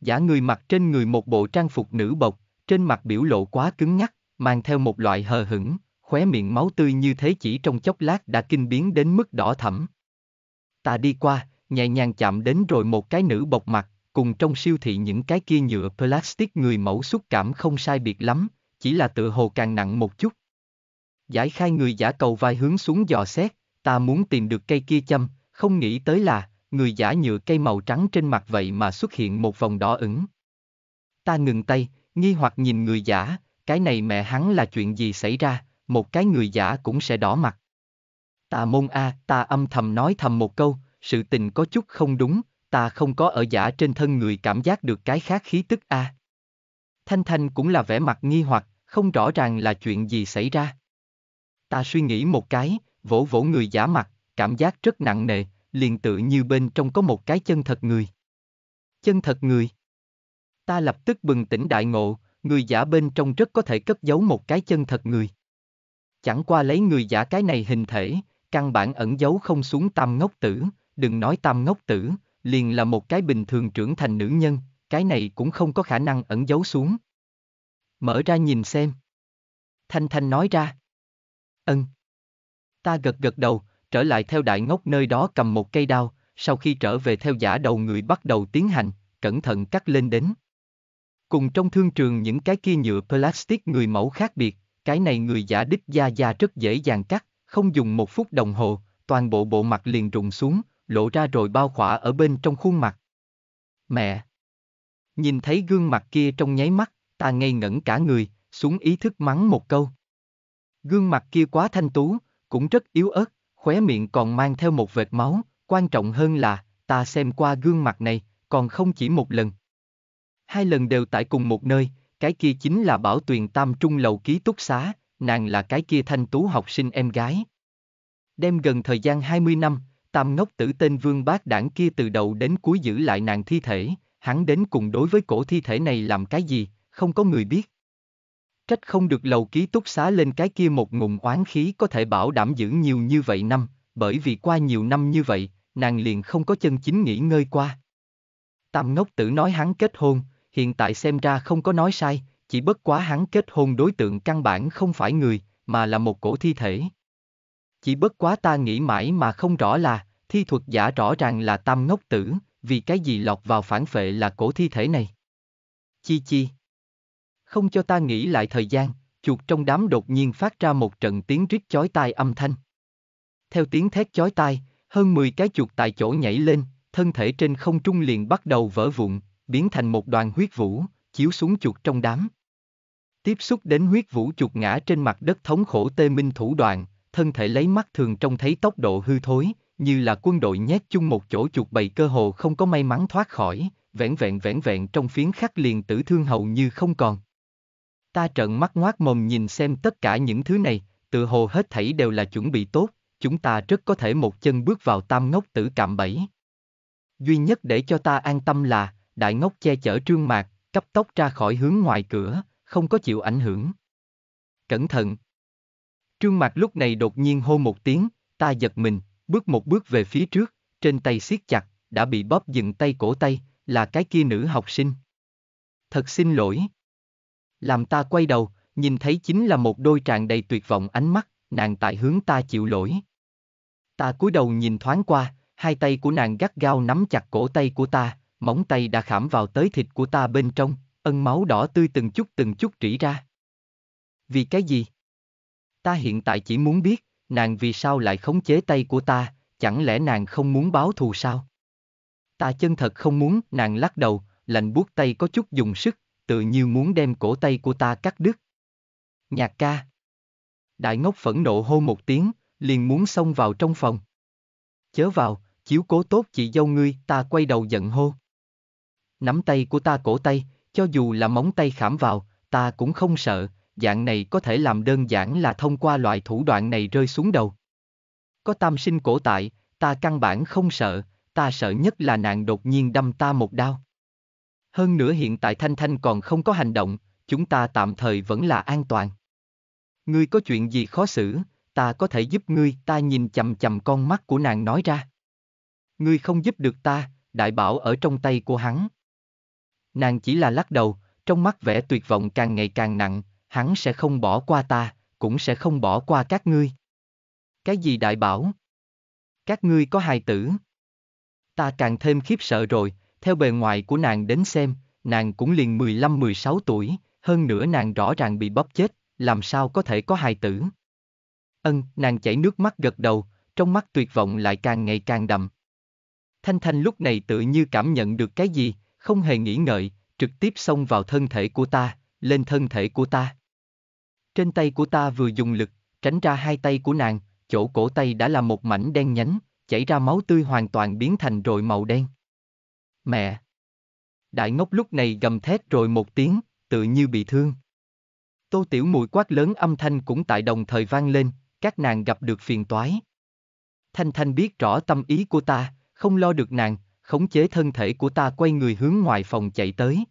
Giả người mặc trên người một bộ trang phục nữ bộc, trên mặt biểu lộ quá cứng nhắc, mang theo một loại hờ hững, khóe miệng máu tươi như thế chỉ trong chốc lát đã kinh biến đến mức đỏ thẫm. Ta đi qua, nhẹ nhàng chạm đến rồi một cái nữ bộc mặt, cùng trong siêu thị những cái kia nhựa plastic người mẫu xúc cảm không sai biệt lắm, chỉ là tựa hồ càng nặng một chút. Giải khai người giả cầu vai hướng xuống dò xét, ta muốn tìm được cây kia châm, không nghĩ tới là, người giả nhựa cây màu trắng trên mặt vậy mà xuất hiện một vòng đỏ ửng. Ta ngừng tay, nghi hoặc nhìn người giả, cái này mẹ hắn là chuyện gì xảy ra, một cái người giả cũng sẽ đỏ mặt. Ta môn A, à, ta âm thầm nói thầm một câu, sự tình có chút không đúng, ta không có ở giả trên thân người cảm giác được cái khác khí tức A. À. Thanh Thanh cũng là vẻ mặt nghi hoặc, không rõ ràng là chuyện gì xảy ra. Ta suy nghĩ một cái, vỗ vỗ người giả mặt, cảm giác rất nặng nề, liền tự như bên trong có một cái chân thật người. Chân thật người. Ta lập tức bừng tỉnh đại ngộ, người giả bên trong rất có thể cất giấu một cái chân thật người. Chẳng qua lấy người giả cái này hình thể, căn bản ẩn giấu không xuống tam ngốc tử, đừng nói tam ngốc tử, liền là một cái bình thường trưởng thành nữ nhân, cái này cũng không có khả năng ẩn giấu xuống. Mở ra nhìn xem. Thanh Thanh nói ra. Ân. Ta gật gật đầu, trở lại theo đại ngốc nơi đó cầm một cây đao, sau khi trở về theo giả đầu người bắt đầu tiến hành, cẩn thận cắt lên đến. Cùng trong thương trường những cái kia nhựa plastic người mẫu khác biệt, cái này người giả đích da da rất dễ dàng cắt, không dùng một phút đồng hồ, toàn bộ bộ mặt liền rụng xuống, lộ ra rồi bao khỏa ở bên trong khuôn mặt. Mẹ! Nhìn thấy gương mặt kia trong nháy mắt, ta ngây ngẩn cả người, xuống ý thức mắng một câu. Gương mặt kia quá thanh tú, cũng rất yếu ớt, khóe miệng còn mang theo một vệt máu, quan trọng hơn là, ta xem qua gương mặt này, còn không chỉ một lần. Hai lần đều tại cùng một nơi, cái kia chính là Bảo Tuyền Tam Trung Lầu ký túc xá, nàng là cái kia thanh tú học sinh em gái. Đem gần thời gian 20 năm, tam ngốc tử tên vương bác đảng kia từ đầu đến cuối giữ lại nàng thi thể, hắn đến cùng đối với cổ thi thể này làm cái gì, không có người biết. Trách không được lầu ký túc xá lên cái kia một ngụm oán khí có thể bảo đảm giữ nhiều như vậy năm, bởi vì qua nhiều năm như vậy, nàng liền không có chân chính nghỉ ngơi qua. Tam ngốc tử nói hắn kết hôn, hiện tại xem ra không có nói sai, chỉ bất quá hắn kết hôn đối tượng căn bản không phải người, mà là một cổ thi thể. Chỉ bất quá ta nghĩ mãi mà không rõ là, thi thuật giả rõ ràng là tam ngốc tử, vì cái gì lọt vào phản phệ là cổ thi thể này. Chi chi không cho ta nghĩ lại thời gian, chuột trong đám đột nhiên phát ra một trận tiếng rít chói tai âm thanh. Theo tiếng thét chói tai, hơn 10 cái chuột tại chỗ nhảy lên, thân thể trên không trung liền bắt đầu vỡ vụn, biến thành một đoàn huyết vũ, chiếu xuống chuột trong đám. Tiếp xúc đến huyết vũ chuột ngã trên mặt đất thống khổ tê minh thủ đoạn, thân thể lấy mắt thường trông thấy tốc độ hư thối, như là quân đội nhét chung một chỗ chuột bầy cơ hồ không có may mắn thoát khỏi, vẹn vẹn vẹn vẹn trong phiến khắc liền tử thương hầu như không còn. Ta trợn mắt ngoác mồm nhìn xem tất cả những thứ này, tự hồ hết thảy đều là chuẩn bị tốt, chúng ta rất có thể một chân bước vào tam ngốc tử cạm bẫy. Duy nhất để cho ta an tâm là, đại ngốc che chở trương mạc, cấp tốc ra khỏi hướng ngoài cửa, không có chịu ảnh hưởng. Cẩn thận! Trương mạc lúc này đột nhiên hô một tiếng, ta giật mình, bước một bước về phía trước, trên tay siết chặt, đã bị bóp dừng tay cổ tay, là cái kia nữ học sinh. Thật xin lỗi. Làm ta quay đầu, nhìn thấy chính là một đôi tràn đầy tuyệt vọng ánh mắt, nàng tại hướng ta chịu lỗi. Ta cúi đầu nhìn thoáng qua, hai tay của nàng gắt gao nắm chặt cổ tay của ta, móng tay đã khảm vào tới thịt của ta bên trong, ân máu đỏ tươi từng chút từng chút rỉ ra. Vì cái gì? Ta hiện tại chỉ muốn biết, nàng vì sao lại khống chế tay của ta, chẳng lẽ nàng không muốn báo thù sao? Ta chân thật không muốn, nàng lắc đầu, lạnh buốt tay có chút dùng sức, tự như muốn đem cổ tay của ta cắt đứt. Nhạc ca. Đại ngốc phẫn nộ hô một tiếng, liền muốn xông vào trong phòng. Chớ vào, chiếu cố tốt chị dâu ngươi, ta quay đầu giận hô. Nắm tay của ta cổ tay, cho dù là móng tay khảm vào, ta cũng không sợ, dạng này có thể làm đơn giản là thông qua loại thủ đoạn này rơi xuống đầu. Có tam sinh cổ tại, ta căn bản không sợ, ta sợ nhất là nạn đột nhiên đâm ta một đao. Hơn nữa hiện tại Thanh Thanh còn không có hành động, chúng ta tạm thời vẫn là an toàn. Ngươi có chuyện gì khó xử, ta có thể giúp ngươi, ta nhìn chầm chầm con mắt của nàng nói ra. Ngươi không giúp được ta, đại bảo ở trong tay của hắn. Nàng chỉ là lắc đầu, trong mắt vẻ tuyệt vọng càng ngày càng nặng, hắn sẽ không bỏ qua ta, cũng sẽ không bỏ qua các ngươi. Cái gì đại bảo? Các ngươi có hài tử? Ta càng thêm khiếp sợ rồi, theo bề ngoài của nàng đến xem, nàng cũng liền 15-16 tuổi, hơn nữa nàng rõ ràng bị bóp chết, làm sao có thể có hài tử. Ân, nàng chảy nước mắt gật đầu, trong mắt tuyệt vọng lại càng ngày càng đậm. Thanh Thanh lúc này tự như cảm nhận được cái gì, không hề nghĩ ngợi, trực tiếp xông vào thân thể của ta, lên thân thể của ta. Trên tay của ta vừa dùng lực, tránh ra hai tay của nàng, chỗ cổ tay đã là một mảnh đen nhánh, chảy ra máu tươi hoàn toàn biến thành rồi màu đen mẹ. Đại ngốc lúc này gầm thét rồi một tiếng, tự như bị thương. Tô Tiểu Mùi quát lớn âm thanh cũng tại đồng thời vang lên, các nàng gặp được phiền toái. Thanh Thanh biết rõ tâm ý của ta, không lo được nàng, khống chế thân thể của ta quay người hướng ngoài phòng chạy tới.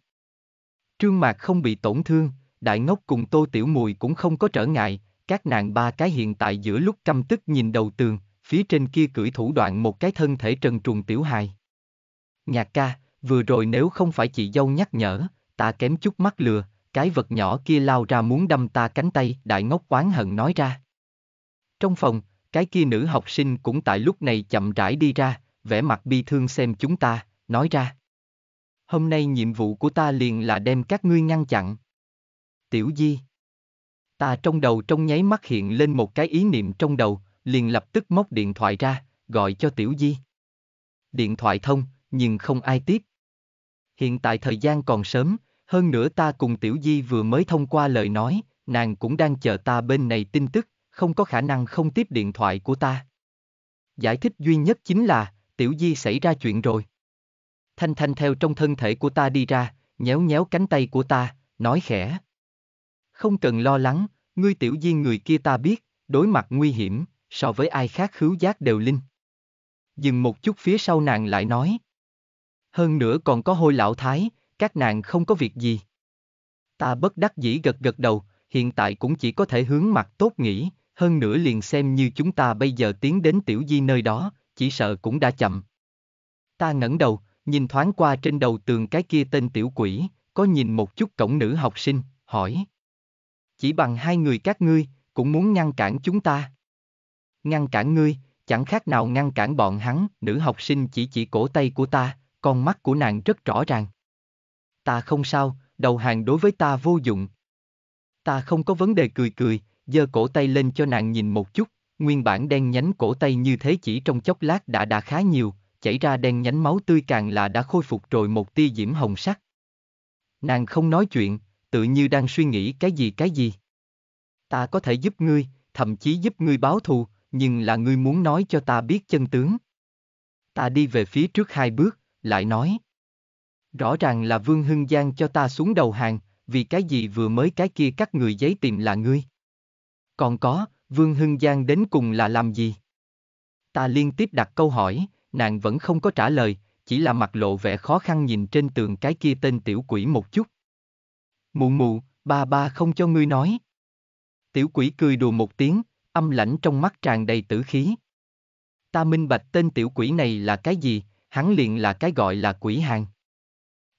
Trương Mạc không bị tổn thương, Đại Ngốc cùng Tô Tiểu Mùi cũng không có trở ngại, các nàng ba cái hiện tại giữa lúc căm tức nhìn đầu tường, phía trên kia cưỡi thủ đoạn một cái thân thể trần truồng tiểu hài. Nhạc ca, vừa rồi nếu không phải chị dâu nhắc nhở, ta kém chút mắt lừa, cái vật nhỏ kia lao ra muốn đâm ta cánh tay, đại ngốc oán hận nói ra. Trong phòng, cái kia nữ học sinh cũng tại lúc này chậm rãi đi ra, vẻ mặt bi thương xem chúng ta, nói ra. Hôm nay nhiệm vụ của ta liền là đem các ngươi ngăn chặn. Tiểu Di. Ta trong đầu trong nháy mắt hiện lên một cái ý niệm trong đầu, liền lập tức móc điện thoại ra, gọi cho Tiểu Di. Điện thoại thông, nhưng không ai tiếp. Hiện tại thời gian còn sớm, hơn nữa ta cùng Tiểu Di vừa mới thông qua lời nói, nàng cũng đang chờ ta bên này tin tức, không có khả năng không tiếp điện thoại của ta. Giải thích duy nhất chính là, Tiểu Di xảy ra chuyện rồi. Thanh Thanh theo trong thân thể của ta đi ra, nhéo nhéo cánh tay của ta, nói khẽ. Không cần lo lắng, ngươi Tiểu Di người kia ta biết, đối mặt nguy hiểm, so với ai khác khứu giác đều linh. Dừng một chút phía sau nàng lại nói, hơn nữa còn có hôi lão thái, các nàng không có việc gì. Ta bất đắc dĩ gật gật đầu, hiện tại cũng chỉ có thể hướng mặt tốt nghĩ, hơn nữa liền xem như chúng ta bây giờ tiến đến tiểu di nơi đó, chỉ sợ cũng đã chậm. Ta ngẩng đầu, nhìn thoáng qua trên đầu tường cái kia tên tiểu quỷ, có nhìn một chút cổng nữ học sinh, hỏi. Chỉ bằng hai người các ngươi, cũng muốn ngăn cản chúng ta. Ngăn cản ngươi, chẳng khác nào ngăn cản bọn hắn, nữ học sinh chỉ chỉ cổ tay của ta, con mắt của nàng rất rõ ràng. Ta không sao, đầu hàng đối với ta vô dụng. Ta không có vấn đề cười cười, giơ cổ tay lên cho nàng nhìn một chút, nguyên bản đen nhánh cổ tay như thế chỉ trong chốc lát đã đã khá nhiều, chảy ra đen nhánh máu tươi càng là đã khôi phục rồi một tia diễm hồng sắc. Nàng không nói chuyện, tự như đang suy nghĩ cái gì cái gì. Ta có thể giúp ngươi, thậm chí giúp ngươi báo thù, nhưng là ngươi muốn nói cho ta biết chân tướng. Ta đi về phía trước hai bước, lại nói. Rõ ràng là Vương Hưng Giang cho ta xuống đầu hàng, vì cái gì vừa mới cái kia các người giấy tìm là ngươi. Còn có, Vương Hưng Giang đến cùng là làm gì? Ta liên tiếp đặt câu hỏi, nàng vẫn không có trả lời, chỉ là mặt lộ vẻ khó khăn nhìn trên tường cái kia tên tiểu quỷ một chút. Mụ mụ, ba ba không cho ngươi nói. Tiểu quỷ cười đùa một tiếng, âm lãnh trong mắt tràn đầy tử khí. Ta minh bạch tên tiểu quỷ này là cái gì, hắn liền là cái gọi là quỷ hàng.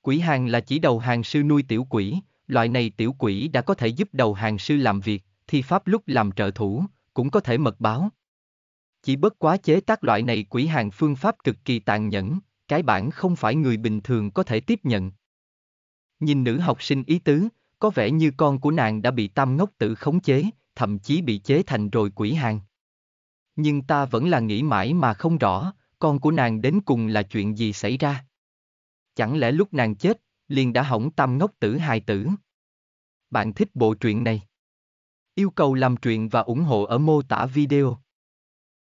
Quỷ hàng là chỉ đầu hàng sư nuôi tiểu quỷ, loại này tiểu quỷ đã có thể giúp đầu hàng sư làm việc, thi pháp lúc làm trợ thủ, cũng có thể mật báo. Chỉ bất quá chế tác loại này quỷ hàng phương pháp cực kỳ tàn nhẫn, cái bản không phải người bình thường có thể tiếp nhận. Nhìn nữ học sinh ý tứ, có vẻ như con của nàng đã bị tam ngốc tử khống chế, thậm chí bị chế thành rồi quỷ hàng. Nhưng ta vẫn là nghĩ mãi mà không rõ, con của nàng đến cùng là chuyện gì xảy ra? Chẳng lẽ lúc nàng chết, liền đã hỏng tâm ngốc tử hài tử? Bạn thích bộ truyện này? Yêu cầu làm truyện và ủng hộ ở mô tả video.